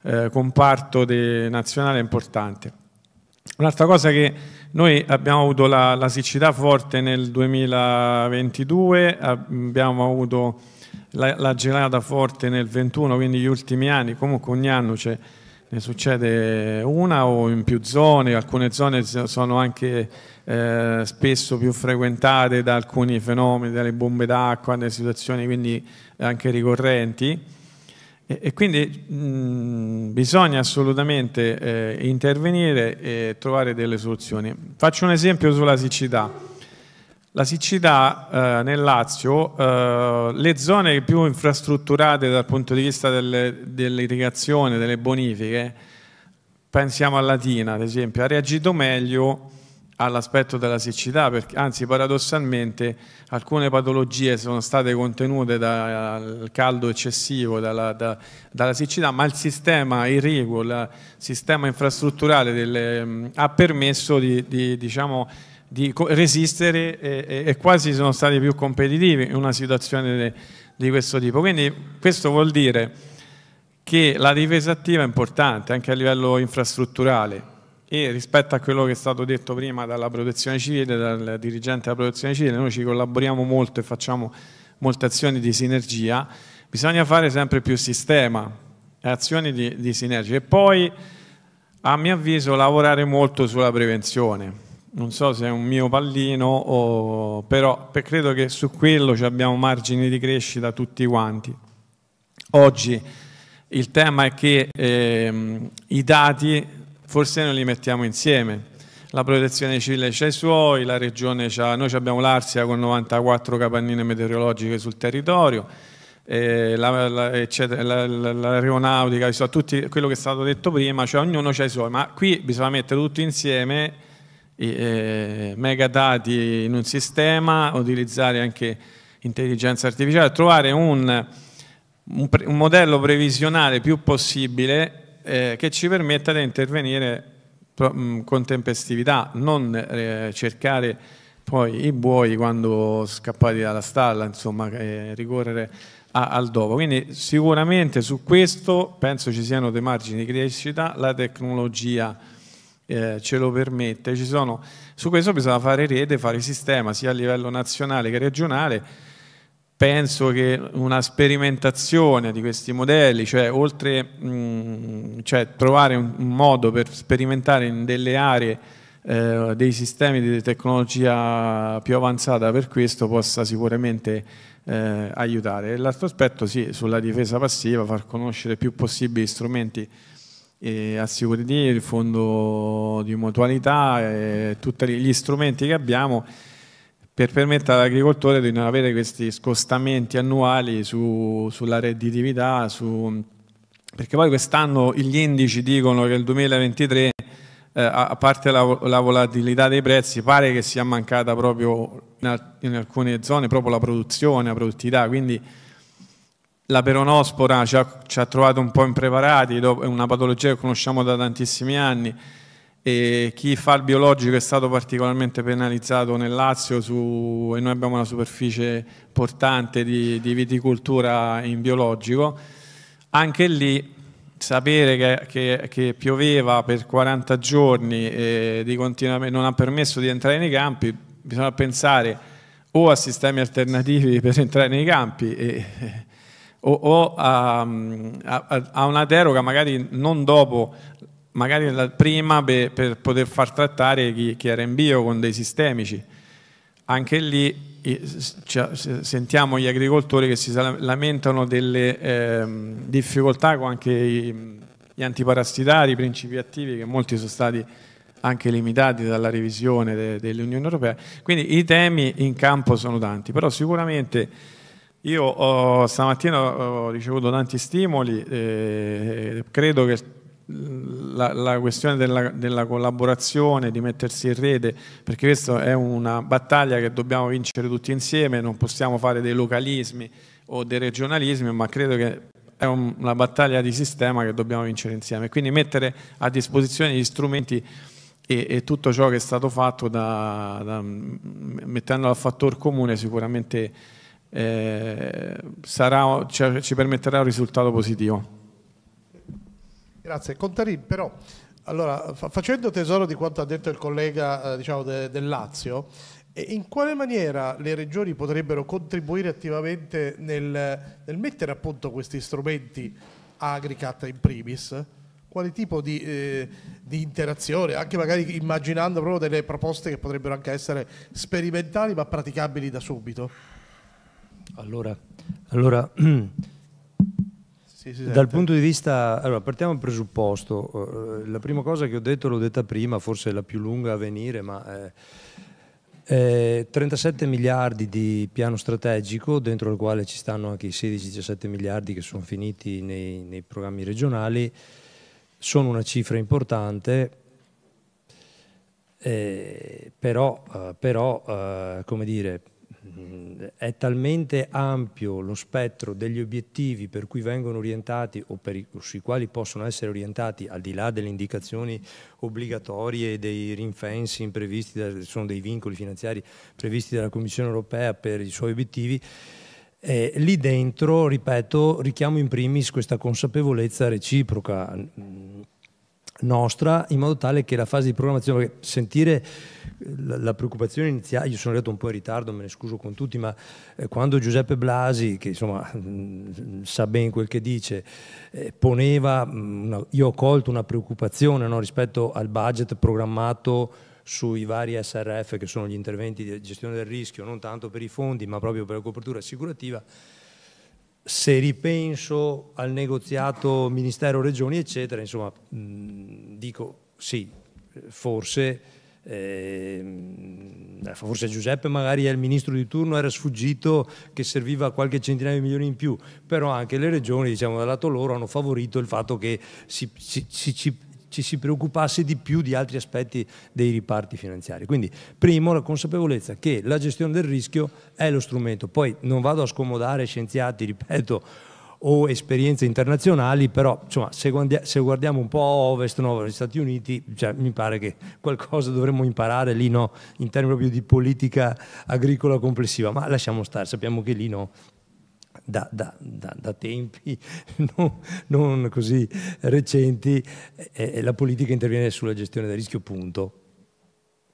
eh, comparto de, nazionale importante. Un'altra cosa che noi abbiamo avuto la, la siccità forte nel 2022, abbiamo avuto la, la gelata forte nel 2021, quindi gli ultimi anni, comunque ogni anno c'è ne succede una o in più zone, alcune zone sono anche eh, spesso più frequentate da alcuni fenomeni, dalle bombe d'acqua, dalle situazioni quindi eh, anche ricorrenti. E, e quindi mh, mm, bisogna assolutamente eh, intervenire e trovare delle soluzioni. Faccio un esempio sulla siccità. La siccità eh, nel Lazio, eh, le zone più infrastrutturate dal punto di vista del, dell'irrigazione, delle bonifiche, pensiamo a Latina ad esempio, ha reagito meglio all'aspetto della siccità, perché, anzi paradossalmente alcune patologie sono state contenute dal caldo eccessivo, dalla, da, dalla siccità, ma il sistema irriguo, il sistema infrastrutturale delle, ha permesso di, di, diciamo, di resistere e, e, quasi sono stati più competitivi in una situazione di questo tipo. Quindi questo vuol dire che la difesa attiva è importante anche a livello infrastrutturale, e rispetto a quello che è stato detto prima dalla protezione civile, dal dirigente della protezione civile, noi ci collaboriamo molto e facciamo molte azioni di sinergia, bisogna fare sempre più sistema, eh, azioni di, di sinergia e poi a mio avviso lavorare molto sulla prevenzione. Non so se è un mio pallino, o, però credo che su quello ci abbiamo margini di crescita tutti quanti. Oggi il tema è che eh, i dati forse non li mettiamo insieme. La protezione civile c'ha i suoi, la regione c'ha, noi abbiamo l'Arsia con 94 capannine meteorologiche sul territorio, l'aeronautica, la, la, tutto quello che è stato detto prima, cioè ognuno ha i suoi, ma qui bisogna mettere tutto insieme, eh, megadati in un sistema, utilizzare anche intelligenza artificiale, trovare un, un, pre, un modello previsionale più possibile eh, che ci permetta di intervenire con tempestività, non eh, cercare poi i buoi quando scappati dalla stalla, insomma, eh, ricorrere a, al dopo. Quindi sicuramente su questo penso ci siano dei margini di crescita, la tecnologia eh, ce lo permette, sono, su questo bisogna fare rete, fare sistema sia a livello nazionale che regionale penso che una sperimentazione di questi modelli, cioè oltre mm, cioè trovare un, modo per sperimentare in delle aree eh, dei sistemi di tecnologia più avanzata per questo possa sicuramente eh, aiutare. L'altro aspetto sì, sulla difesa passiva, far conoscere più possibili strumenti eh, assicurativi, il fondo di mutualità, eh, tutti gli strumenti che abbiamo per permettere all'agricoltore di non avere questi scostamenti annuali su, sulla redditività, su, perché poi quest'anno gli indici dicono che il 2023, eh, a parte la, la, volatilità dei prezzi, pare che sia mancata proprio in, in alcune zone proprio la produzione, la produttività, quindi la peronospora ci ha, ci ha trovato un po' impreparati, è una patologia che conosciamo da tantissimi anni, e chi fa il biologico è stato particolarmente penalizzato nel Lazio su, e noi abbiamo una superficie importante di, di, viticoltura in biologico. Anche lì sapere che, che, che pioveva per 40 giorni e non ha permesso di entrare nei campi, bisogna pensare o a sistemi alternativi per entrare nei campi e, o, o a, a, a una deroga magari non dopo magari la prima per, per poter far trattare chi, chi, era in bio con dei sistemici. Anche lì sentiamo gli agricoltori che si lamentano delle eh, difficoltà con anche i, gli antiparassitari, i principi attivi che molti sono stati anche limitati dalla revisione de, dell'Unione Europea. Quindi i temi in campo sono tanti, però sicuramente... Io oh, stamattina ho ricevuto tanti stimoli, eh, credo che la, la questione della, della, collaborazione, di mettersi in rete, perché questa è una battaglia che dobbiamo vincere tutti insieme, non possiamo fare dei localismi o dei regionalismi, ma credo che è un, una battaglia di sistema che dobbiamo vincere insieme. Quindi mettere a disposizione gli strumenti e, e tutto ciò che è stato fatto da, da, mettendolo al fattore comune sicuramente eh, sarà, ci, ci permetterà un risultato positivo. Grazie. Contarin, però, allora, facendo tesoro di quanto ha detto il collega eh, diciamo de, del Lazio, in quale maniera le regioni potrebbero contribuire attivamente nel, nel mettere a punto questi strumenti Agricat in primis? Quale tipo di, eh, di, interazione, anche magari immaginando proprio delle proposte che potrebbero anche essere sperimentali ma praticabili da subito? Allora, allora Sì, Dal punto di vista, allora partiamo dal presupposto, eh, la prima cosa che ho detto l'ho detta prima, forse è la più lunga a venire, ma... Eh, 37 eh, miliardi di piano strategico, dentro il quale ci stanno anche i 16-17 miliardi che sono finiti nei, nei, programmi regionali, sono una cifra importante, eh, però, eh, però eh, come dire, è talmente ampio lo spettro degli obiettivi per cui vengono orientati o, per, o sui quali possono essere orientati, al di là delle indicazioni obbligatorie, e dei rinfencing previsti, da, sono dei vincoli finanziari previsti dalla Commissione europea per i suoi obiettivi, eh, lì dentro, ripeto, richiamo in primis questa consapevolezza reciproca mm, nostra in modo tale che la fase di programmazione, sentire la, la preoccupazione iniziale, io sono arrivato un po' in ritardo, me ne scuso con tutti, ma eh, quando Giuseppe Blasi, che insomma mh, mm, sa bene quel che dice, eh, poneva, mh, mm, una, io ho colto una preoccupazione no, rispetto al budget programmato sui vari SRF che sono gli interventi di gestione del rischio, non tanto per i fondi ma proprio per la copertura assicurativa, se ripenso al negoziato Ministero-Regioni eccetera, insomma mh, mm, dico sì, forse Ehm, eh, forse Giuseppe magari è il ministro di turno, era sfuggito che serviva qualche centinaio di milioni in più, però anche le regioni, diciamo, dal lato loro hanno favorito il fatto che si, si, si, ci, ci si preoccupasse di più di altri aspetti dei riparti finanziari. Quindi, primo, la consapevolezza che la gestione del rischio è lo strumento. Poi non vado a scomodare scienziati, ripeto, o esperienze internazionali, però insomma, se, guardiamo un po' a ovest, no, gli Stati Uniti, cioè, mi pare che qualcosa dovremmo imparare lì no, in termini proprio di politica agricola complessiva, ma lasciamo stare, sappiamo che lì no, da, da, da, da, tempi non, non così recenti eh, eh, la politica interviene sulla gestione del rischio, punto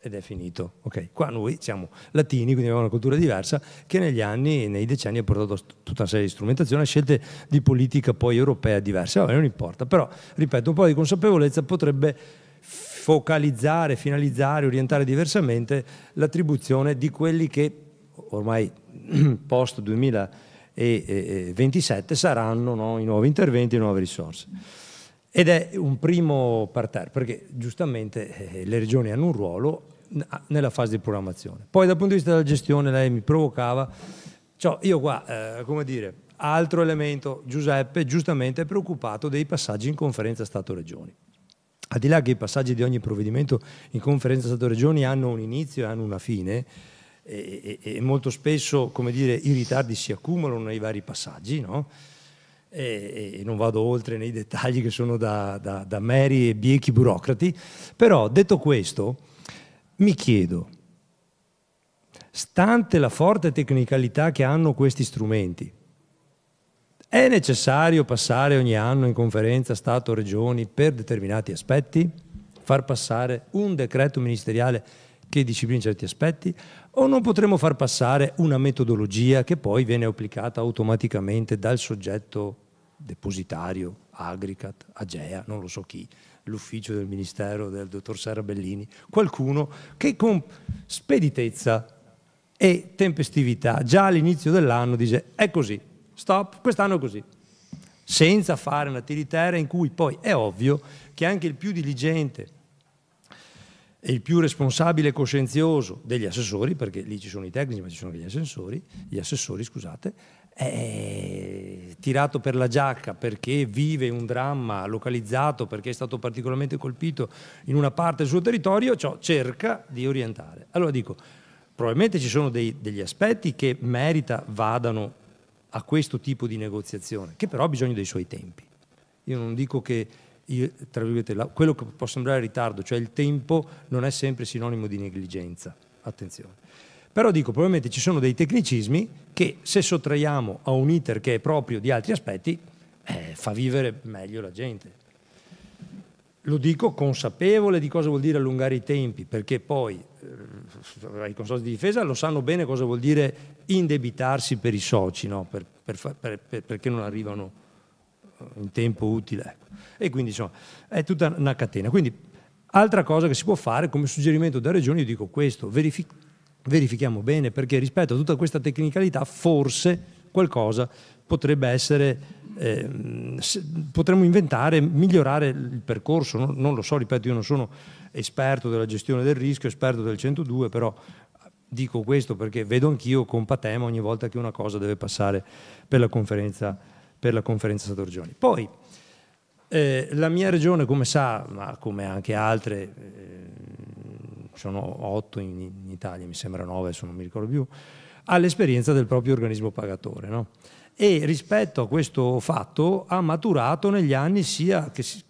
ed è finito. Okay. Qua noi siamo latini, quindi abbiamo una cultura diversa, che negli anni, nei decenni ha portato tutta una serie di strumentazioni, scelte di politica poi europea diverse, vabbè non importa, però ripeto, un po' di consapevolezza potrebbe focalizzare, finalizzare, orientare diversamente l'attribuzione di quelli che ormai post 2027 saranno no, i nuovi interventi, le nuove risorse. Ed è un primo parterre, perché giustamente eh, le regioni hanno un ruolo nella fase di programmazione. Poi dal punto di vista della gestione lei mi provocava, cioè io qua, eh, come dire, altro elemento, Giuseppe giustamente è preoccupato dei passaggi in conferenza Stato-Regioni. Al di là che i passaggi di ogni provvedimento in conferenza Stato-Regioni hanno un inizio e hanno una fine, e, e, e molto spesso, come dire, i ritardi si accumulano nei vari passaggi, no? e, e non vado oltre nei dettagli che sono da, da, da meri e biechi burocrati, però detto questo mi chiedo, stante la forte tecnicalità che hanno questi strumenti, è necessario passare ogni anno in conferenza Stato-Regioni per determinati aspetti? Far passare un decreto ministeriale che disciplina certi aspetti? o non potremo far passare una metodologia che poi viene applicata automaticamente dal soggetto depositario, Agricat, Agea, non lo so chi, l'ufficio del Ministero del dottor Sara qualcuno che con speditezza e tempestività già all'inizio dell'anno dice è così, stop, quest'anno è così, senza fare una tiritera in cui poi è ovvio che anche il più diligente e il più responsabile e coscienzioso degli assessori, perché lì ci sono i tecnici ma ci sono anche gli assessori, gli assessori scusate, è tirato per la giacca perché vive un dramma localizzato, perché è stato particolarmente colpito in una parte del suo territorio, ciò cerca di orientare. Allora dico, probabilmente ci sono dei, degli aspetti che merita vadano a questo tipo di negoziazione, che però ha bisogno dei suoi tempi. Io non dico che io, la, quello che può sembrare ritardo, cioè il tempo, non è sempre sinonimo di negligenza. Attenzione. Però dico, probabilmente ci sono dei tecnicismi che se sottraiamo a un iter che è proprio di altri aspetti, eh, fa vivere meglio la gente. Lo dico consapevole di cosa vuol dire allungare i tempi, perché poi eh, i consorzi di difesa lo sanno bene cosa vuol dire indebitarsi per i soci, no? per, per, per, perché non arrivano in tempo utile. Ecco. E quindi insomma è tutta una catena. Quindi altra cosa che si può fare come suggerimento da regione, io dico questo, verific- verifichiamo bene perché rispetto a tutta questa tecnicalità forse qualcosa potrebbe essere eh, potremmo inventare, migliorare il percorso, non, non, lo so, ripeto, io non sono esperto della gestione del rischio, esperto del 102, però dico questo perché vedo anch'io con patema ogni volta che una cosa deve passare per la conferenza per la conferenza stato Poi eh, la mia regione, come sa, ma come anche altre, eh, sono otto in, in, Italia, mi sembra nove, adesso non mi ricordo più, ha l'esperienza del proprio organismo pagatore. No? E rispetto a questo fatto ha maturato negli anni sia che si,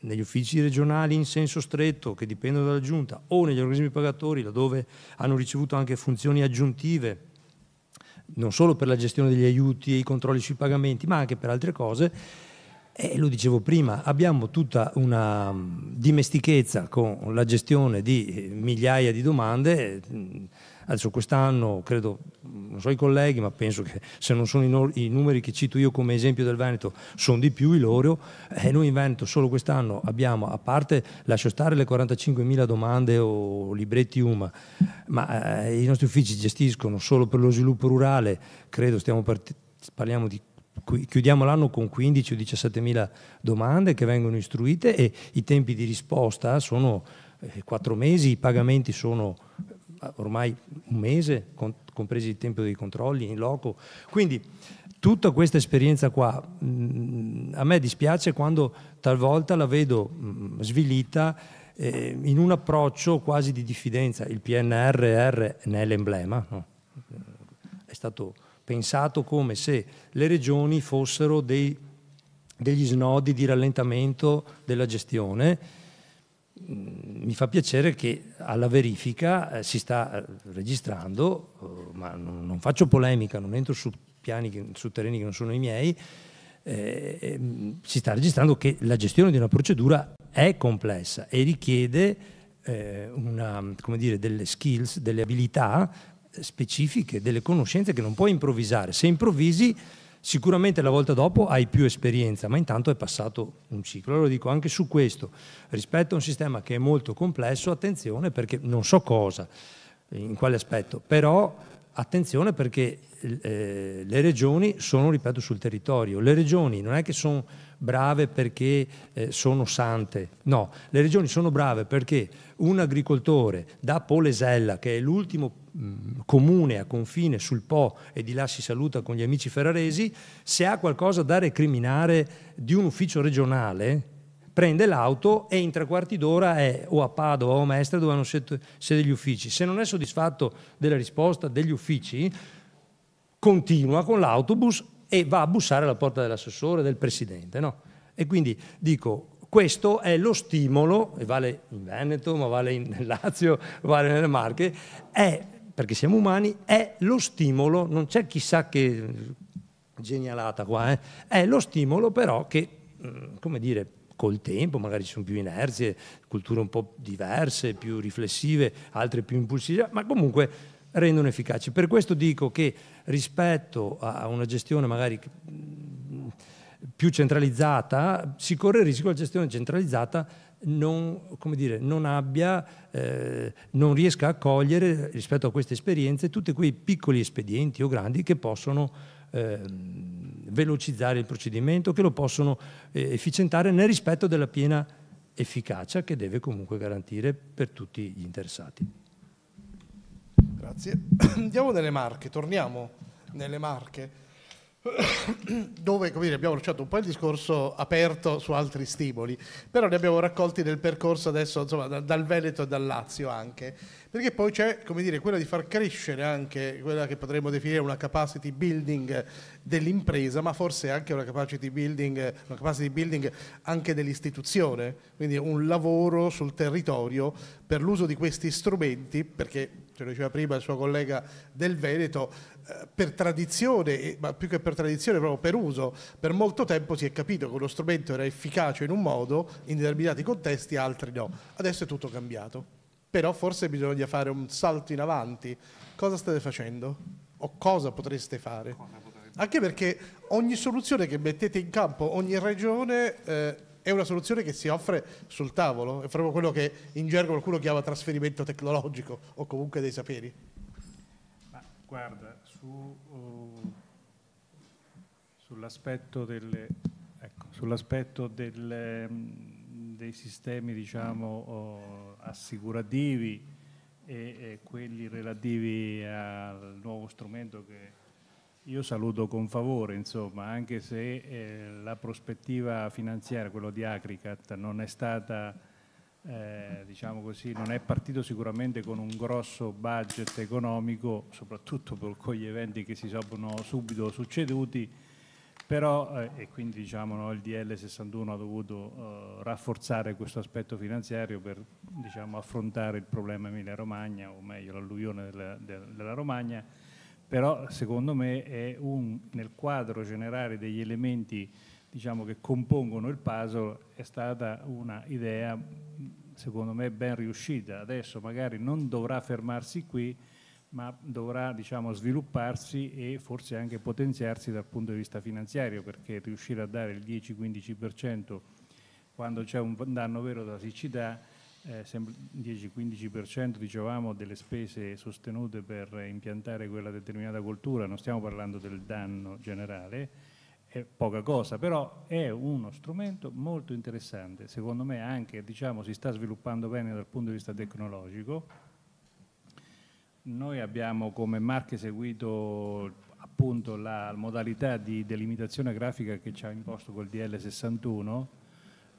negli uffici regionali in senso stretto che dipendono dalla giunta o negli organismi pagatori laddove hanno ricevuto anche funzioni aggiuntive non solo per la gestione degli aiuti e i controlli sui pagamenti, ma anche per altre cose. E lo dicevo prima, abbiamo tutta una mm, dimestichezza con la gestione di eh, migliaia di domande mm, Adesso quest'anno, credo, non so i colleghi, ma penso che se non sono i, no- i numeri che cito io come esempio del Veneto, sono di più i loro. E eh, noi in Veneto solo quest'anno abbiamo, a parte, lascio stare le 45.000 domande o libretti UMA, ma eh, i nostri uffici gestiscono solo per lo sviluppo rurale, credo stiamo part- parliamo di chiudiamo l'anno con 15 o 17 mila domande che vengono istruite e i tempi di risposta sono 4 eh, mesi, i pagamenti sono ormai un mese, compresi il tempo dei controlli in loco. Quindi tutta questa esperienza qua mh, mm, a me dispiace quando talvolta la vedo mh, mm, svilita eh, in un approccio quasi di diffidenza. Il PNRR ne è l'emblema, no? è stato pensato come se le regioni fossero dei, degli snodi di rallentamento della gestione mi fa piacere che alla verifica eh, si sta eh, registrando, eh, ma non, faccio polemica, non entro su, che, su terreni che non sono i miei, eh, mm, si sta registrando che la gestione di una procedura è complessa e richiede eh, una, dire, delle skills, delle abilità specifiche, delle conoscenze che non puoi improvvisare. Se improvvisi Sicuramente la volta dopo hai più esperienza, ma intanto è passato un ciclo. Allora dico anche su questo, rispetto a un sistema che è molto complesso, attenzione perché non so cosa, in quale aspetto, però attenzione perché eh, le regioni sono, ripeto, sul territorio. Le regioni non è che sono brave perché eh, sono sante, no, le regioni sono brave perché un agricoltore da Polesella, che è l'ultimo comune a confine sul Po e di là si saluta con gli amici ferraresi, se ha qualcosa da recriminare di un ufficio regionale, prende l'auto e in tre quarti d'ora è o a Padova o a Mestre dove hanno sede gli uffici. Se non è soddisfatto della risposta degli uffici, continua con l'autobus e va a bussare alla porta dell'assessore, del presidente. No? E quindi dico, questo è lo stimolo, e vale in Veneto, ma vale in Lazio, vale nelle Marche, è, perché siamo umani, è lo stimolo, non c'è chissà che genialata qua, eh? è lo stimolo però che, mm, come dire, col tempo, magari ci sono più inerzie, culture un po' diverse, più riflessive, altre più impulsive, ma comunque rendono efficaci. Per questo dico che rispetto a una gestione magari mm, più centralizzata, si corre il rischio che la gestione centralizzata non, dire, non, abbia, eh, non riesca a cogliere rispetto a queste esperienze tutti quei piccoli espedienti o grandi che possono eh, velocizzare il procedimento, che lo possono eh, efficientare nel rispetto della piena efficacia che deve comunque garantire per tutti gli interessati. Grazie. Andiamo nelle Marche, torniamo nelle Marche dove dire, abbiamo lasciato un po' il discorso aperto su altri stimoli, però ne abbiamo raccolti nel percorso adesso, insomma, dal Veneto e dal Lazio anche, perché poi c'è dire, quella di far crescere anche quella che potremmo definire una capacity building dell'impresa, ma forse anche una capacity building, una capacity building anche dell'istituzione, quindi un lavoro sul territorio per l'uso di questi strumenti, perché ce lo diceva prima il suo collega del Veneto, eh, per tradizione, ma più che per tradizione, proprio per uso, per molto tempo si è capito che uno strumento era efficace in un modo, in determinati contesti, altri no. Adesso è tutto cambiato, però forse bisogna fare un salto in avanti. Cosa state facendo? O cosa potreste fare? Anche perché ogni soluzione che mettete in campo, ogni regione... Eh, è una soluzione che si offre sul tavolo, è proprio quello che in gergo qualcuno chiama trasferimento tecnologico o comunque dei saperi. Ma, guarda, su, uh, sull'aspetto, delle, ecco, sull'aspetto delle, mm, dei sistemi diciamo, uh, assicurativi e, e quelli relativi al nuovo strumento che io saluto con favore, insomma, anche se eh, la prospettiva finanziaria, quello di Acricat, non è stata, eh, diciamo così, non è partito sicuramente con un grosso budget economico, soprattutto per con gli eventi che si sono subito succeduti, però, eh, e quindi diciamo, no, il DL61 ha dovuto eh, rafforzare questo aspetto finanziario per diciamo, affrontare il problema Emilia-Romagna, o meglio l'alluvione della, della Romagna, però secondo me è un, nel quadro generale degli elementi diciamo, che compongono il puzzle è stata un'idea secondo me ben riuscita. Adesso magari non dovrà fermarsi qui, ma dovrà diciamo, svilupparsi e forse anche potenziarsi dal punto di vista finanziario, perché riuscire a dare il 10-15% quando c'è un danno vero da siccità eh, 10-15% dicevamo delle spese sostenute per impiantare quella determinata cultura, non stiamo parlando del danno generale, è poca cosa, però è uno strumento molto interessante, secondo me anche diciamo, si sta sviluppando bene dal punto di vista tecnologico. Noi abbiamo come marche seguito appunto la modalità di delimitazione grafica che ci ha imposto col DL61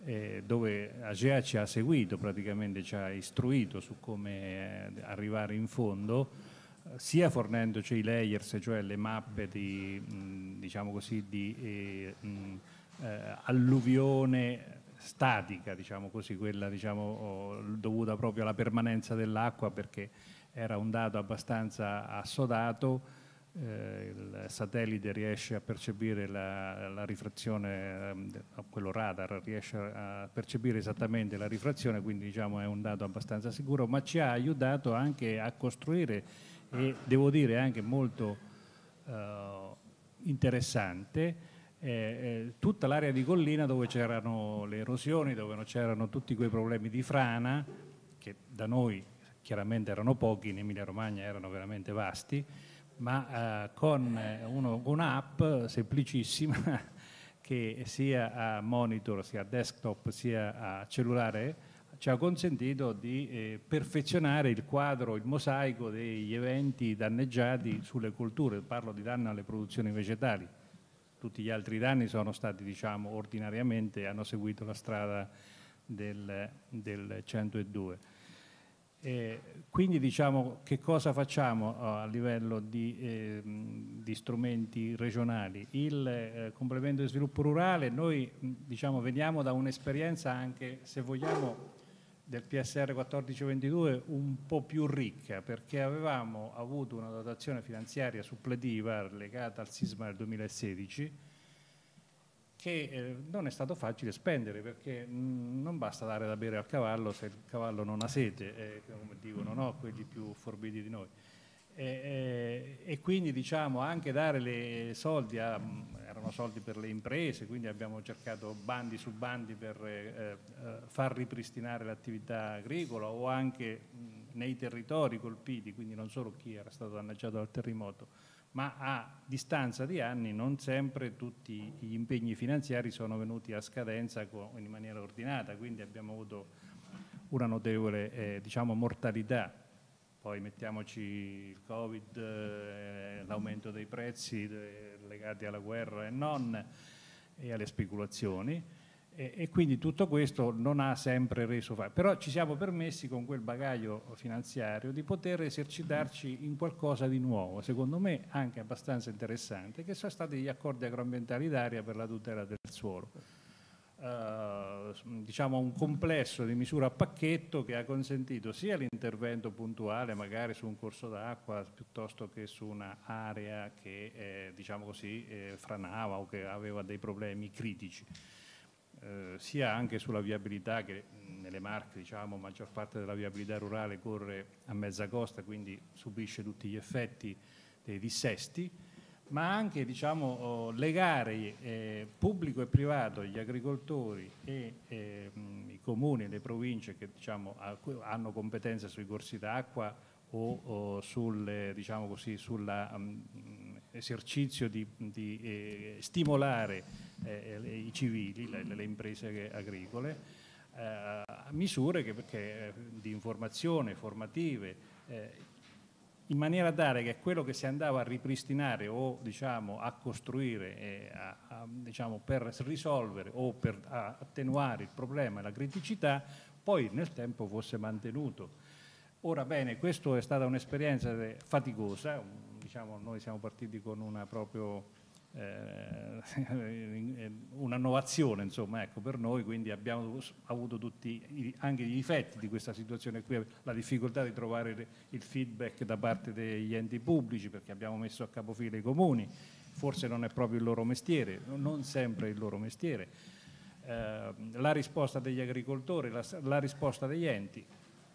eh, dove Agea ci ha seguito praticamente, ci ha istruito su come eh, arrivare in fondo eh, sia fornendoci i layers, cioè le mappe di, mh, diciamo così, di eh, mh, eh, alluvione statica, diciamo così, quella diciamo, dovuta proprio alla permanenza dell'acqua perché era un dato abbastanza assodato eh, il satellite riesce a percepire la, la rifrazione, eh, quello radar riesce a percepire esattamente la rifrazione, quindi diciamo è un dato abbastanza sicuro, ma ci ha aiutato anche a costruire e devo dire anche molto eh, interessante eh, eh, tutta l'area di collina dove c'erano le erosioni, dove c'erano tutti quei problemi di frana che da noi chiaramente erano pochi, in Emilia Romagna erano veramente vasti, ma eh, con eh, uno, un'app semplicissima che sia a monitor, sia a desktop, sia a cellulare, ci ha consentito di eh, perfezionare il quadro, il mosaico degli eventi danneggiati sulle colture, parlo di danno alle produzioni vegetali, tutti gli altri danni sono stati diciamo ordinariamente, hanno seguito la strada del, del 102. Eh, quindi diciamo che cosa facciamo eh, a livello di, eh, di strumenti regionali? Il eh, complemento di sviluppo rurale, noi diciamo, veniamo da un'esperienza anche, se vogliamo, del PSR 1422 un po' più ricca perché avevamo avuto una dotazione finanziaria suppletiva legata al sisma del 2016 che eh, non è stato facile spendere perché mh, mm, non basta dare da bere al cavallo se il cavallo non ha sete, eh, come dicono no? quelli più forbiti di noi. E, eh, e quindi diciamo anche dare soldi, a, mm, erano soldi per le imprese, quindi abbiamo cercato bandi su bandi per eh, eh far ripristinare l'attività agricola o anche mh, mm, nei territori colpiti, quindi non solo chi era stato danneggiato dal terremoto ma a distanza di anni non sempre tutti gli impegni finanziari sono venuti a scadenza in maniera ordinata, quindi abbiamo avuto una notevole eh, diciamo, mortalità. Poi mettiamoci il Covid, eh, l'aumento dei prezzi eh, legati alla guerra e non, e alle speculazioni e, e, quindi tutto questo non ha sempre reso facile, però ci siamo permessi con quel bagaglio finanziario di poter esercitarci in qualcosa di nuovo, secondo me anche abbastanza interessante, che sono stati gli accordi agroambientali d'aria per la tutela del suolo. Uh, diciamo un complesso di misure a pacchetto che ha consentito sia l'intervento puntuale magari su un corso d'acqua piuttosto che su un'area che eh, diciamo così eh, franava o che aveva dei problemi critici eh, sia anche sulla viabilità che nelle Marche diciamo maggior parte della viabilità rurale corre a mezza costa quindi subisce tutti gli effetti dei dissesti ma anche diciamo, oh, legare eh, pubblico e privato, gli agricoltori e eh, i comuni e le province che diciamo, hanno competenze sui corsi d'acqua o, o sulle, diciamo così, sulla mh, mm, esercizio di, di eh, stimolare eh, i civili, le, le imprese agricole, eh, misure che, che, eh, di informazione, formative, eh, in maniera tale che quello che si andava a ripristinare o diciamo, a costruire a, a, diciamo, per risolvere o per attenuare il problema e la criticità, poi nel tempo fosse mantenuto. Ora bene, questa è stata un'esperienza faticosa, diciamo, noi siamo partiti con una proprio eh, un'innovazione insomma ecco per noi quindi abbiamo avuto tutti anche i difetti di questa situazione qui la difficoltà di trovare il feedback da parte degli enti pubblici perché abbiamo messo a capofila i comuni forse non è proprio il loro mestiere non sempre il loro mestiere eh, la risposta degli agricoltori la, la risposta degli enti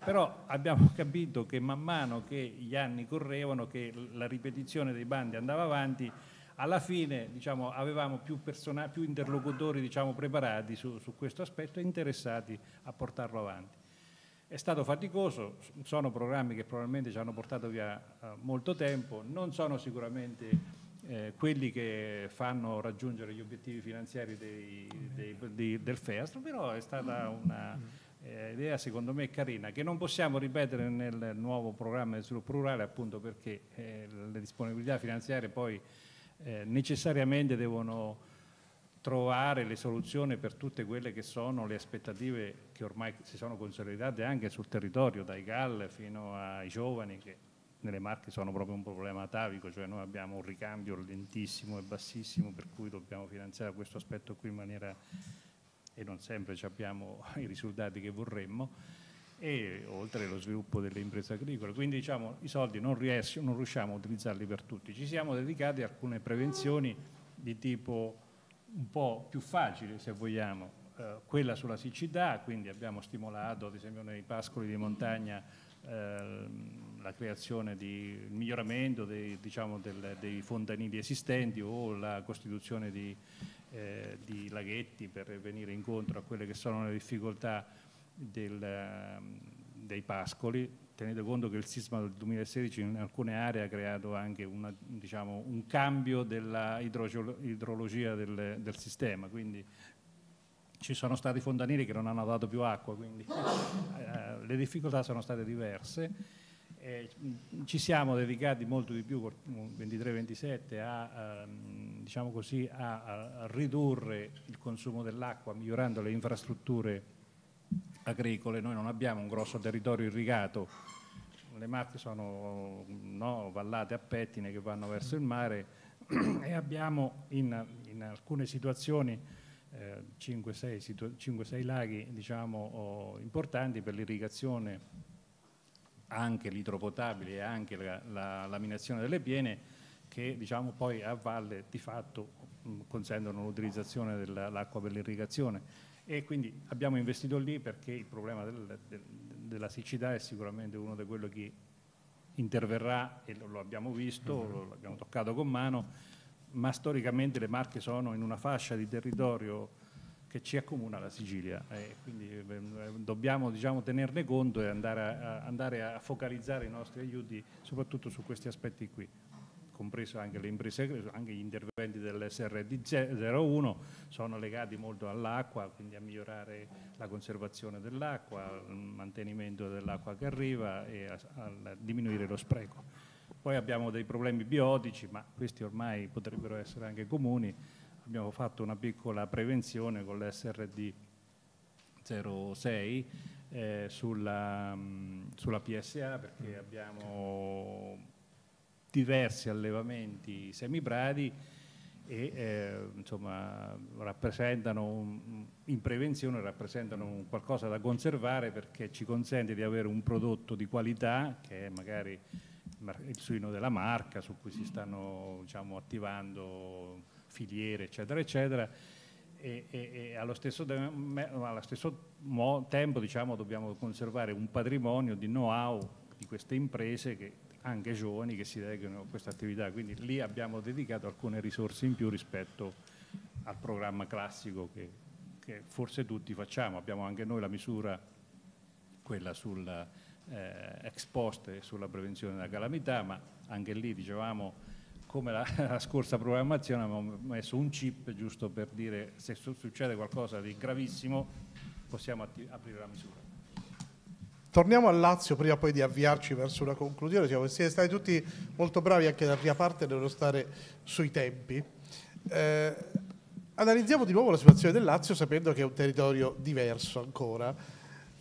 però abbiamo capito che man mano che gli anni correvano, che la ripetizione dei bandi andava avanti, alla fine diciamo, avevamo più, più interlocutori diciamo, preparati su, su questo aspetto e interessati a portarlo avanti. È stato faticoso, sono programmi che probabilmente ci hanno portato via eh, molto tempo, non sono sicuramente eh, quelli che fanno raggiungere gli obiettivi finanziari dei, dei, dei, del FEAST, però è stata una eh, idea secondo me carina, che non possiamo ripetere nel nuovo programma di sviluppo rurale appunto perché eh, le disponibilità finanziarie poi eh, necessariamente devono trovare le soluzioni per tutte quelle che sono le aspettative che ormai si sono consolidate anche sul territorio, dai GAL fino ai giovani che nelle Marche sono proprio un problema atavico, cioè noi abbiamo un ricambio lentissimo e bassissimo per cui dobbiamo finanziare questo aspetto qui in maniera e non sempre abbiamo i risultati che vorremmo, e oltre allo sviluppo delle imprese agricole. Quindi diciamo, i soldi non, riesco, non riusciamo a utilizzarli per tutti. Ci siamo dedicati a alcune prevenzioni di tipo un po' più facile, se vogliamo, eh, quella sulla siccità, quindi abbiamo stimolato, ad esempio nei pascoli di montagna, ehm, la creazione di il miglioramento dei, diciamo, del, dei fontanili esistenti o la costituzione di eh, di laghetti per venire incontro a quelle che sono le difficoltà del, ehm, dei pascoli, tenete conto che il sisma del 2016 in alcune aree ha creato anche una, diciamo, un cambio dell'idrologia del, del, sistema, quindi ci sono stati fontanili che non hanno dato più acqua, quindi eh, le difficoltà sono state diverse eh, ci siamo dedicati molto di più, 23-27, a, ehm, diciamo così, a, a, ridurre il consumo dell'acqua migliorando le infrastrutture agricole. Noi non abbiamo un grosso territorio irrigato, le mappe sono no, vallate a pettine che vanno verso il mare e abbiamo in, in alcune situazioni eh, 5-6 situ laghi diciamo, oh, importanti per l'irrigazione anche l'idropotabile e anche la, la, laminazione delle piene che diciamo, poi a valle di fatto mm, consentono l'utilizzazione dell'acqua per l'irrigazione e quindi abbiamo investito lì perché il problema del, del, della siccità è sicuramente uno di quelli che interverrà e lo, lo abbiamo visto, mm -hmm. l'abbiamo toccato con mano, ma storicamente le Marche sono in una fascia di territorio che ci accomuna la Sicilia e quindi eh, dobbiamo diciamo, tenerne conto e andare a, andare a focalizzare i nostri aiuti soprattutto su questi aspetti qui compreso anche le imprese, anche gli interventi dell'SRD01 sono legati molto all'acqua, quindi a migliorare la conservazione dell'acqua, il mantenimento dell'acqua che arriva e a, a, diminuire lo spreco. Poi abbiamo dei problemi biotici, ma questi ormai potrebbero essere anche comuni, abbiamo fatto una piccola prevenzione con l'SRD 06 eh, sulla, mh, mm, sulla, PSA perché mm. abbiamo diversi allevamenti semibradi e eh, insomma, un, in prevenzione rappresentano qualcosa da conservare perché ci consente di avere un prodotto di qualità che è magari il suino della marca su cui si stanno diciamo, attivando filiere, eccetera, eccetera, e, e, e allo stesso, allo stesso tempo diciamo, dobbiamo conservare un patrimonio di know-how di queste imprese che anche giovani che si dedicano a questa attività, quindi lì abbiamo dedicato alcune risorse in più rispetto al programma classico che, che forse tutti facciamo, abbiamo anche noi la misura, quella sulla eh, ex post e sulla prevenzione della calamità, ma anche lì dicevamo come la, la, scorsa programmazione abbiamo messo un chip giusto per dire se succede qualcosa di gravissimo possiamo aprire la misura. Torniamo al Lazio prima poi di avviarci verso una conclusione, siamo, siete stati tutti molto bravi anche dalla prima parte nello stare sui tempi. Eh, analizziamo di nuovo la situazione del Lazio sapendo che è un territorio diverso ancora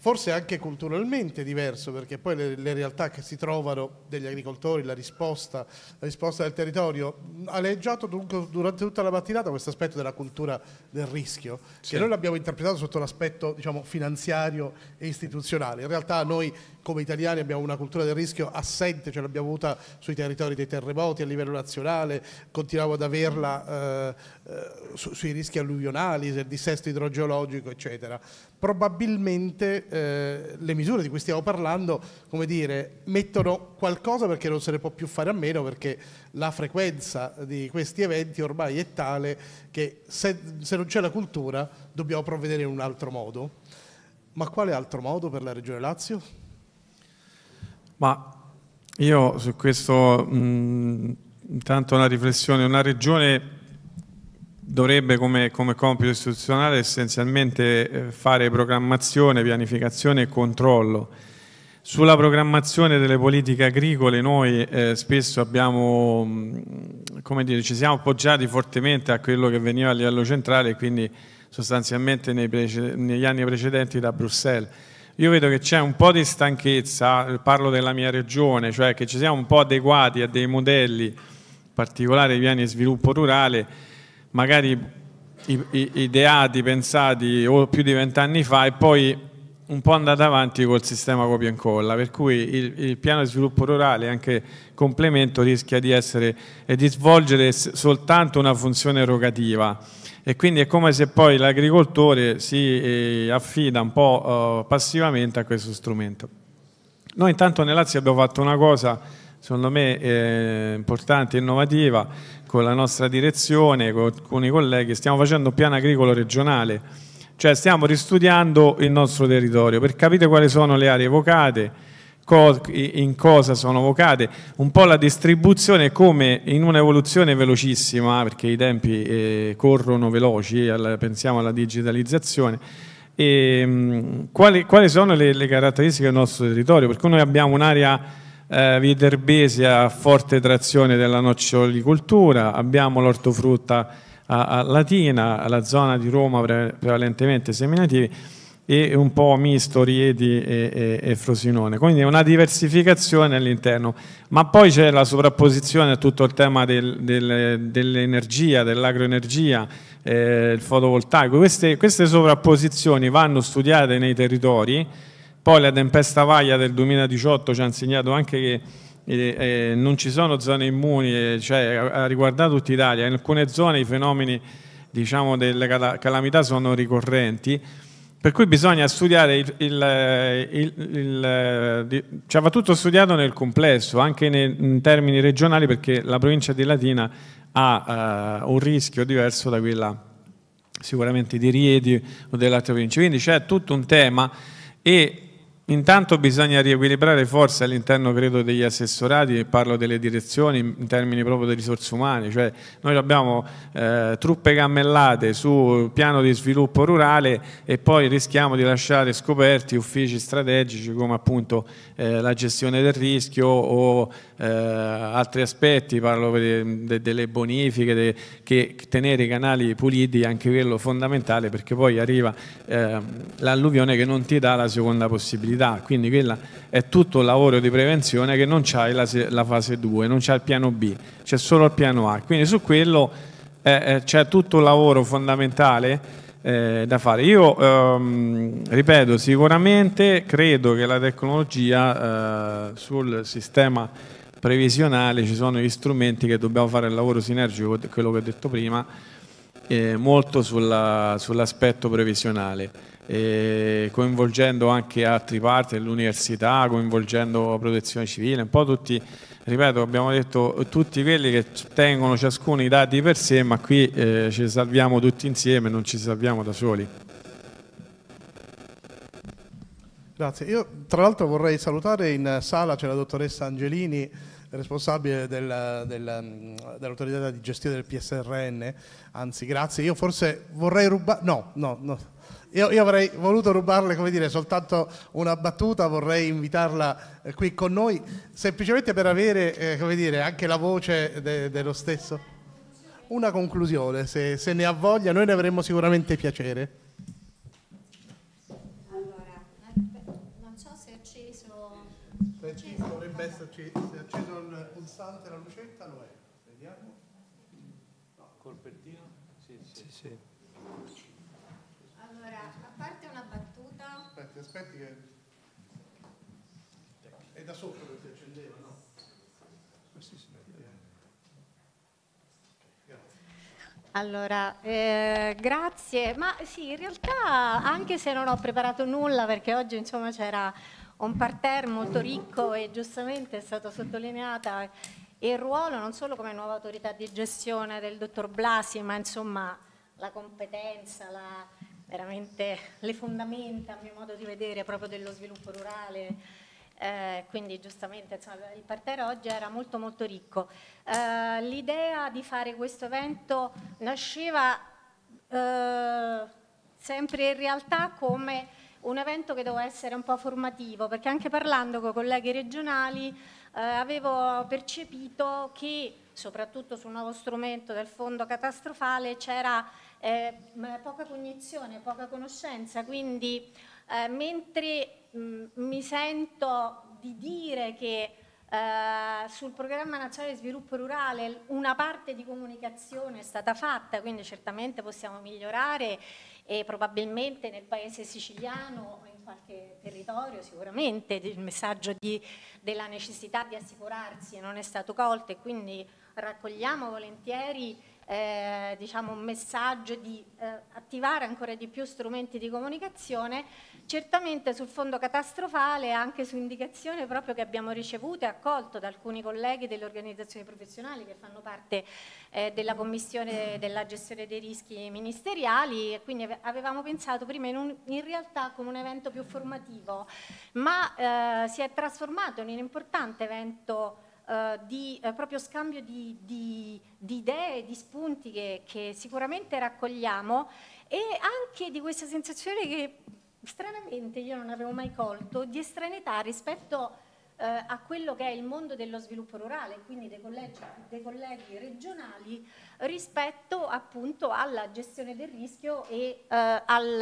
forse anche culturalmente diverso, perché poi le, le, realtà che si trovano degli agricoltori, la risposta, la risposta del territorio, ha leggiato dunque, durante tutta la mattinata questo aspetto della cultura del rischio, sì. che noi l'abbiamo interpretato sotto l'aspetto diciamo, finanziario e istituzionale. In realtà noi come italiani abbiamo una cultura del rischio assente, ce l'abbiamo avuta sui territori dei terremoti a livello nazionale, continuiamo ad averla eh, eh, su, sui rischi alluvionali, del dissesto idrogeologico, eccetera probabilmente eh, le misure di cui stiamo parlando, come dire, mettono qualcosa perché non se ne può più fare a meno, perché la frequenza di questi eventi ormai è tale che se, se non c'è la cultura dobbiamo provvedere in un altro modo. Ma quale altro modo per la Regione Lazio? Ma io su questo mh, intanto una riflessione, una regione dovrebbe come, come, compito istituzionale essenzialmente eh, fare programmazione, pianificazione e controllo. Sulla programmazione delle politiche agricole noi eh, spesso abbiamo, mm, dire, ci siamo appoggiati fortemente a quello che veniva a livello centrale e quindi sostanzialmente negli anni precedenti da Bruxelles. Io vedo che c'è un po' di stanchezza, parlo della mia regione, cioè che ci siamo un po' adeguati a dei modelli, in particolare i piani di sviluppo rurale, magari ideati, pensati o più di vent'anni fa e poi un po' andata avanti col sistema copia e incolla, per cui il, il, piano di sviluppo rurale, anche complemento, rischia di, essere, e di svolgere soltanto una funzione erogativa e quindi è come se poi l'agricoltore si eh, affida un po' eh, passivamente a questo strumento. Noi intanto nel abbiamo fatto una cosa secondo me eh, importante, innovativa, con la nostra direzione, con i colleghi, stiamo facendo un piano agricolo regionale, cioè stiamo ristudiando il nostro territorio per capire quali sono le aree evocate, in cosa sono evocate, un po' la distribuzione come in un'evoluzione velocissima, perché i tempi eh, corrono veloci, eh, pensiamo alla digitalizzazione, e, ehm, quali, sono le, le caratteristiche del nostro territorio, per cui noi abbiamo un'area eh, viterbesia a forte trazione della nocciolicoltura, abbiamo l'ortofrutta a, a latina, la zona di Roma pre, prevalentemente seminativi e un po' misto Rieti e, e, e Frosinone, quindi una diversificazione all'interno, ma poi c'è la sovrapposizione a tutto il tema del, del, dell'energia, dell'agroenergia, eh, il fotovoltaico, queste, queste sovrapposizioni vanno studiate nei territori poi la tempesta vaglia del 2018 ci ha insegnato anche che eh, eh non ci sono zone immuni, eh, cioè ha riguardato tutta Italia. In alcune zone i fenomeni diciamo, delle calamità sono ricorrenti, per cui bisogna studiare il, il, eh, il, il cioè va tutto studiato nel complesso, anche nei, in termini regionali, perché la provincia di Latina ha uh, un rischio diverso da quella sicuramente di Riedi o dell'altra provincia, Quindi c'è tutto un tema e Intanto bisogna riequilibrare forse all'interno credo degli assessorati e parlo delle direzioni in termini proprio di risorse umane, cioè noi abbiamo eh, truppe cammellate sul piano di sviluppo rurale e poi rischiamo di lasciare scoperti uffici strategici come appunto eh, la gestione del rischio o eh, altri aspetti, parlo de, de, delle bonifiche, de, che tenere i canali puliti è anche quello fondamentale perché poi arriva eh, l'alluvione che non ti dà la seconda possibilità comunità, quindi quella è tutto un lavoro di prevenzione che non c'è la, la, fase 2, non c'è il piano B, c'è solo il piano A, quindi su quello eh, eh, c'è tutto un lavoro fondamentale eh, da fare. Io ehm, ripeto, sicuramente credo che la tecnologia eh, sul sistema previsionale ci sono gli strumenti che dobbiamo fare il lavoro sinergico, quello che ho detto prima, eh, molto sulla, sull'aspetto previsionale eh, coinvolgendo anche altri parti dell'università, coinvolgendo la protezione civile, un po' tutti, ripeto, abbiamo detto tutti quelli che tengono ciascuno i dati per sé, ma qui eh, ci salviamo tutti insieme, non ci salviamo da soli. Grazie. Io tra l'altro vorrei salutare in sala c'è la dottoressa Angelini responsabile del, del, dell'autorità di gestione del PSRN, anzi grazie, io forse vorrei rubare, no, no, no. Io, io, avrei voluto rubarle, come dire, soltanto una battuta, vorrei invitarla eh, qui con noi, semplicemente per avere, eh, come dire, anche la voce de, dello stesso. Una conclusione, se, se ne ha voglia, noi ne avremmo sicuramente piacere. Allora, non so se è acceso... Dovrebbe esserci... Allora, eh, grazie. Ma sì, in realtà anche se non ho preparato nulla, perché oggi insomma c'era un parterre molto ricco e giustamente è stato sottolineata il ruolo non solo come nuova autorità di gestione del dottor Blasi, ma insomma la competenza, la, veramente le fondamenta a mio modo di vedere proprio dello sviluppo rurale eh, quindi giustamente insomma, il parterre oggi era molto molto ricco. Eh, l'idea di fare questo evento nasceva eh, sempre in realtà come un evento che doveva essere un po' formativo, perché anche parlando con colleghi regionali eh, avevo percepito che soprattutto sul nuovo strumento del fondo catastrofale c'era eh, poca cognizione, poca conoscenza, quindi eh, mentre mh, mm, mi sento di dire che eh, sul programma nazionale di sviluppo rurale una parte di comunicazione è stata fatta, quindi certamente possiamo migliorare e probabilmente nel paese siciliano o in qualche territorio sicuramente il messaggio di, della necessità di assicurarsi non è stato colto e quindi raccogliamo volentieri eh, diciamo, un messaggio di eh, attivare ancora di più strumenti di comunicazione, certamente sul fondo catastrofale e anche su indicazione proprio che abbiamo ricevuto e accolto da alcuni colleghi delle organizzazioni professionali che fanno parte eh, della commissione della gestione dei rischi ministeriali e quindi avevamo pensato prima in, un, in realtà come un evento più formativo, ma eh, si è trasformato in un importante evento eh, di eh, proprio scambio di, di, di, idee, di spunti che, che, sicuramente raccogliamo e anche di questa sensazione che stranamente io non avevo mai colto, di estraneità rispetto eh, a quello che è il mondo dello sviluppo rurale, quindi dei colleghi, dei colleghi regionali rispetto appunto alla gestione del rischio e eh, al,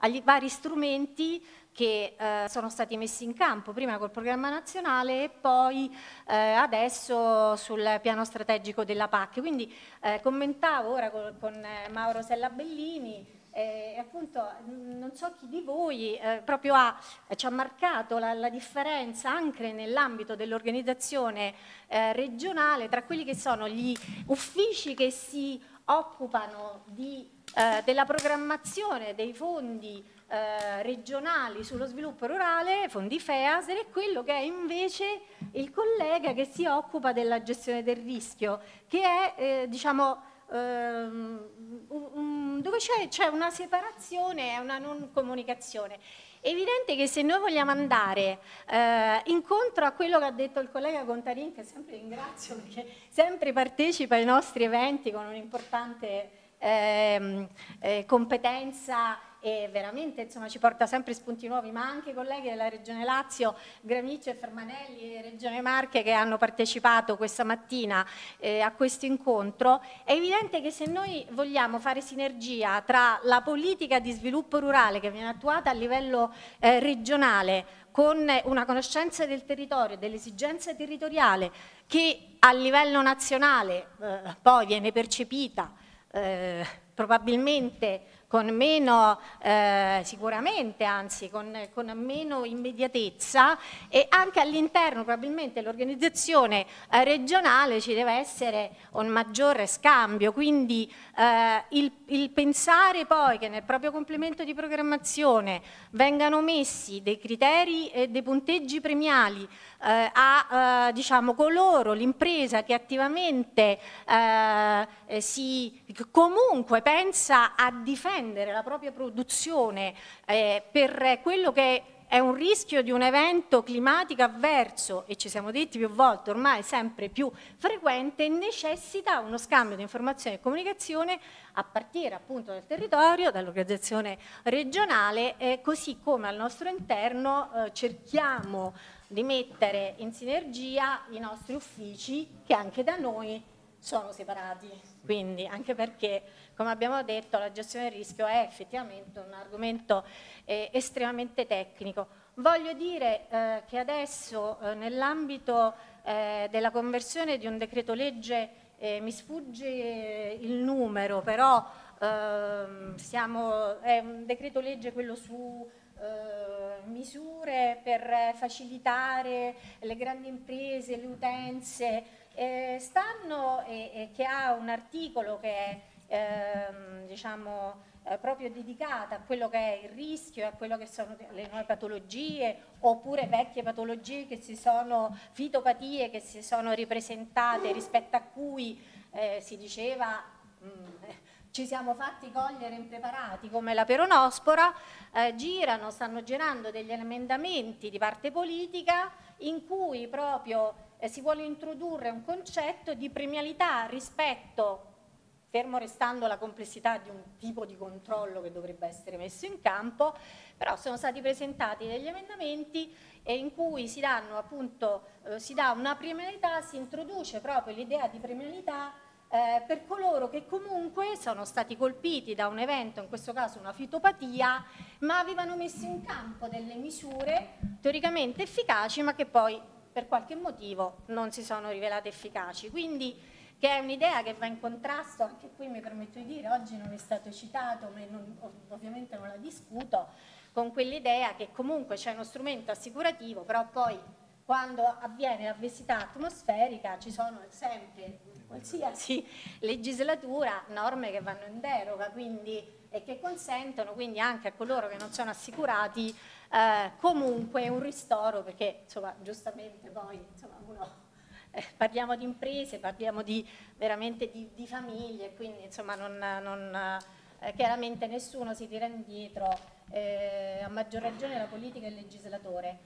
agli vari strumenti che eh, sono stati messi in campo, prima col programma nazionale e poi eh, adesso sul piano strategico della PAC. Quindi eh, commentavo ora con, con eh, Mauro Sella Bellini, eh, appunto non so chi di voi eh, proprio ha, ci ha marcato la, la differenza anche nell'ambito dell'organizzazione eh, regionale tra quelli che sono gli uffici che si occupano di, eh, della programmazione dei fondi eh, regionali sullo sviluppo rurale, fondi FEASER, e quello che è invece il collega che si occupa della gestione del rischio, che è eh, diciamo ehm, dove c'è, una separazione è una non comunicazione. È evidente che se noi vogliamo andare eh, incontro a quello che ha detto il collega Contarin, che sempre ringrazio perché sempre partecipa ai nostri eventi con un'importante eh, eh, competenza e veramente insomma, ci porta sempre spunti nuovi, ma anche colleghi della Regione Lazio, Gramicio e Fermanelli e Regione Marche che hanno partecipato questa mattina eh, a questo incontro, è evidente che se noi vogliamo fare sinergia tra la politica di sviluppo rurale che viene attuata a livello eh, regionale con una conoscenza del territorio, dell'esigenza territoriale che a livello nazionale eh, poi viene percepita eh, probabilmente con meno, eh, sicuramente anzi, con, con, meno immediatezza e anche all'interno probabilmente dell'organizzazione eh, regionale ci deve essere un maggiore scambio, quindi eh, il, il pensare poi che nel proprio complemento di programmazione vengano messi dei criteri e dei punteggi premiali eh, a eh, diciamo, coloro, l'impresa che attivamente eh, eh si comunque pensa a difendere estendere la propria produzione eh, per quello che è un rischio di un evento climatico avverso e ci siamo detti più volte ormai sempre più frequente necessita uno scambio di informazioni e comunicazione a partire appunto dal territorio, dall'organizzazione regionale eh, così come al nostro interno eh, cerchiamo di mettere in sinergia i nostri uffici che anche da noi sono separati quindi anche perché come abbiamo detto la gestione del rischio è effettivamente un argomento eh, estremamente tecnico. Voglio dire eh, che adesso eh, nell'ambito eh, della conversione di un decreto legge, eh, mi sfugge eh, il numero, però ehm, siamo, è un decreto legge quello su misure per facilitare le grandi imprese, le utenze, stanno, che ha un articolo che è ehm, diciamo, eh, proprio dedicata a quello che è il rischio, e a quello che sono le nuove patologie oppure vecchie patologie che si sono, fitopatie che si sono ripresentate rispetto a cui eh, si diceva... Mh, mm, ci siamo fatti cogliere impreparati come la peronospora, eh, girano, stanno girando degli emendamenti di parte politica in cui proprio eh, si vuole introdurre un concetto di premialità rispetto fermo restando la complessità di un tipo di controllo che dovrebbe essere messo in campo, però sono stati presentati degli emendamenti in cui si, appunto, eh, si dà una premialità, si introduce proprio l'idea di premialità eh, per coloro che comunque sono stati colpiti da un evento, in questo caso una fitopatia, ma avevano messo in campo delle misure teoricamente efficaci ma che poi per qualche motivo non si sono rivelate efficaci. Quindi che è un'idea che va in contrasto, anche qui mi permetto di dire, oggi non è stato citato, ma non, ovviamente non la discuto, con quell'idea che comunque c'è uno strumento assicurativo, però poi quando avviene l'avversità atmosferica ci sono sempre, in qualsiasi legislatura, norme che vanno in deroga quindi, e che consentono quindi anche a coloro che non sono assicurati eh, comunque un ristoro, perché insomma, giustamente poi insomma, uno eh, parliamo di imprese, parliamo di, veramente di, di famiglie, quindi insomma non, non, eh, chiaramente nessuno si tira indietro, eh, a maggior ragione la politica e il legislatore.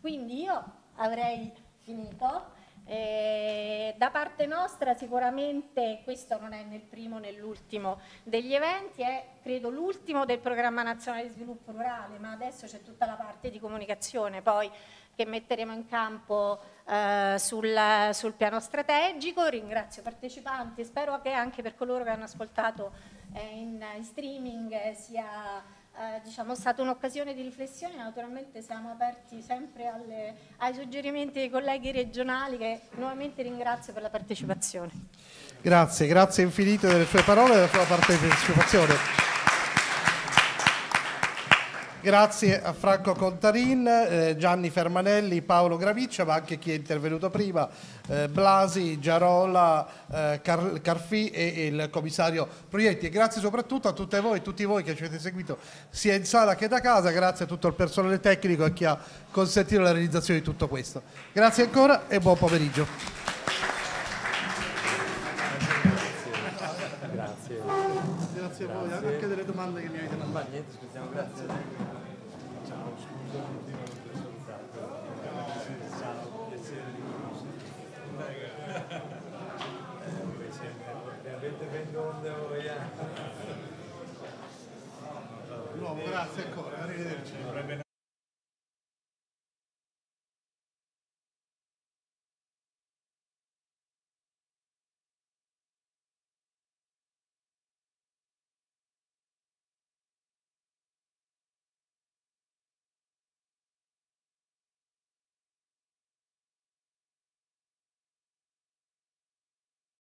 Quindi io avrei finito. Eh, da parte nostra sicuramente questo non è nel primo né l'ultimo degli eventi, è credo l'ultimo del programma nazionale di sviluppo rurale, ma adesso c'è tutta la parte di comunicazione, poi che metteremo in campo eh, sul, sul, piano strategico. Ringrazio i partecipanti, e spero che anche per coloro che hanno ascoltato eh, in, in, streaming eh, sia eh, diciamo, stata un'occasione di riflessione. Naturalmente siamo aperti sempre alle, ai suggerimenti dei colleghi regionali che nuovamente ringrazio per la partecipazione. Grazie, grazie infinito delle sue parole e della sua partecipazione. Grazie a Franco Contarin, eh, Gianni Fermanelli, Paolo Graviccia, ma anche chi è intervenuto prima, eh, Blasi, Giarola, eh, Car Carfi e, e, il commissario Proietti. E grazie soprattutto a tutte voi, tutti voi che ci avete seguito sia in sala che da casa, grazie a tutto il personale tecnico e chi ha consentito la realizzazione di tutto questo. Grazie ancora e buon pomeriggio. Grazie, grazie. a voi, grazie. anche delle domande che mi avete mandato. Ma niente, scusiamo, grazie. Oh, grazie ancora, arrivederci.